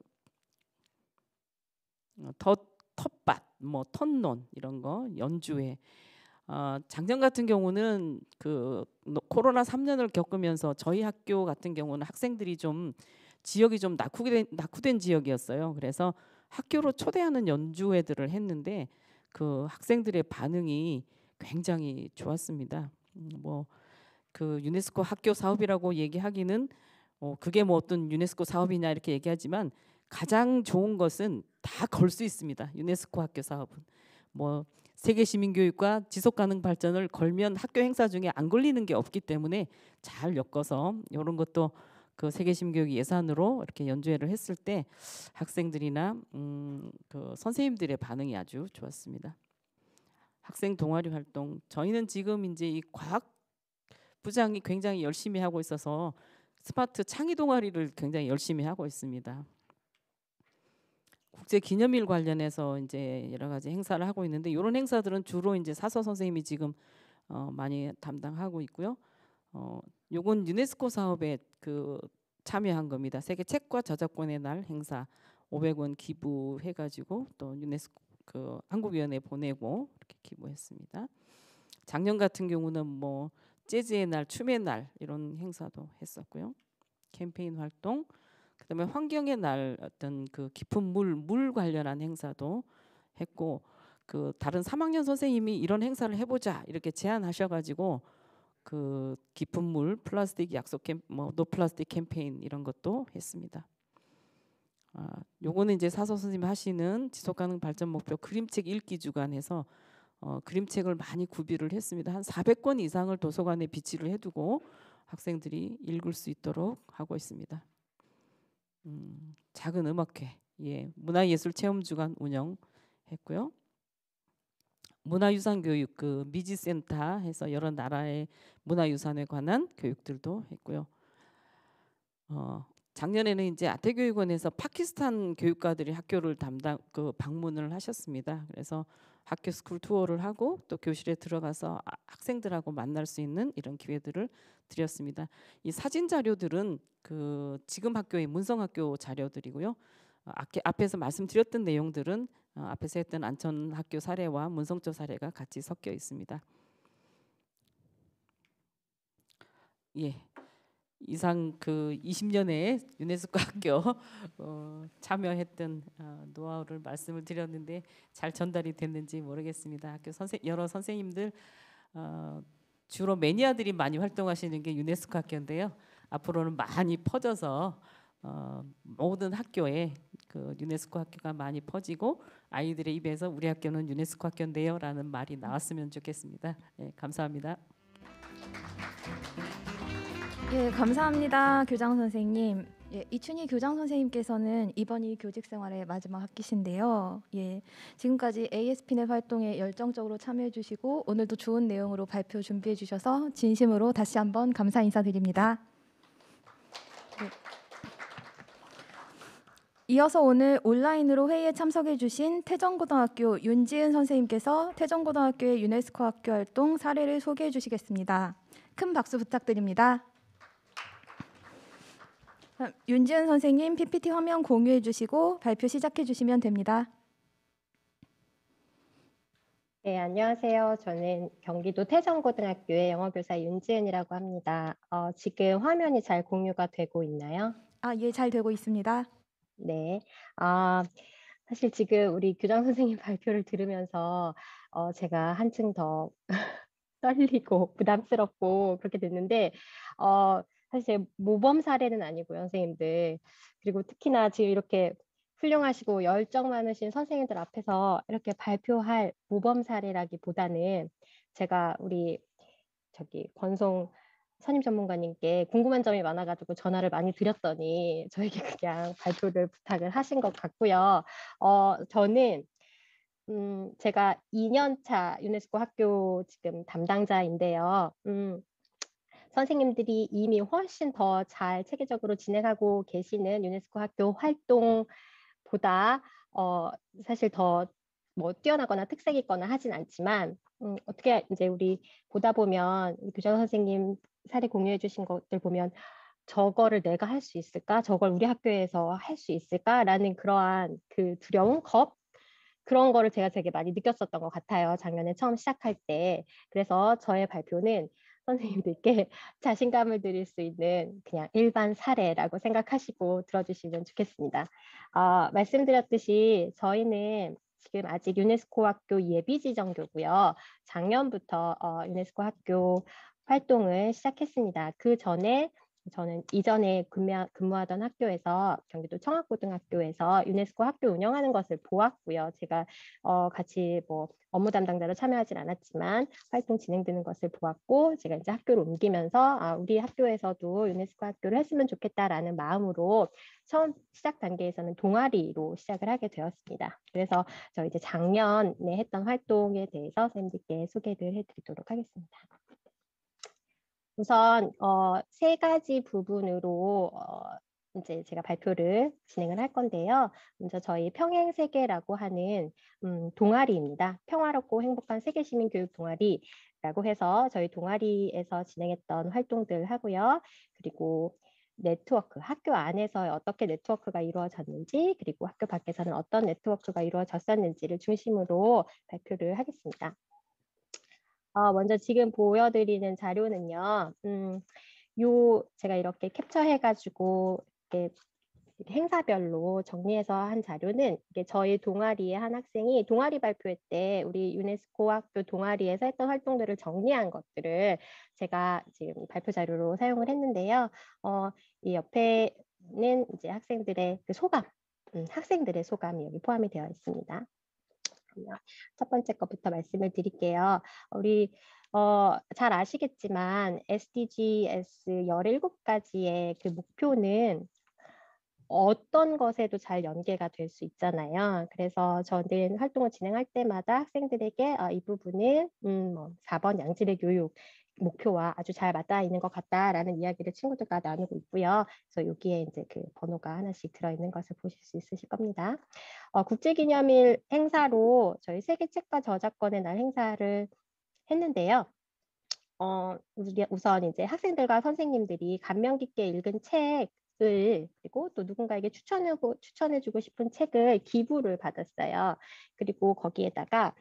덧 어, 텃밭, 뭐 턴논 이런 거 연주회. 어, 작년 같은 경우는 그 코로나 3년을 겪으면서 저희 학교 같은 경우는 학생들이 좀 지역이 좀 낙후된, 낙후된 지역이었어요. 그래서 학교로 초대하는 연주회들을 했는데 그 학생들의 반응이 굉장히 좋았습니다. 음, 뭐그 유네스코 학교 사업이라고 얘기하기는 어, 그게 뭐 어떤 유네스코 사업이냐 이렇게 얘기하지만 가장 좋은 것은 다걸수 있습니다. 유네스코 학교 사업은 뭐 세계 시민 교육과 지속 가능 발전을 걸면 학교 행사 중에 안 걸리는 게 없기 때문에 잘 엮어서 이런 것도 그 세계 시민 교육 예산으로 이렇게 연주회를 했을 때 학생들이나 음, 그 선생님들의 반응이 아주 좋았습니다. 학생 동아리 활동 저희는 지금 이제 이 과학 부장이 굉장히 열심히 하고 있어서 스마트 창의 동아리를 굉장히 열심히 하고 있습니다. 국제 기념일 관련해서 이제 여러 가지 행사를 하고 있는데 이런 행사들은 주로 이제 사서 선생님이 지금 어, 많이 담당하고 있고요. 어, 요건 유네스코 사업에 그 참여한 겁니다. 세계 책과 저작권의 날 행사 500원 기부해가지고 또 유네스코 그 한국위원회 보내고 이렇게 기부했습니다. 작년 같은 경우는 뭐 재즈의 날, 춤의 날 이런 행사도 했었고요. 캠페인 활동, 그다음에 환경의 날 어떤 그 깊은 물, 물 관련한 행사도 했고 그 다른 3학년 선생님이 이런 행사를 해보자 이렇게 제안하셔가지고 그 깊은 물 플라스틱 약속 캠뭐노 플라스틱 캠페인 이런 것도 했습니다. 아, 요거는 이제 사서 선생님 하시는 지속가능 발전 목표 그림책 읽기 주간에서 어, 그림책을 많이 구비를 했습니다. 한 400권 이상을 도서관에 비치를 해두고 학생들이 읽을 수 있도록 하고 있습니다. 음, 작은 음악회, 예, 문화예술 체험 주간 운영했고요. 문화유산 교육 그 미지센터 해서 여러 나라의 문화유산에 관한 교육들도 했고요. 어, 작년에는 이제 아태교육원에서 파키스탄 교육가들이 학교를 담당 그 방문을 하셨습니다. 그래서 학교 스쿨 투어를 하고 또 교실에 들어가서 아, 학생들하고 만날 수 있는 이런 기회들을 드렸습니다. 이 사진 자료들은 그 지금 학교의 문성학교 자료들이고요. 어, 앞에서 말씀드렸던 내용들은 어, 앞에서 했던 안천학교 사례와 문성초 사례가 같이 섞여 있습니다. 예. 이상 그 20년에 유네스코 학교 어, 참여했던 어, 노하우를 말씀을 드렸는데 잘 전달이 됐는지 모르겠습니다. 학교 선생 여러 선생님들 어, 주로 매니아들이 많이 활동하시는 게 유네스코 학교인데요. 앞으로는 많이 퍼져서 어, 모든 학교에 그 유네스코 학교가 많이 퍼지고 아이들의 입에서 우리 학교는 유네스코 학교인데요라는 말이 나왔으면 좋겠습니다. 네, 감사합니다. 예, 감사합니다. 교장 선생님. 예, 이춘희 교장 선생님께서는 이번이 교직 생활의 마지막 학기신데요. 예, 지금까지 ASP넷 활동에 열정적으로 참여해 주시고 오늘도 좋은 내용으로 발표 준비해 주셔서 진심으로 다시 한번 감사 인사드립니다. 예. 이어서 오늘 온라인으로 회의에 참석해 주신 태정고등학교 윤지은 선생님께서 태정고등학교의 유네스코 학교 활동 사례를 소개해 주시겠습니다. 큰 박수 부탁드립니다. 음, 윤지은 선생님 PPT 화면 공유해 주시고 발표 시작해 주시면 됩니다. 네, 안녕하세요. 저는 경기도 태정고등학교의 영어교사 윤지은이라고 합니다. 어, 지금 화면이 잘 공유가 되고 있나요? 아, 예, 잘 되고 있습니다. 네. 아, 사실 지금 우리 교장 선생님 발표를 들으면서 어, 제가 한층 더 떨리고 부담스럽고 그렇게 됐는데, 어, 사실 모범 사례는 아니고요, 선생님들. 그리고 특히나 지금 이렇게 훌륭하시고 열정 많으신 선생님들 앞에서 이렇게 발표할 모범 사례라기보다는 제가 우리 저기 권송 선임 전문가님께 궁금한 점이 많아가지고 전화를 많이 드렸더니 저에게 그냥 발표를 부탁을 하신 것 같고요. 어, 저는 음, 제가 2년차 유네스코 학교 지금 담당자인데요. 음, 선생님들이 이미 훨씬 더 잘 체계적으로 진행하고 계시는 유네스코 학교 활동보다 어, 사실 더 뭐 뛰어나거나 특색 있거나 하진 않지만 음, 어떻게 이제 우리 보다 보면 교장 선생님 사례 공유해 주신 것들 보면 저거를 내가 할 수 있을까? 저걸 우리 학교에서 할 수 있을까? 라는 그러한 그 두려움, 겁 그런 거를 제가 되게 많이 느꼈었던 것 같아요. 작년에 처음 시작할 때. 그래서 저의 발표는 선생님들께 자신감을 드릴 수 있는 그냥 일반 사례라고 생각하시고 들어주시면 좋겠습니다. 어, 말씀드렸듯이 저희는 지금 아직 유네스코 학교 예비 지정교고요. 작년부터 어, 유네스코 학교 활동을 시작했습니다. 그 전에 저는 이전에 근무하던 학교에서 경기도 청학고등학교에서 유네스코 학교 운영하는 것을 보았고요. 제가 어, 같이 뭐 업무 담당자로 참여하진 않았지만 활동 진행되는 것을 보았고 제가 이제 학교를 옮기면서 아, 우리 학교에서도 유네스코 학교를 했으면 좋겠다라는 마음으로 처음 시작 단계에서는 동아리로 시작을 하게 되었습니다. 그래서 저 이제 작년에 했던 활동에 대해서 선생님께 소개를 해드리도록 하겠습니다. 우선 어, 세 가지 부분으로 어, 이제 제가 발표를 진행을 할 건데요. 먼저 저희 평행 세계라고 하는 음, 동아리입니다. 평화롭고 행복한 세계 시민 교육 동아리라고 해서 저희 동아리에서 진행했던 활동들 하고요. 그리고 네트워크, 학교 안에서 어떻게 네트워크가 이루어졌는지, 그리고 학교 밖에서는 어떤 네트워크가 이루어졌었는지를 중심으로 발표를 하겠습니다. 어, 먼저 지금 보여드리는 자료는요. 음, 요 제가 이렇게 캡처해가지고 이렇게 행사별로 정리해서 한 자료는 이게 저희 동아리의 한 학생이 동아리 발표회 때 우리 유네스코 학교 동아리에서 했던 활동들을 정리한 것들을 제가 지금 발표 자료로 사용을 했는데요. 어, 이 옆에는 이제 학생들의 그 소감, 음, 학생들의 소감이 여기 포함이 되어 있습니다. 그러면 첫 번째 것부터 말씀을 드릴게요. 우리 어, 잘 아시겠지만 SDGs 17가지의 그 목표는 어떤 것에도 잘 연계가 될 수 있잖아요. 그래서 저는 활동을 진행할 때마다 학생들에게 어, 이 부분은 음, 뭐 4번 양질의 교육 목표와 아주 잘 맞닿아 있는 것 같다라는 이야기를 친구들과 나누고 있고요. 그래서 여기에 이제 그 번호가 하나씩 들어있는 것을 보실 수 있으실 겁니다. 어, 국제기념일 행사로 저희 세계 책과 저작권의 날 행사를 했는데요. 어, 우선 이제 학생들과 선생님들이 감명 깊게 읽은 책을 그리고 또 누군가에게 추천하고 추천해주고 싶은 책을 기부를 받았어요. 그리고 거기에다가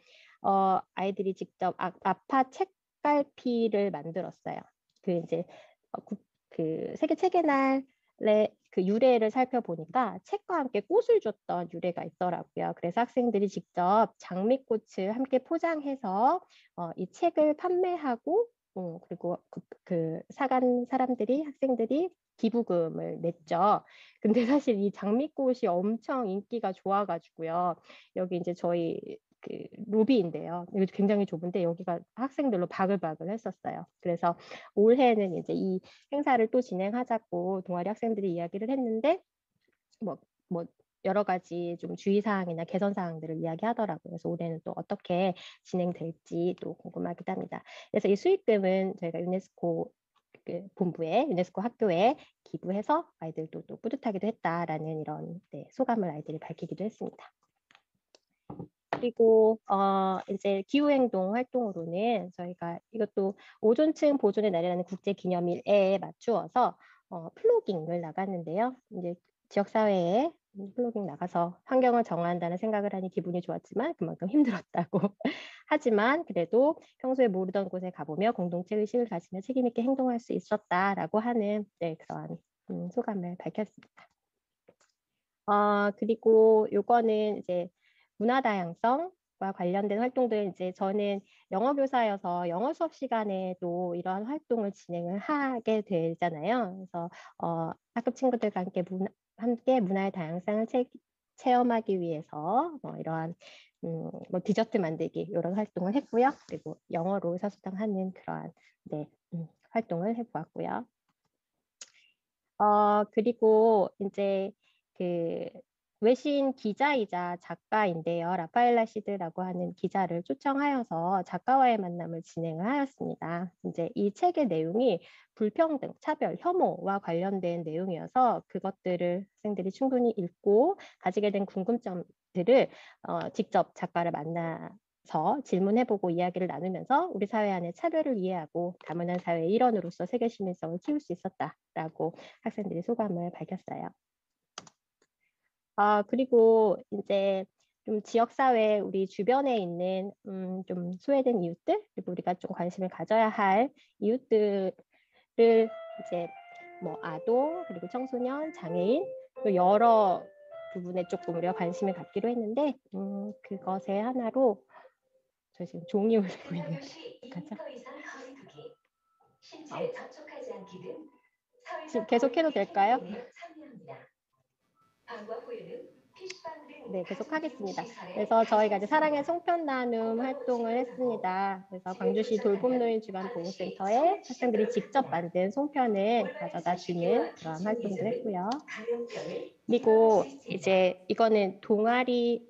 어, 아이들이 직접 아, 아파 책 떡갈피를 만들었어요. 그 이제 어, 그 세계 책의날의그 유래를 살펴보니까 책과 함께 꽃을 줬던 유래가 있더라고요. 그래서 학생들이 직접 장미꽃을 함께 포장해서 어, 이 책을 판매하고 어, 그리고 그, 그 사간 사람들이 학생들이 기부금을 냈죠. 근데 사실 이 장미꽃이 엄청 인기가 좋아가지고요. 여기 이제 저희 그 로비인데요. 이거 굉장히 좁은데 여기가 학생들로 바글바글 했었어요. 그래서 올해는 이제 이 행사를 또 진행하자고 동아리 학생들이 이야기를 했는데 뭐뭐 뭐 여러 가지 좀 주의 사항이나 개선 사항들을 이야기하더라고요. 그래서 올해는 또 어떻게 진행될지 또 궁금하기도 합니다. 그래서 이 수익금은 저희가 유네스코 그 본부에 유네스코 학교에 기부해서 아이들도 또 뿌듯하기도 했다라는 이런 네, 소감을 아이들이 밝히기도 했습니다. 그리고 어 이제 기후행동 활동으로는 저희가 이것도 오존층 보존의 날이라는 국제 기념일에 맞추어서 어 플로깅을 나갔는데요. 이제 지역사회에 플로깅 나가서 환경을 정화한다는 생각을 하니 기분이 좋았지만 그만큼 힘들었다고 하지만 그래도 평소에 모르던 곳에 가보며 공동체 의식을 가지며 책임 있게 행동할 수 있었다라고 하는 네, 그런 음, 소감을 밝혔습니다. 어, 그리고 요거는 이제 문화 다양성과 관련된 활동들 이제 저는 영어 교사여서 영어 수업 시간에도 이러한 활동을 진행을 하게 되잖아요. 그래서 어, 학급 친구들과 함께 문화, 함께 문화의 다양성을 체, 체험하기 위해서 뭐 이러한 음, 뭐 디저트 만들기 이런 활동을 했고요. 그리고 영어로 의사소통하는 그러한 네, 음, 활동을 해보았고요. 어, 그리고 이제 그 외신 기자이자 작가인데요. 라파엘라 시드라고 하는 기자를 초청하여서 작가와의 만남을 진행 하였습니다. 이제 이 책의 내용이 불평등, 차별, 혐오와 관련된 내용이어서 그것들을 학생들이 충분히 읽고 가지게 된 궁금점들을 어, 직접 작가를 만나 서 질문해보고 이야기를 나누면서 우리 사회 안의 차별을 이해하고 다문화 사회의 일원으로서 세계 시민성을 키울 수 있었다라고 학생들이 소감을 밝혔어요. 아, 그리고 이제 좀 지역사회 우리 주변에 있는 음, 좀 소외된 이웃들 그리고 우리가 좀 관심을 가져야 할 이웃들을 이제 뭐 아동 그리고 청소년 장애인 또 여러 부분에 조금 우리가 관심을 갖기로 했는데 음, 그것의 하나로 저 지금 종이 울리고 있는 가자. 지금 계속해도 될까요? 네, 계속 하겠습니다. 그래서 저희가 이제 사랑의 송편 나눔 활동을 했습니다. 그래서 광주시 돌봄노인 주간 보호센터에 학생들이 직접 만든 송편을 가져다 주는 그런 활동을 했고요. 그리고 이제 이거는 동아리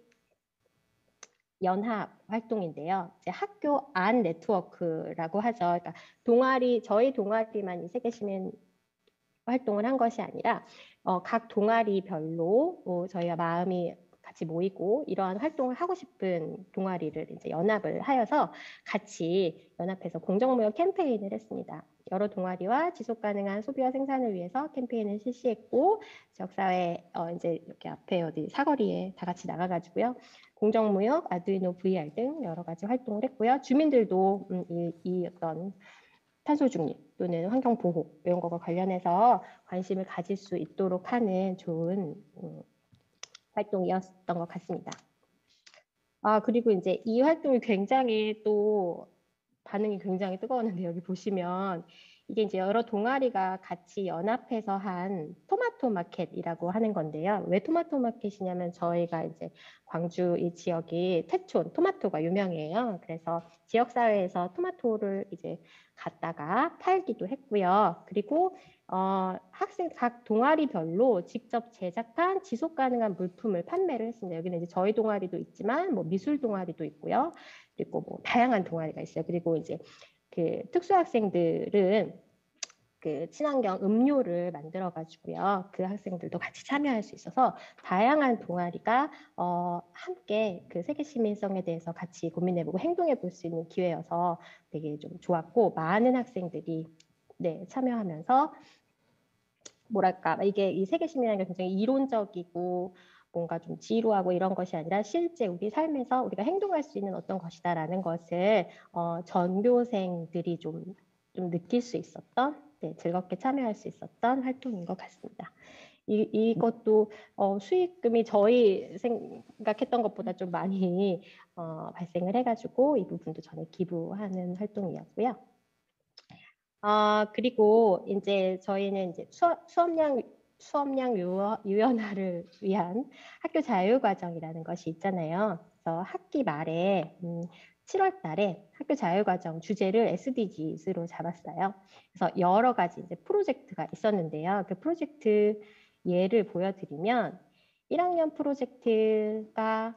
연합 활동인데요. 이제 학교 안 네트워크라고 하죠. 그러니까 동아리 저희 동아리만 이세 계시는 활동을 한 것이 아니라 어, 각 동아리별로 뭐 저희가 마음이 같이 모이고 이러한 활동을 하고 싶은 동아리를 이제 연합을 하여서 같이 연합해서 공정무역 캠페인을 했습니다. 여러 동아리와 지속 가능한 소비와 생산을 위해서 캠페인을 실시했고 지역사회 어 이제 이렇게 앞에 어디 사거리에 다 같이 나가가지고요 공정무역, 아두이노 VR 등 여러 가지 활동을 했고요 주민들도 음, 이, 이 어떤 탄소 중립 또는 환경 보호 이런 것과 관련해서 관심을 가질 수 있도록 하는 좋은 음, 활동이었던 것 같습니다. 아 그리고 이제 이 활동이 굉장히 또 반응이 굉장히 뜨거웠는데 여기 보시면 이게 이제 여러 동아리가 같이 연합해서 한 토마토 마켓이라고 하는 건데요. 왜 토마토 마켓이냐면 저희가 이제 광주 이 지역이 태촌 토마토가 유명해요. 그래서 지역 사회에서 토마토를 이제 갔다가 팔기도 했고요. 그리고 어, 학생 각 동아리별로 직접 제작한 지속 가능한 물품을 판매를 했습니다. 여기는 이제 저희 동아리도 있지만 뭐 미술 동아리도 있고요. 그리고 뭐 다양한 동아리가 있어요. 그리고 이제 그 특수학생들은 그 친환경 음료를 만들어 가지고요. 그 학생들도 같이 참여할 수 있어서 다양한 동아리가 어 함께 그 세계 시민성에 대해서 같이 고민해 보고 행동해 볼 수 있는 기회여서 되게 좀 좋았고 많은 학생들이 네, 참여하면서 뭐랄까 이게 이 세계 시민이라는 게 굉장히 이론적이고 뭔가 좀 지루하고 이런 것이 아니라 실제 우리 삶에서 우리가 행동할 수 있는 어떤 것이다라는 것을 어, 전교생들이 좀, 좀 느낄 수 있었던 네, 즐겁게 참여할 수 있었던 활동인 것 같습니다. 이, 이것도 어, 수익금이 저희 생각했던 것보다 좀 많이 어, 발생을 해가지고 이 부분도 저는 기부하는 활동이었고요. 아, 그리고 이제 저희는 이제 수업, 수업량 수업량 유연화를 위한 학교 자율과정이라는 것이 있잖아요. 그래서 학기 말에 음, 7월 달에 학교 자율과정 주제를 SDGs로 잡았어요. 그래서 여러 가지 이제 프로젝트가 있었는데요. 그 프로젝트 예를 보여드리면 1학년 프로젝트가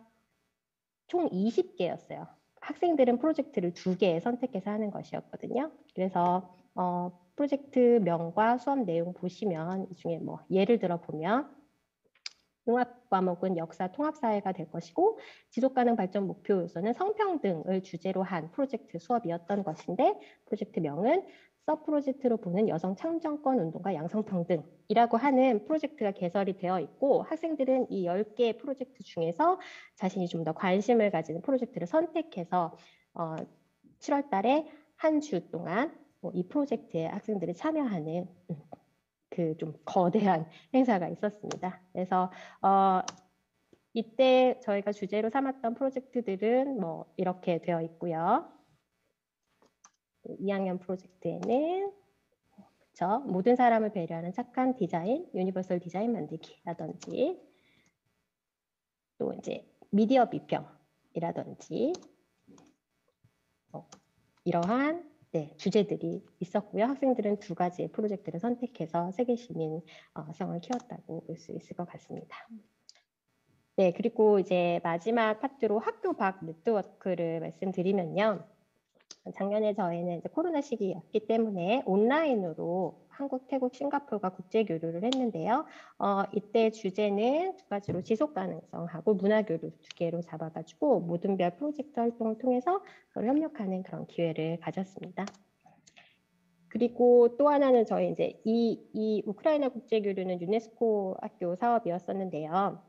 총 20개였어요. 학생들은 프로젝트를 두 개 선택해서 하는 것이었거든요. 그래서 어, 프로젝트명과 수업 내용 보시면 이 중에 뭐 예를 들어 보면 융합 과목은 역사 통합사회가 될 것이고 지속가능 발전 목표 요소는 성평등을 주제로 한 프로젝트 수업이었던 것인데 프로젝트명은 서 프로젝트로 보는 여성 참정권 운동과 양성평등이라고 하는 프로젝트가 개설이 되어 있고 학생들은 이 열개의 프로젝트 중에서 자신이 좀 더 관심을 가지는 프로젝트를 선택해서 어, 7월 달에 한 주 동안 뭐 이 프로젝트에 학생들이 참여하는 그 좀 거대한 행사가 있었습니다. 그래서 어, 이때 저희가 주제로 삼았던 프로젝트들은 뭐 이렇게 되어 있고요. 2학년 프로젝트에는 그쵸? 모든 사람을 배려하는 착한 디자인, 유니버설 디자인 만들기라든지 또 이제 미디어 비평이라든지 뭐 이러한 네, 주제들이 있었고요. 학생들은 두 가지의 프로젝트를 선택해서 세계 시민 어, 성을 키웠다고 볼 수 있을 것 같습니다. 네, 그리고 이제 마지막 파트로 학교 밖 네트워크를 말씀드리면요. 작년에 저희는 이제 코로나 시기였기 때문에 온라인으로 한국, 태국, 싱가포르가 국제 교류를 했는데요. 어, 이때 주제는 두 가지로 지속 가능성하고 문화 교류 두 개로 잡아가지고 모든 별 프로젝트 활동을 통해서 서로 협력하는 그런 기회를 가졌습니다. 그리고 또 하나는 저희 이제 이, 이 우크라이나 국제 교류는 유네스코 학교 사업이었었는데요.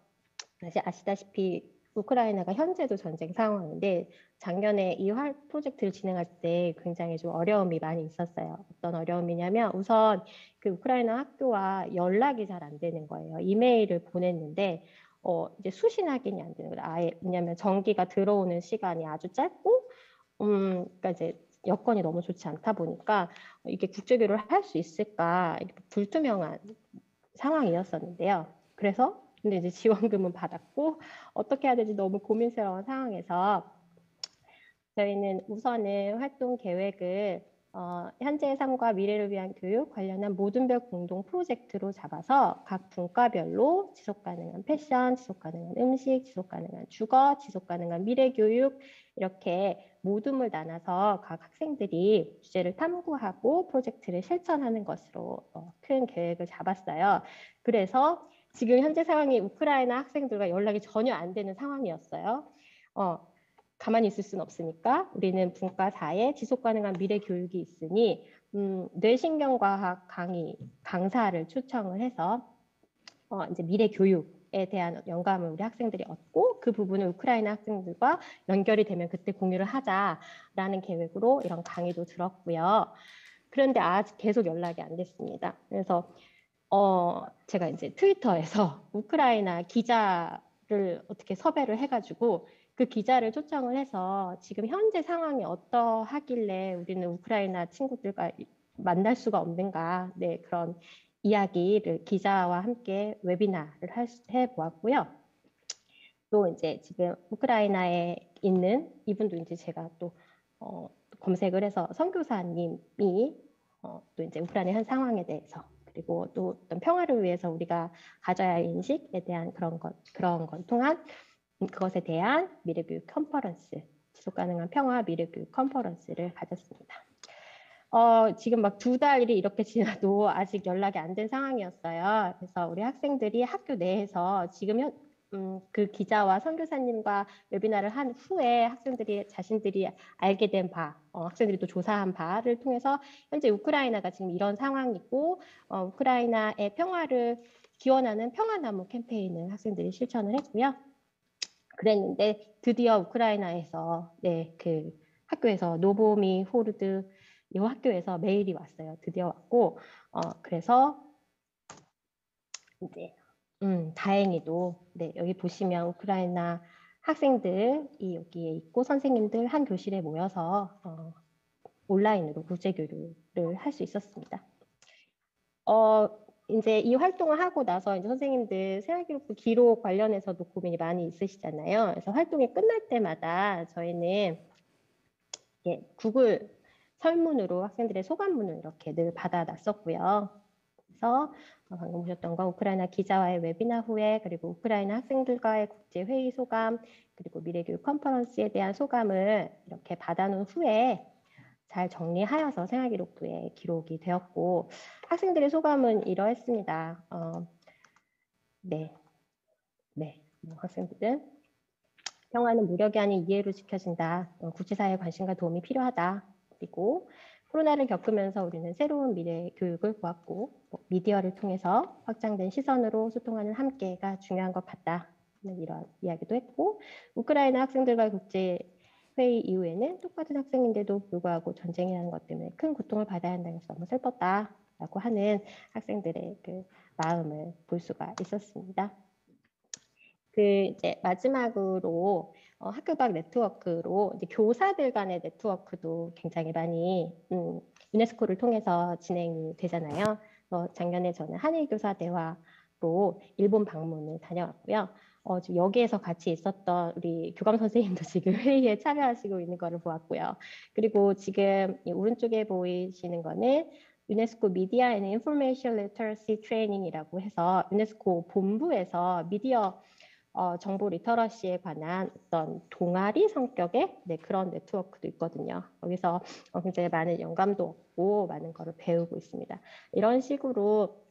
사실 아시다시피 우크라이나가 현재도 전쟁 상황인데 작년에 이 활 프로젝트를 진행할 때 굉장히 좀 어려움이 많이 있었어요. 어떤 어려움이냐면 우선 그 우크라이나 학교와 연락이 잘 안 되는 거예요. 이메일을 보냈는데 어 이제 수신 확인이 안 되는 거예요. 아예 왜냐하면 전기가 들어오는 시간이 아주 짧고 음 그러니까 이제 여건이 너무 좋지 않다 보니까 이게 국제교류를 할 수 있을까 불투명한 상황이었었는데요. 그래서 근데 이제 지원금은 받았고 어떻게 해야 될지 너무 고민스러운 상황에서 저희는 우선은 활동 계획을 어, 현재의 삶과 미래를 위한 교육 관련한 모든 별 공동 프로젝트로 잡아서 각 분과별로 지속 가능한 패션, 지속 가능한 음식, 지속 가능한 주거, 지속 가능한 미래 교육 이렇게 모둠을 나눠서 각 학생들이 주제를 탐구하고 프로젝트를 실천하는 것으로 어, 큰 계획을 잡았어요. 그래서 지금 현재 상황이 우크라이나 학생들과 연락이 전혀 안 되는 상황이었어요. 어, 가만히 있을 순 없으니까 우리는 분과 4에 지속 가능한 미래 교육이 있으니 음, 뇌신경과학 강의 강사를 초청을 해서 어, 이제 미래 교육에 대한 영감을 우리 학생들이 얻고 그 부분을 우크라이나 학생들과 연결이 되면 그때 공유를 하자라는 계획으로 이런 강의도 들었고요. 그런데 아직 계속 연락이 안 됐습니다. 그래서 어, 제가 이제 트위터에서 우크라이나 기자를 어떻게 섭외를 해가지고 그 기자를 초청을 해서 지금 현재 상황이 어떠하길래 우리는 우크라이나 친구들과 만날 수가 없는가 네 그런 이야기를 기자와 함께 웨비나를 해 보았고요. 또 이제 지금 우크라이나에 있는 이분도 이제 제가 또 어, 검색을 해서 선교사님이 어, 또 이제 우크라이나 현 상황에 대해서 그리고 또 어떤 평화를 위해서 우리가 가져야 할 인식에 대한 그런 것 그런 것 통한 그것에 대한 미래교육 컨퍼런스 지속 가능한 평화 미래교육 컨퍼런스를 가졌습니다. 어, 지금 막 두 달이 이렇게 지나도 아직 연락이 안 된 상황이었어요. 그래서 우리 학생들이 학교 내에서 지금 현, 음, 그 기자와 선교사님과 웨비나를 한 후에 학생들이 자신들이 알게 된 바, 어, 학생들이 또 조사한 바를 통해서 현재 우크라이나가 지금 이런 상황이고 어, 우크라이나의 평화를 기원하는 평화나무 캠페인을 학생들이 실천을 했고요. 그랬는데 드디어 우크라이나에서 네, 그 학교에서 노보미 호르드 이 학교에서 메일이 왔어요. 드디어 왔고 어, 그래서 이제 음, 다행히도 네, 여기 보시면 우크라이나 학생들이 여기에 있고 선생님들 한 교실에 모여서 어, 온라인으로 국제 교류를 할 수 있었습니다. 어, 이제 이 활동을 하고 나서 이제 선생님들 생활기록부 기록 관련해서도 고민이 많이 있으시잖아요. 그래서 활동이 끝날 때마다 저희는 예, 구글 설문으로 학생들의 소감문을 이렇게 늘 받아놨었고요. 그래서 방금 어, 보셨던 건 우크라이나 기자와의 웨비나 후에 그리고 우크라이나 학생들과의 국제 회의 소감 그리고 미래교육 컨퍼런스에 대한 소감을 이렇게 받아놓은 후에 잘 정리하여서 생활기록부에 기록이 되었고 학생들의 소감은 이러했습니다. 어, 네, 네, 뭐 학생들은 평화는 무력이 아닌 이해로 지켜진다. 어, 국제사회 관심과 도움이 필요하다. 그리고 코로나를 겪으면서 우리는 새로운 미래 교육을 보았고 뭐 미디어를 통해서 확장된 시선으로 소통하는 함께가 중요한 것 같다. 이런 이야기도 했고 우크라이나 학생들과 국제 회의 이후에는 똑같은 학생인데도 불구하고 전쟁이라는 것 때문에 큰 고통을 받아야 한다는 것이 너무 슬펐다라고 하는 학생들의 그 마음을 볼 수가 있었습니다. 그 이제 마지막으로 어, 학교밖 네트워크로 교사들 간의 네트워크도 굉장히 많이 음, 유네스코를 통해서 진행이 되잖아요. 어, 작년에 저는 한일교사 대화로 일본 방문을 다녀왔고요. 어, 지금 여기에서 같이 있었던 우리 교감 선생님도 지금 회의에 참여하시고 있는 것을 보았고요. 그리고 지금 오른쪽에 보이시는 거는 유네스코 미디어 앤 인포메이션 리터러시 트레이닝이라고 해서 유네스코 본부에서 미디어 어, 정보 리터러시에 관한 어떤 동아리 성격의 네, 그런 네트워크도 있거든요. 여기서 어, 굉장히 많은 영감도 얻고 많은 거를 배우고 있습니다. 이런 식으로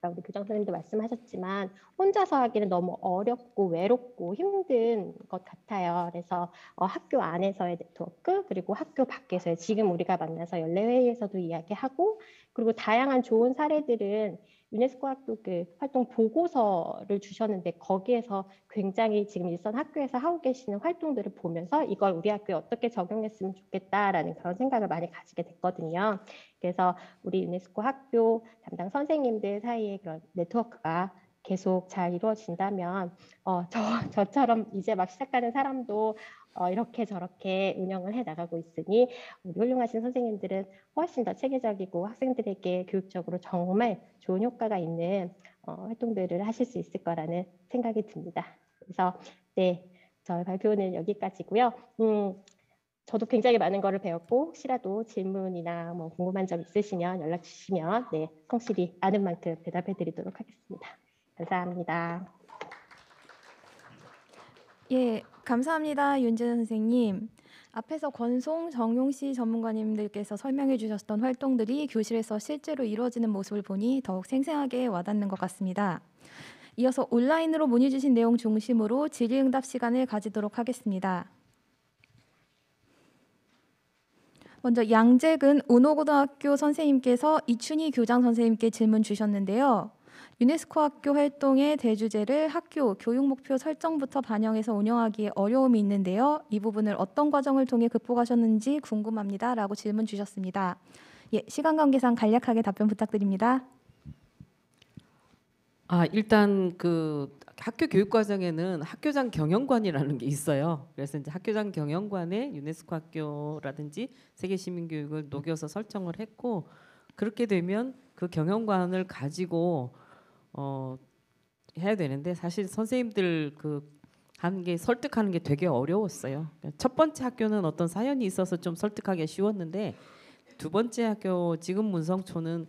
아, 우리 교장 선생님도 말씀하셨지만 혼자서 하기는 너무 어렵고 외롭고 힘든 것 같아요. 그래서 어, 학교 안에서의 네트워크 그리고 학교 밖에서의 지금 우리가 만나서 연례회의에서도 이야기하고 그리고 다양한 좋은 사례들은 유네스코 학교 그 활동 보고서를 주셨는데 거기에서 굉장히 지금 일선 학교에서 하고 계시는 활동들을 보면서 이걸 우리 학교에 어떻게 적용했으면 좋겠다라는 그런 생각을 많이 가지게 됐거든요. 그래서 우리 유네스코 학교 담당 선생님들 사이에 그런 네트워크가 계속 잘 이루어진다면 어, 저, 저처럼 이제 막 시작하는 사람도 어, 이렇게 저렇게 운영을 해 나가고 있으니 우리 훌륭하신 선생님들은 훨씬 더 체계적이고 학생들에게 교육적으로 정말 좋은 효과가 있는 어, 활동들을 하실 수 있을 거라는 생각이 듭니다. 그래서 네, 저희 발표는 여기까지고요. 음, 저도 굉장히 많은 것을 배웠고 혹시라도 질문이나 뭐 궁금한 점 있으시면 연락 주시면 네, 성실히 아는 만큼 대답해 드리도록 하겠습니다. 감사합니다. 예, 감사합니다, 윤재현 선생님. 앞에서 권송 정용 씨 전문가님들께서 설명해 주셨던 활동들이 교실에서 실제로 이루어지는 모습을 보니 더욱 생생하게 와닿는 것 같습니다. 이어서 온라인으로 문의 주신 내용 중심으로 질의응답 시간을 가지도록 하겠습니다. 먼저 양재근 운호고등학교 선생님께서 이춘희 교장 선생님께 질문 주셨는데요. 유네스코 학교 활동의 대주제를 학교 교육 목표 설정부터 반영해서 운영하기에 어려움이 있는데요. 이 부분을 어떤 과정을 통해 극복하셨는지 궁금합니다라고 질문 주셨습니다. 예, 시간 관계상 간략하게 답변 부탁드립니다. 아, 일단 그 학교 교육 과정에는 학교장 경영관이라는 게 있어요. 그래서 이제 학교장 경영관에 유네스코 학교라든지 세계 시민 교육을 녹여서 설정을 했고 그렇게 되면 그 경영관을 가지고 어, 해야 되는데 사실 선생님들 그 한 게 설득하는 게 되게 어려웠어요. 첫 번째 학교는 어떤 사연이 있어서 좀 설득하기 쉬웠는데 두 번째 학교 지금 문성초는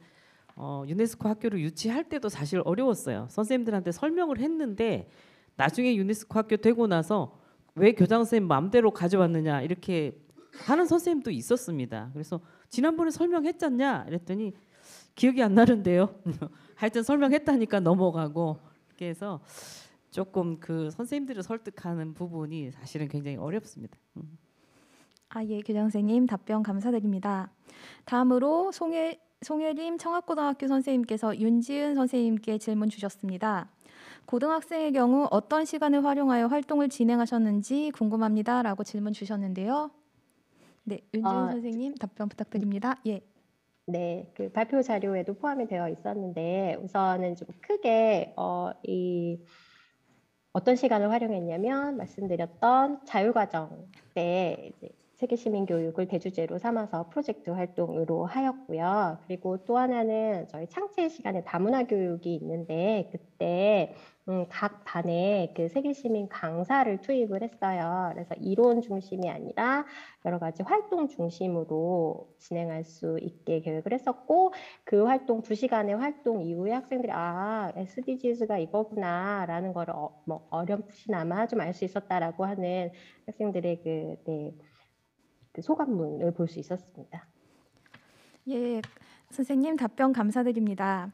어, 유네스코 학교를 유치할 때도 사실 어려웠어요. 선생님들한테 설명을 했는데 나중에 유네스코 학교 되고 나서 왜 교장 선생님 마음대로 가져왔느냐 이렇게 하는 선생님도 있었습니다. 그래서 지난번에 설명했잖냐 이랬더니 기억이 안 나는데요. 하여튼 설명했다니까 넘어가고 이렇게 해서 조금 그 선생님들을 설득하는 부분이 사실은 굉장히 어렵습니다. 음. 아예 교장 선생님 답변 감사드립니다. 다음으로 송혜 송혜림 청학고등학교 선생님께서 윤지은 선생님께 질문 주셨습니다. 고등학생의 경우 어떤 시간을 활용하여 활동을 진행하셨는지 궁금합니다라고 질문 주셨는데요. 네, 윤지은 아, 선생님 답변 부탁드립니다. 예. 네, 그 발표 자료에도 포함이 되어 있었는데 우선은 좀 크게 어, 이 어떤 시간을 활용했냐면 말씀드렸던 자율과정 때 이제 세계시민교육을 대주제로 삼아서 프로젝트 활동으로 하였고요. 그리고 또 하나는 저희 창체 시간에 다문화 교육이 있는데 그때 음, 각 반에 그 세계시민 강사를 투입을 했어요. 그래서 이론 중심이 아니라 여러 가지 활동 중심으로 진행할 수 있게 계획을 했었고 그 활동 두 시간의 활동 이후에 학생들이 아 SDGs가 이거구나라는 거를 어, 뭐 어렴풋이나마 좀 알 수 있었다라고 하는 학생들의 그 네. 그 소감문을 볼 수 있었습니다. 예, 선생님 답변 감사드립니다.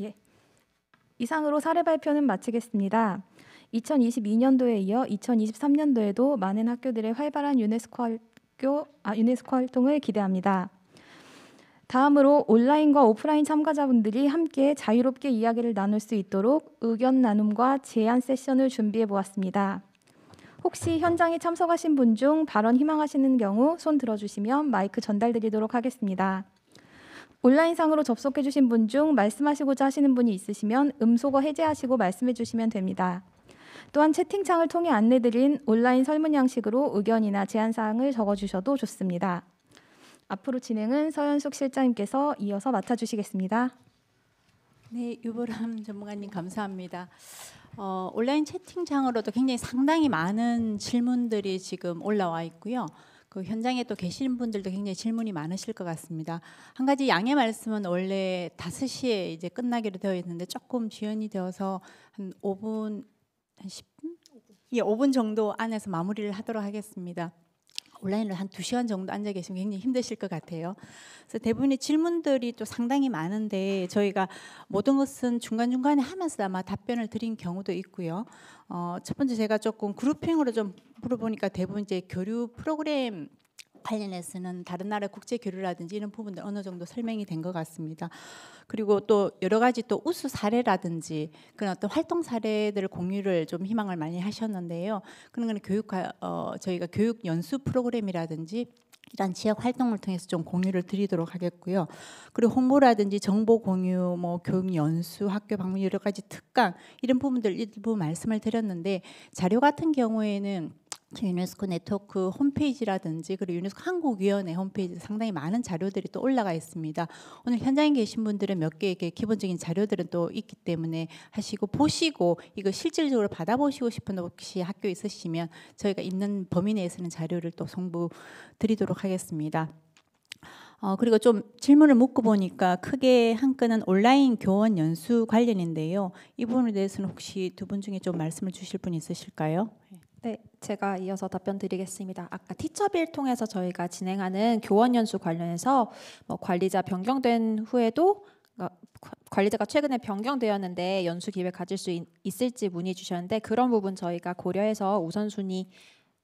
예. 이상으로 사례 발표는 마치겠습니다. 2022년도에 이어 2023년도에도 많은 학교들의 활발한 유네스코 학교 아 유네스코 활동을 기대합니다. 다음으로 온라인과 오프라인 참가자분들이 함께 자유롭게 이야기를 나눌 수 있도록 의견 나눔과 제안 세션을 준비해 보았습니다. 혹시 현장에 참석하신 분 중 발언 희망하시는 경우 손 들어주시면 마이크 전달드리도록 하겠습니다. 온라인상으로 접속해주신 분 중 말씀하시고자 하시는 분이 있으시면 음소거 해제하시고 말씀해주시면 됩니다. 또한 채팅창을 통해 안내드린 온라인 설문 양식으로 의견이나 제안 사항을 적어주셔도 좋습니다. 앞으로 진행은 서현숙 실장님께서 이어서 맡아주시겠습니다. 네, 유보람 전문가님 감사합니다. 어, 온라인 채팅창으로도 굉장히 상당히 많은 질문들이 지금 올라와 있고요. 그 현장에 또 계시는 분들도 굉장히 질문이 많으실 것 같습니다. 한 가지 양해 말씀은 원래 5시에 이제 끝나기로 되어 있는데 조금 지연이 되어서 한 5분 한 10분 예, 5분 정도 안에서 마무리를 하도록 하겠습니다. 온라인으로 한2시간 정도 앉아 계시면 굉장히 힘드실 것 같아요. 그래서 대부분의 질문들이 또 상당히 많은데 저희가 모든 것은 중간중간에 하면서 아마 답변을 드린 경우도 있고요. 어, 첫 번째 제가 조금 그룹핑으로 좀 물어보니까 대부분 이제 교류 프로그램 관련해서는 다른 나라 국제 교류라든지 이런 부분들 어느 정도 설명이 된 것 같습니다. 그리고 또 여러 가지 또 우수 사례라든지 그런 어떤 활동 사례들 공유를 좀 희망을 많이 하셨는데요. 그런 거는 교육 어, 저희가 교육 연수 프로그램이라든지 이런 지역 활동을 통해서 좀 공유를 드리도록 하겠고요. 그리고 홍보라든지 정보 공유, 뭐 교육 연수, 학교 방문 여러 가지 특강 이런 부분들 일부 말씀을 드렸는데 자료 같은 경우에는 유네스코 네트워크 홈페이지라든지 그리고 유네스코 한국위원회 홈페이지 상당히 많은 자료들이 또 올라가 있습니다. 오늘 현장에 계신 분들은 몇 개의 기본적인 자료들은 또 있기 때문에 하시고 보시고 이거 실질적으로 받아보시고 싶은 혹시 학교 있으시면 저희가 있는 범위 내에서는 자료를 또 송부 드리도록 하겠습니다. 어, 그리고 좀 질문을 묻고 보니까 크게 한 건은 온라인 교원 연수 관련인데요. 이 부분에 대해서는 혹시 두 분 중에 좀 말씀을 주실 분 있으실까요? 네. 네, 제가 이어서 답변 드리겠습니다. 아까 티처빌 통해서 저희가 진행하는 교원 연수 관련해서 뭐 관리자 변경된 후에도 그러니까 관리자가 최근에 변경되었는데 연수 기회 가질 수 있, 있을지 문의 주셨는데 그런 부분 저희가 고려해서 우선순위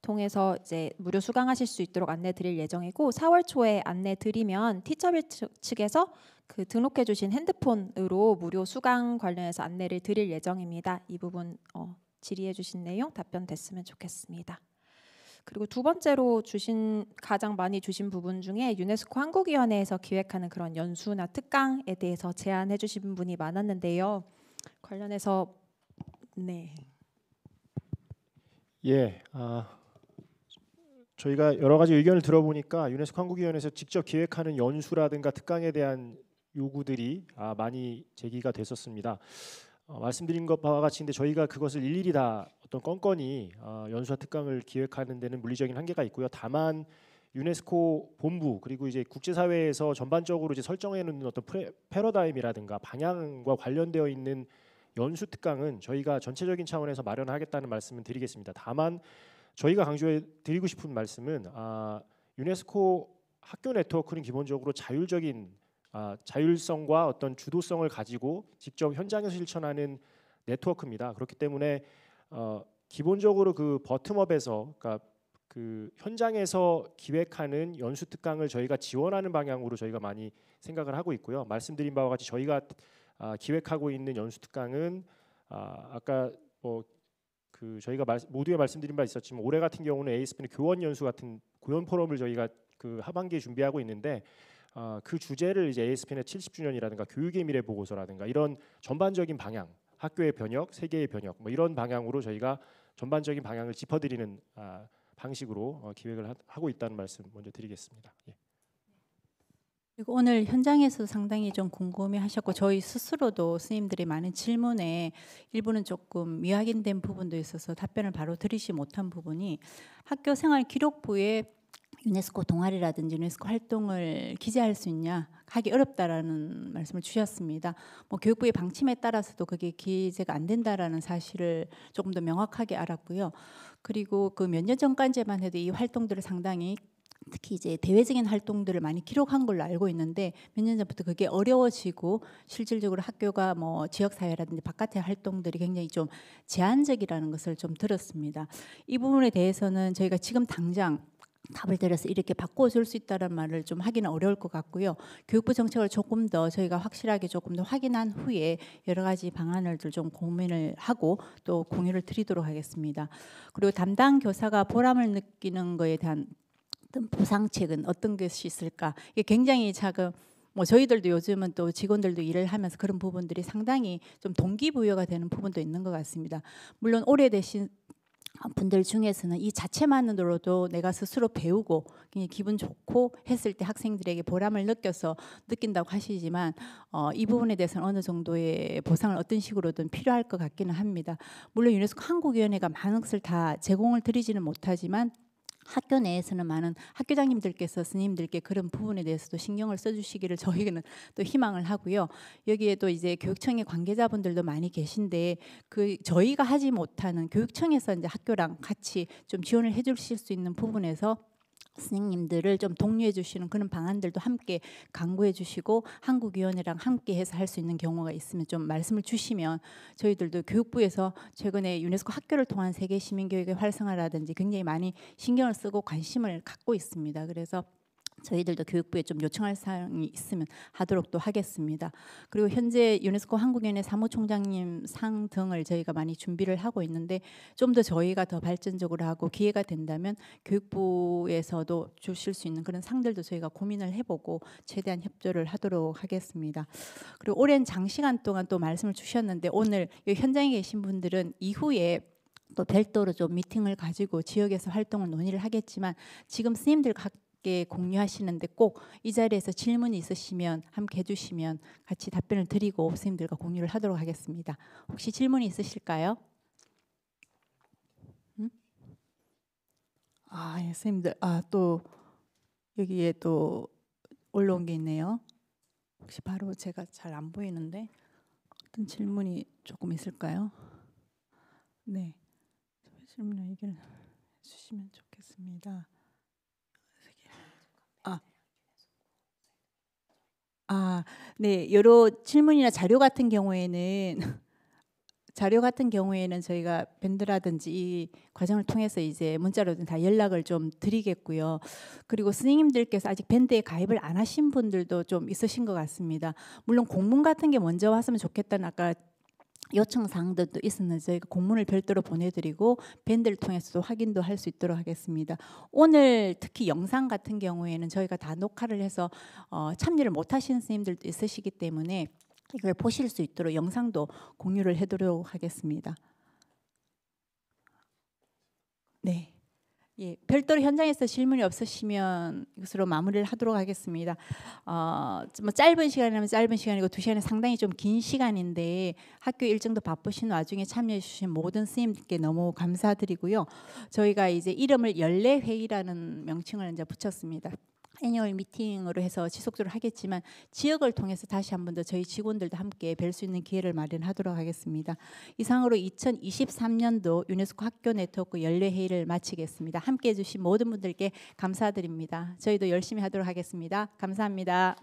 통해서 이제 무료 수강하실 수 있도록 안내 드릴 예정이고 4월 초에 안내 드리면 티처빌 측에서 그 등록해 주신 핸드폰으로 무료 수강 관련해서 안내를 드릴 예정입니다. 이 부분 어, 질의해 주신 내용 답변됐으면 좋겠습니다. 그리고 두 번째로 주신 가장 많이 주신 부분 중에 유네스코 한국위원회에서 기획하는 그런 연수나 특강에 대해서 제안해 주신 분이 많았는데요. 관련해서 네. 예. 아 저희가 여러 가지 의견을 들어보니까 유네스코 한국위원회에서 직접 기획하는 연수라든가 특강에 대한 요구들이 아, 많이 제기가 됐었습니다. 어, 말씀드린 것과 같이 근데 저희가 그것을 일일이 다 어떤 건건이 어, 연수와 특강을 기획하는 데는 물리적인 한계가 있고요. 다만 유네스코 본부 그리고 이제 국제사회에서 전반적으로 이제 설정해 놓는 어떤 프레, 패러다임이라든가 방향과 관련되어 있는 연수 특강은 저희가 전체적인 차원에서 마련하겠다는 말씀을 드리겠습니다. 다만 저희가 강조해 드리고 싶은 말씀은 아, 유네스코 학교 네트워크는 기본적으로 자율적인 아, 자율성과 어떤 주도성을 가지고 직접 현장에서 실천하는 네트워크입니다. 그렇기 때문에 어, 기본적으로 그 버텀업에서 그러니까 그 현장에서 기획하는 연수 특강을 저희가 지원하는 방향으로 저희가 많이 생각을 하고 있고요. 말씀드린 바와 같이 저희가 아, 기획하고 있는 연수 특강은 아, 아까 뭐 그 저희가 모두에 말씀드린 바 있었지만 올해 같은 경우는 에이스핀 교원 연수 같은 교원 포럼을 저희가 그 하반기에 준비하고 있는데 아, 그 주제를 이제 ASPN의 70주년이라든가 교육의 미래 보고서라든가 이런 전반적인 방향, 학교의 변혁, 세계의 변혁 뭐 이런 방향으로 저희가 전반적인 방향을 짚어드리는 아, 방식으로 어, 기획을 하, 고 있다는 말씀 먼저 드리겠습니다. 예. 그리고 오늘 현장에서 상당히 좀 궁금해하셨고 저희 스스로도 스님들이 많은 질문에 일부는 조금 미확인된 부분도 있어서 답변을 바로 드리지 못한 부분이 학교 생활 기록부에 유네스코 동아리라든지 유네스코 활동을 기재할 수 있냐 하기 어렵다라는 말씀을 주셨습니다. 뭐 교육부의 방침에 따라서도 그게 기재가 안 된다라는 사실을 조금 더 명확하게 알았고요. 그리고 그 몇 년 전까지만 해도 이 활동들을 상당히 특히 이제 대외적인 활동들을 많이 기록한 걸로 알고 있는데 몇 년 전부터 그게 어려워지고 실질적으로 학교가 뭐 지역 사회라든지 바깥의 활동들이 굉장히 좀 제한적이라는 것을 좀 들었습니다. 이 부분에 대해서는 저희가 지금 당장 답을 들어서 이렇게 바꿔줄 수 있다는 말을 좀 하기는 어려울 것 같고요. 교육부 정책을 조금 더 저희가 확실하게 조금 더 확인한 후에 여러 가지 방안을 좀 고민을 하고 또 공유를 드리도록 하겠습니다. 그리고 담당 교사가 보람을 느끼는 것에 대한 어떤 보상책은 어떤 것이 있을까? 이게 굉장히 작은 뭐 저희들도 요즘은 또 직원들도 일을 하면서 그런 부분들이 상당히 좀 동기부여가 되는 부분도 있는 것 같습니다. 물론 오래되신 어, 분들 중에서는 이 자체만으로도 내가 스스로 배우고 기분 좋고 했을 때 학생들에게 보람을 느껴서 느낀다고 하시지만 어, 이 부분에 대해서는 어느 정도의 보상을 어떤 식으로든 필요할 것 같기는 합니다. 물론 유네스코 한국위원회가 많은 것을 다 제공을 드리지는 못하지만 학교 내에서는 많은 학교장님들께서 스님들께 그런 부분에 대해서도 신경을 써주시기를 저희는 또 희망을 하고요. 여기에 또 이제 교육청의 관계자분들도 많이 계신데 그 저희가 하지 못하는 교육청에서 이제 학교랑 같이 좀 지원을 해주실 수 있는 부분에서 선생님들을 좀 독려해 주시는 그런 방안들도 함께 강구해 주시고 한국위원회랑 함께 해서 할 수 있는 경우가 있으면 좀 말씀을 주시면 저희들도 교육부에서 최근에 유네스코 학교를 통한 세계 시민교육의 활성화라든지 굉장히 많이 신경을 쓰고 관심을 갖고 있습니다. 그래서 저희들도 교육부에 좀 요청할 사항이 있으면 하도록 또 하겠습니다. 그리고 현재 유네스코 한국인의 사무총장님 상 등을 저희가 많이 준비를 하고 있는데 좀 더 저희가 더 발전적으로 하고 기회가 된다면 교육부에서도 주실 수 있는 그런 상들도 저희가 고민을 해보고 최대한 협조를 하도록 하겠습니다. 그리고 오랜 장시간 동안 또 말씀을 주셨는데 오늘 현장에 계신 분들은 이후에 또 별도로 좀 미팅을 가지고 지역에서 활동을 논의를 하겠지만 지금 스님들 각 함께 공유하시는데 꼭 이 자리에서 질문이 있으시면 함께 해주시면 같이 답변을 드리고 선생님들과 공유를 하도록 하겠습니다. 혹시 질문이 있으실까요? 음? 아, 예, 선생님들, 아, 또 여기에 또 올라온 게 있네요. 혹시 바로 제가 잘 안 보이는데 어떤 질문이 조금 있을까요? 네, 질문에 의견 주시면 좋겠습니다. 아, 네. 여러 질문이나 자료 같은 경우에는 자료 같은 경우에는 저희가 밴드라든지 이 과정을 통해서 이제 문자로든 다 연락을 좀 드리겠고요. 그리고 스님들께서 아직 밴드에 가입을 안 하신 분들도 좀 있으신 것 같습니다. 물론 공문 같은 게 먼저 왔으면 좋겠다는 아까 요청 사항들도 있으면 저희가 공문을 별도로 보내드리고 밴드를 통해서도 확인도 할 수 있도록 하겠습니다. 오늘 특히 영상 같은 경우에는 저희가 다 녹화를 해서 어, 참여를 못하시는 선생님들도 있으시기 때문에 이걸 보실 수 있도록 영상도 공유를 해드리도록 하겠습니다. 네. 예, 별도로 현장에서 질문이 없으시면 이것으로 마무리를 하도록 하겠습니다. 어, 뭐 짧은 시간이라면 짧은 시간이고 두 시간이 상당히 좀 긴 시간인데 학교 일정도 바쁘신 와중에 참여해 주신 모든 스님께 너무 감사드리고요. 저희가 이제 이름을 연례 회의라는 명칭을 이제 붙였습니다. 애니얼 미팅으로 해서 지속적으로 하겠지만 지역을 통해서 다시 한 번 더 저희 직원들도 함께 뵐 수 있는 기회를 마련하도록 하겠습니다. 이상으로 2023년도 유네스코 학교 네트워크 연례회의를 마치겠습니다. 함께해 주신 모든 분들께 감사드립니다. 저희도 열심히 하도록 하겠습니다. 감사합니다.